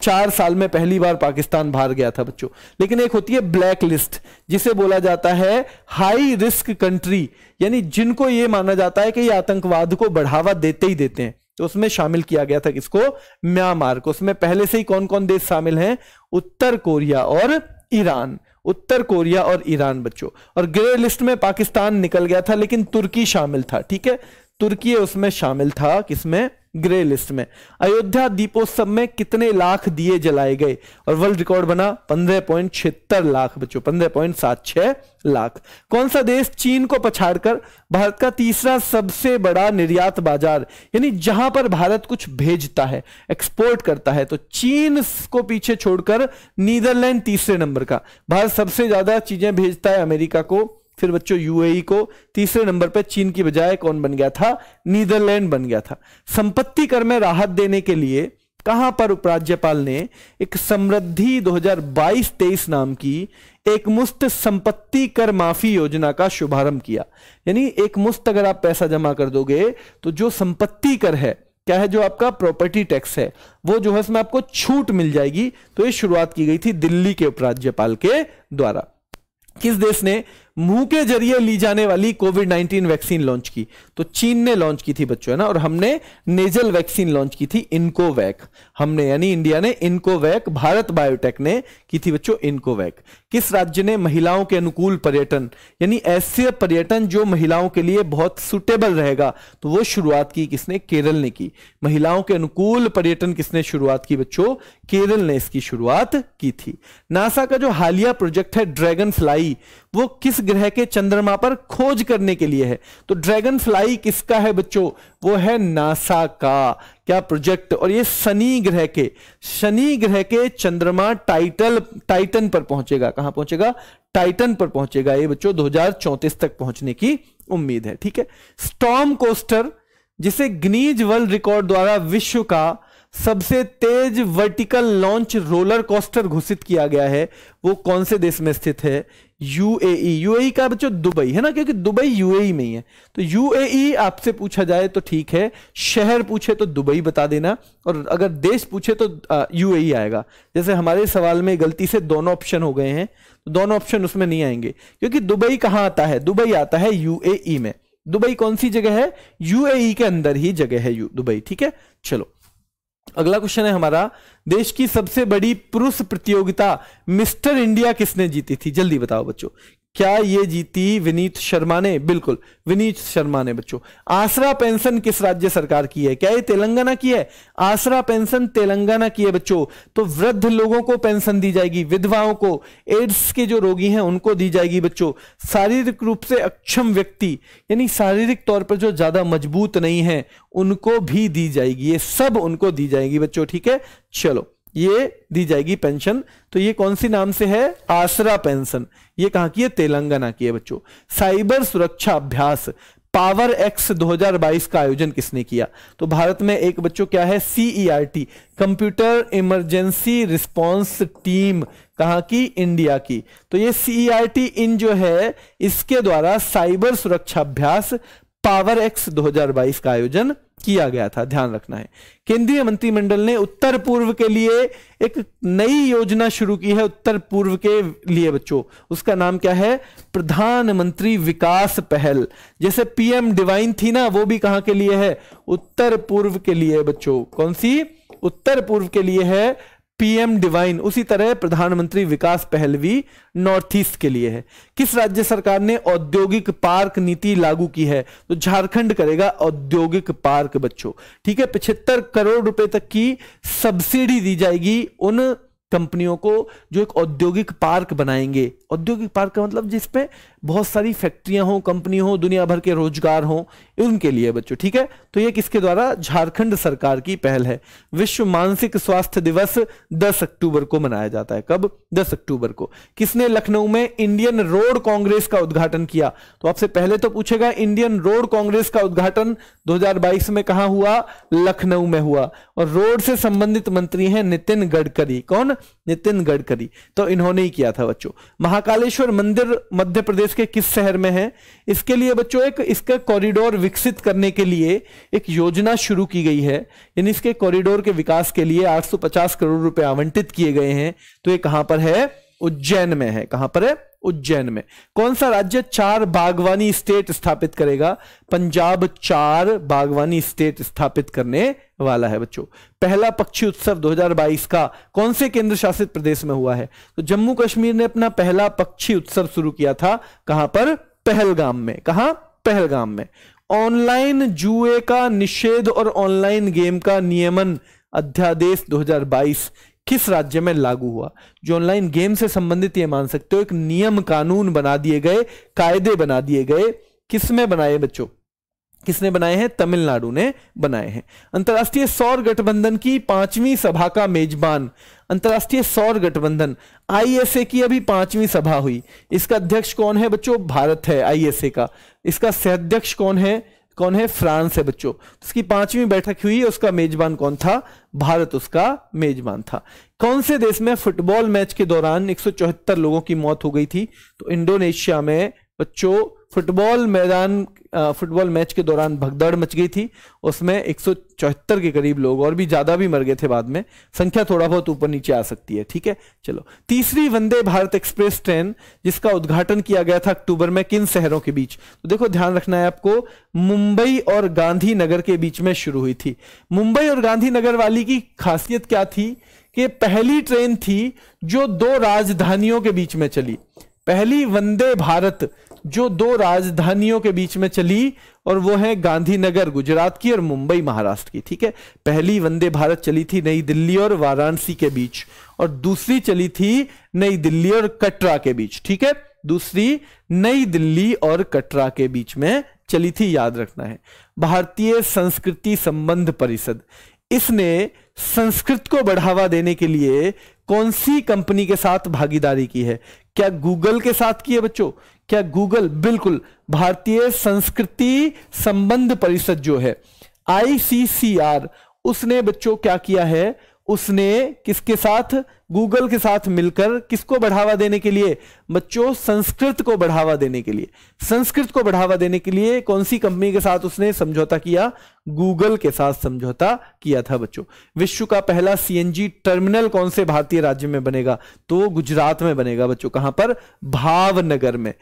चार साल में पहली बार पाकिस्तान बाहर गया था बच्चों लेकिन एक होती है ब्लैक लिस्ट जिसे बोला जाता है हाई रिस्क कंट्री यानी जिनको ये माना जाता है कि ये आतंकवाद को बढ़ावा देते ही देते हैं तो उसमें शामिल किया गया था किसको म्यांमार को उसमें पहले से ही कौन कौन देश शामिल हैं उत्तर कोरिया और ईरान उत्तर कोरिया और ईरान बच्चों और ग्रे लिस्ट में पाकिस्तान निकल गया था लेकिन तुर्की शामिल था ठीक है तुर्की उसमें शामिल था किसमें ग्रे लिस्ट में अयोध्या दीपोत्सव में कितने लाख दिए जलाए गए और वर्ल्ड रिकॉर्ड बना पंद्रह पॉइंट छिहत्तर लाख बच्चों पंद्रह पॉइंट सात छह लाख कौन सा देश चीन को पछाड़कर भारत का तीसरा सबसे बड़ा निर्यात बाजार यानी जहां पर भारत कुछ भेजता है एक्सपोर्ट करता है तो चीन को पीछे छोड़कर नीदरलैंड तीसरे नंबर का भारत सबसे ज्यादा चीजें भेजता है अमेरिका को फिर बच्चों यूएई e को तीसरे नंबर पर चीन की बजाय कौन बन गया था नीदरलैंड बन गया था संपत्ति कर में राहत देने के लिए कहां पर उपराज्यपाल ने एक समृद्धि 2022-23 नाम की एक मुस्त संपत्ति कर माफी योजना का शुभारंभ किया यानी एक मुस्त अगर आप पैसा जमा कर दोगे तो जो संपत्ति कर है क्या है जो आपका प्रॉपर्टी टैक्स है वो जो है इसमें आपको छूट मिल जाएगी तो ये शुरुआत की गई थी दिल्ली के उपराज्यपाल के द्वारा किस देश ने मुंह के जरिए ली जाने वाली कोविड 19 वैक्सीन लॉन्च की तो चीन ने लॉन्च की थी बच्चों है ना और हमने नेजल वैक्सीन लॉन्च की थी इनकोवैक हमने यानी इंडिया ने इनकोवैक भारत बायोटेक ने की थी बच्चों इनकोवैक किस राज्य ने महिलाओं के अनुकूल पर्यटन यानी ऐसे पर्यटन जो महिलाओं के लिए बहुत सुटेबल रहेगा तो वो शुरुआत की किसने केरल ने की महिलाओं के अनुकूल पर्यटन किसने शुरुआत की बच्चों केरल ने इसकी शुरुआत की थी नासा का जो हालिया प्रोजेक्ट है ड्रैगन फ्लाई वो किस ग्रह के चंद्रमा पर खोज करने के लिए है तो ड्रैगन फ्लाई किसका है बच्चों वो है नासा का क्या प्रोजेक्ट और ये शनि ग्रह के शनि ग्रह के चंद्रमा टाइटल टाइटन पर पहुंचेगा कहां पहुंचेगा टाइटन पर पहुंचेगा ये बच्चों दो तक पहुंचने की उम्मीद है ठीक है स्टॉम कोस्टर जिसे ग्नीज वर्ल्ड रिकॉर्ड द्वारा विश्व का सबसे तेज वर्टिकल लॉन्च रोलर कोस्टर घोषित किया गया है वो कौन से देश में स्थित है यूएई यूएई का बच्चों दुबई है ना क्योंकि दुबई यूएई में ही है तो यूएई आपसे पूछा जाए तो ठीक है शहर पूछे तो दुबई बता देना और अगर देश पूछे तो यूएई आएगा जैसे हमारे सवाल में गलती से दोनों ऑप्शन हो गए हैं तो दोनों ऑप्शन उसमें नहीं आएंगे क्योंकि दुबई कहाँ आता है दुबई आता है यूएई में दुबई कौन सी जगह है यूएई के अंदर ही जगह है दुबई ठीक है चलो अगला क्वेश्चन है हमारा देश की सबसे बड़ी पुरुष प्रतियोगिता मिस्टर इंडिया किसने जीती थी जल्दी बताओ बच्चों क्या ये जीती विनीत शर्मा ने बिल्कुल विनीत शर्मा ने बच्चों आसरा पेंशन किस राज्य सरकार की है क्या ये तेलंगाना की है आसरा पेंशन तेलंगाना की है बच्चों तो वृद्ध लोगों को पेंशन दी जाएगी विधवाओं को एड्स के जो रोगी हैं उनको दी जाएगी बच्चों शारीरिक रूप से अक्षम व्यक्ति यानी शारीरिक तौर पर जो ज्यादा मजबूत नहीं है उनको भी दी जाएगी ये सब उनको दी जाएगी बच्चों ठीक है चलो ये दी जाएगी पेंशन तो ये कौन सी नाम से है आसरा पेंशन ये कहा की है तेलंगाना की है बच्चों साइबर सुरक्षा अभ्यास पावर एक्स 2022 का आयोजन किसने किया तो भारत में एक बच्चों क्या है CERT computer emergency response team कहा की इंडिया की तो ये सीईआरटी e इन जो है इसके द्वारा साइबर सुरक्षा अभ्यास पावर एक्स 2022 का आयोजन किया गया था ध्यान रखना है केंद्रीय मंत्रिमंडल ने उत्तर पूर्व के लिए एक नई योजना शुरू की है उत्तर पूर्व के लिए बच्चों उसका नाम क्या है प्रधानमंत्री विकास पहल जैसे पीएम डिवाइन थी ना वो भी कहां के लिए है उत्तर पूर्व के लिए बच्चों कौन सी उत्तर पूर्व के लिए है पीएम डिवाइन उसी तरह प्रधानमंत्री विकास पहलवी नॉर्थ ईस्ट के लिए है किस राज्य सरकार ने औद्योगिक पार्क नीति लागू की है तो झारखंड करेगा औद्योगिक पार्क बच्चों ठीक है पिछहत्तर करोड़ रुपए तक की सब्सिडी दी जाएगी उन कंपनियों को जो एक औद्योगिक पार्क बनाएंगे औद्योगिक पार्क का मतलब जिसपे बहुत सारी फैक्ट्रियां हो कंपनी हो दुनिया भर के रोजगार हो उनके लिए बच्चों ठीक है तो ये किसके द्वारा झारखंड सरकार की पहल है विश्व मानसिक स्वास्थ्य दिवस 10 अक्टूबर को मनाया जाता है कब 10 अक्टूबर को किसने लखनऊ में इंडियन रोड कांग्रेस का उद्घाटन किया तो आपसे पहले तो पूछेगा इंडियन रोड कांग्रेस का उद्घाटन दो में कहा हुआ लखनऊ में हुआ और रोड से संबंधित मंत्री हैं नितिन गडकरी कौन नितिन गडकरी तो इन्होंने ही किया था बच्चों महाकालेश्वर मंदिर मध्य प्रदेश इसके किस शहर में है इसके लिए बच्चों एक इसका कॉरिडोर विकसित करने के लिए एक योजना शुरू की गई है यानी इसके कॉरिडोर के विकास के लिए 850 करोड़ रुपए आवंटित किए गए हैं तो ये कहां पर है उज्जैन में है कहां पर है उज्जैन में कौन सा राज्य चार बागवानी स्टेट स्थापित करेगा पंजाब चार बागवानी स्टेट स्थापित करने वाला है बच्चों पहला पक्षी उत्सव 2022 का कौन से केंद्र शासित प्रदेश में हुआ है तो जम्मू कश्मीर ने अपना पहला पक्षी उत्सव शुरू किया था कहां पर पहलगाम में कहा पहलगाम में ऑनलाइन जुए का निषेध और ऑनलाइन गेम का नियमन अध्यादेश 2022 किस राज्य में लागू हुआ जो ऑनलाइन गेम से संबंधित ये मान सकते हो एक नियम कानून बना दिए गए कायदे बना दिए गए में बनाए बच्चों किसने बनाए हैं तमिलनाडु ने बनाए हैं अंतर्राष्ट्रीय सौर गठबंधन की पांचवी सभा का मेजबान अंतर्राष्ट्रीय सौर गठबंधन आईएसए की अभी पांचवी सभा हुई इसका अध्यक्ष कौन है बच्चों भारत है आईएसए का इसका सह अध्यक्ष कौन है कौन है फ्रांस है बच्चों उसकी तो पांचवी बैठक हुई उसका मेजबान कौन था भारत उसका मेजबान था कौन से देश में फुटबॉल मैच के दौरान एक लोगों की मौत हो गई थी तो इंडोनेशिया में बच्चों फुटबॉल मैदान फुटबॉल मैच के दौरान भगदड़ मच गई थी उसमें एक के करीब लोग और भी ज़्यादा भी मर गए थे बाद में संख्या थोड़ा बहुत ऊपर नीचे आ सकती है ठीक है चलो तीसरी वंदे भारत एक्सप्रेस ट्रेन जिसका उद्घाटन किया गया था अक्टूबर में किन शहरों के बीच तो देखो ध्यान रखना है आपको मुंबई और गांधीनगर के बीच में शुरू हुई थी मुंबई और गांधीनगर वाली की खासियत क्या थी कि पहली ट्रेन थी जो दो राजधानियों के बीच में चली पहली वंदे भारत जो दो राजधानियों के बीच में चली और वो है गांधीनगर गुजरात की और मुंबई महाराष्ट्र की ठीक है पहली वंदे भारत चली थी नई दिल्ली और वाराणसी के बीच और दूसरी चली थी नई दिल्ली और कटरा के बीच ठीक है दूसरी नई दिल्ली और कटरा के बीच में चली थी याद रखना है भारतीय संस्कृति संबंध परिषद इसने संस्कृत को बढ़ावा देने के लिए कौन सी कंपनी के साथ भागीदारी की है क्या गूगल के साथ की है बच्चों क्या गूगल बिल्कुल भारतीय संस्कृति संबंध परिषद जो है आईसीसीआर उसने बच्चों क्या किया है उसने किसके साथ गूगल के साथ मिलकर किसको बढ़ावा देने के लिए बच्चों संस्कृत को बढ़ावा देने के लिए संस्कृत को बढ़ावा देने के लिए कौन सी कंपनी के साथ उसने समझौता किया गूगल के साथ समझौता किया था बच्चों विश्व का पहला सीएनजी टर्मिनल कौन से भारतीय राज्य में बनेगा तो गुजरात में बनेगा बच्चों कहां पर भावनगर में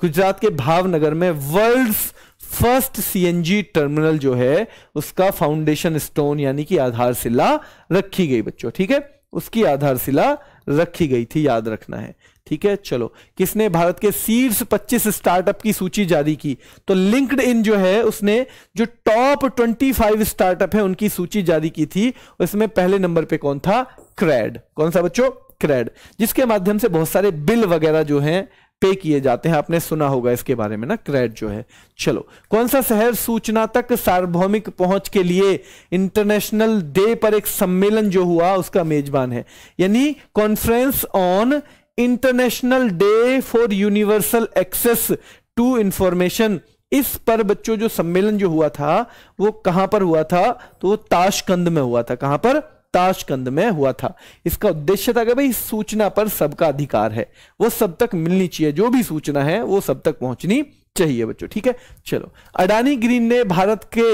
गुजरात के भावनगर में वर्ल्ड्स फर्स्ट सीएनजी टर्मिनल जो है उसका फाउंडेशन स्टोन यानी कि आधारशिला रखी गई बच्चों ठीक है उसकी आधारशिला रखी गई थी याद रखना है ठीक है चलो किसने भारत के शीर्ष 25 स्टार्टअप की सूची जारी की तो लिंक्ड इन जो है उसने जो टॉप 25 स्टार्टअप है उनकी सूची जारी की थी इसमें पहले नंबर पे कौन था क्रैड कौन सा बच्चों क्रैड जिसके माध्यम से बहुत सारे बिल वगैरह जो हैं पे किए जाते हैं आपने सुना होगा इसके बारे में ना क्रेड जो है चलो कौन सा शहर सूचना तक सार्वभौमिक पहुंच के लिए इंटरनेशनल डे पर एक सम्मेलन जो हुआ उसका मेजबान है यानी conference on international day for universal access to information इस पर बच्चों जो सम्मेलन जो हुआ था वो कहां पर हुआ था तो वो ताशकंद में हुआ था कहां पर ताशकंद में हुआ था इसका उद्देश्य था कि भाई सूचना पर सबका अधिकार है वो सब तक मिलनी चाहिए जो भी सूचना है वो सब तक पहुंचनी चाहिए बच्चों ठीक है चलो अडानी ग्रीन ने भारत के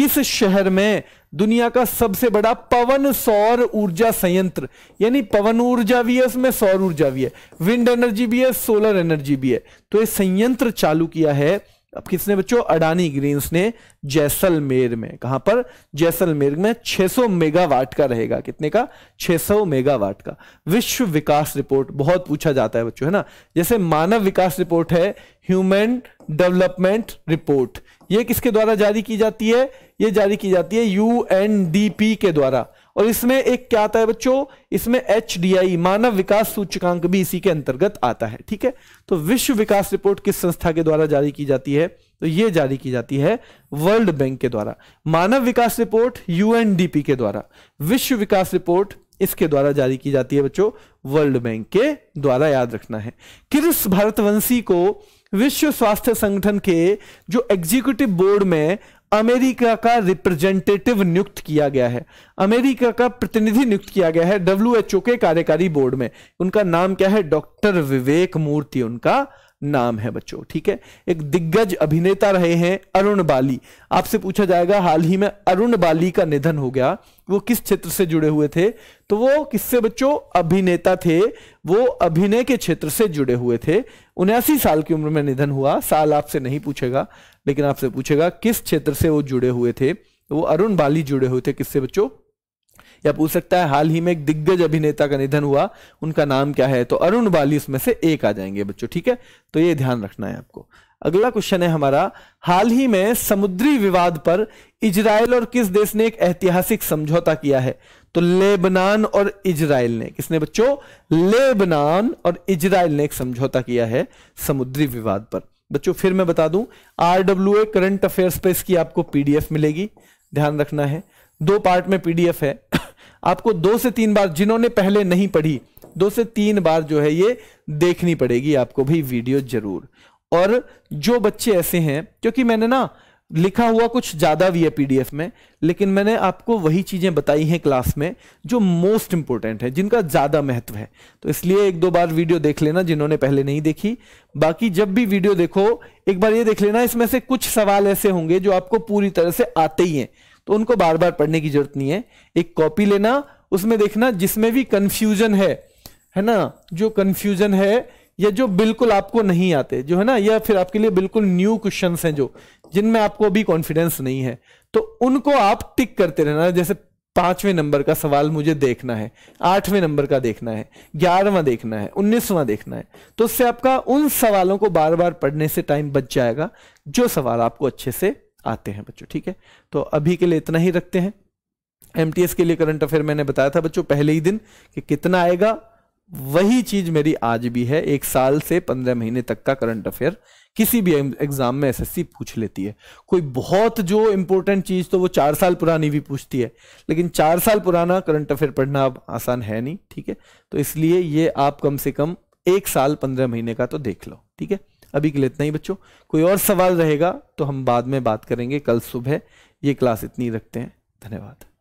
किस शहर में दुनिया का सबसे बड़ा पवन सौर ऊर्जा संयंत्र यानी पवन ऊर्जा भी है उसमें सौर ऊर्जा भी है विंड एनर्जी भी है सोलर एनर्जी भी है तो ये संयंत्र चालू किया है अब किसने बच्चों अडानी ग्रीन्स ने जैसलमेर में कहां पर जैसलमेर में 600 मेगावाट का रहेगा कितने का 600 मेगावाट का विश्व विकास रिपोर्ट बहुत पूछा जाता है बच्चों है ना जैसे मानव विकास रिपोर्ट है ह्यूमन डेवलपमेंट रिपोर्ट ये किसके द्वारा जारी की जाती है ये जारी की जाती है यूएनडीपी के द्वारा और इसमें एक क्या आता है बच्चों इसमें एच मानव विकास सूचकांक भी इसी के अंतर्गत आता है ठीक है तो विश्व विकास रिपोर्ट किस संस्था के द्वारा जारी की जाती है तो ये जारी की जाती है वर्ल्ड बैंक के द्वारा मानव विकास रिपोर्ट यूएनडीपी के द्वारा विश्व विकास रिपोर्ट इसके द्वारा जारी की जाती है बच्चों वर्ल्ड बैंक के द्वारा याद रखना है किस भारतवंशी को विश्व स्वास्थ्य संगठन के जो एग्जीक्यूटिव बोर्ड में अमेरिका का रिप्रेजेंटेटिव नियुक्त किया गया है अमेरिका का प्रतिनिधि नियुक्त किया गया है डब्ल्यू के कार्यकारी बोर्ड में उनका नाम क्या है डॉक्टर विवेक मूर्ति उनका नाम है बच्चों ठीक है एक दिग्गज अभिनेता रहे हैं अरुण बाली आपसे पूछा जाएगा हाल ही में अरुण बाली का निधन हो गया वो किस क्षेत्र से जुड़े हुए थे तो वो किससे बच्चों अभिनेता थे वो अभिनय के क्षेत्र से जुड़े हुए थे उन्यासी साल की उम्र में निधन हुआ साल आपसे नहीं पूछेगा लेकिन आपसे पूछेगा किस क्षेत्र से वो जुड़े हुए थे तो वो अरुण बाली जुड़े हुए थे किससे बच्चों या पूछ सकता है हाल ही में एक दिग्गज अभिनेता का निधन हुआ उनका नाम क्या है तो अरुण बाली उसमें से एक आ जाएंगे बच्चों ठीक है तो ये ध्यान रखना है आपको अगला क्वेश्चन है हमारा हाल ही में समुद्री विवाद पर इजराइल और किस देश ने एक ऐतिहासिक समझौता किया है तो लेबनान और इजराइल ने किसने बच्चों लेबनान और इजराइल ने एक समझौता किया है समुद्री विवाद पर बच्चों फिर मैं बता दूं आरडब्ल्यू करंट अफेयर्स पे इसकी आपको पीडीएफ मिलेगी ध्यान रखना है दो पार्ट में पीडीएफ है आपको दो से तीन बार जिन्होंने पहले नहीं पढ़ी दो से तीन बार जो है ये देखनी पड़ेगी आपको भी वीडियो जरूर और जो बच्चे ऐसे हैं क्योंकि मैंने ना लिखा हुआ कुछ ज़्यादा भी है पीडीएफ में लेकिन मैंने आपको वही चीज़ें बताई हैं क्लास में जो मोस्ट इंपॉर्टेंट है जिनका ज़्यादा महत्व है तो इसलिए एक दो बार वीडियो देख लेना जिन्होंने पहले नहीं देखी बाकी जब भी वीडियो देखो एक बार ये देख लेना इसमें से कुछ सवाल ऐसे होंगे जो आपको पूरी तरह से आते ही हैं तो उनको बार बार पढ़ने की जरूरत नहीं है एक कॉपी लेना उसमें देखना जिसमें भी कंफ्यूजन है है ना जो कंफ्यूजन है या जो बिल्कुल आपको नहीं आते जो है ना या फिर आपके लिए बिल्कुल न्यू क्वेश्चन हैं जो जिनमें आपको अभी कॉन्फिडेंस नहीं है तो उनको आप टिक करते रहना जैसे पांचवें नंबर का सवाल मुझे देखना है आठवें नंबर का देखना है ग्यारहवा देखना है उन्नीसवां देखना है तो उससे आपका उन सवालों को बार बार पढ़ने से टाइम बच जाएगा जो सवाल आपको अच्छे से आते हैं बच्चों ठीक है तो अभी के लिए इतना ही रखते हैं एम के लिए करंट अफेयर मैंने बताया था बच्चों पहले ही दिन कि कितना आएगा वही चीज मेरी आज भी है एक साल से पंद्रह महीने तक का करंट अफेयर किसी भी एग्जाम में एसएससी पूछ लेती है कोई बहुत जो इंपॉर्टेंट चीज तो वो चार साल पुरानी भी पूछती है लेकिन चार साल पुराना करंट अफेयर पढ़ना अब आसान है नहीं ठीक है तो इसलिए ये आप कम से कम एक साल पंद्रह महीने का तो देख लो ठीक है अभी के लिए इतना ही बच्चों कोई और सवाल रहेगा तो हम बाद में बात करेंगे कल सुबह ये क्लास इतनी रखते हैं धन्यवाद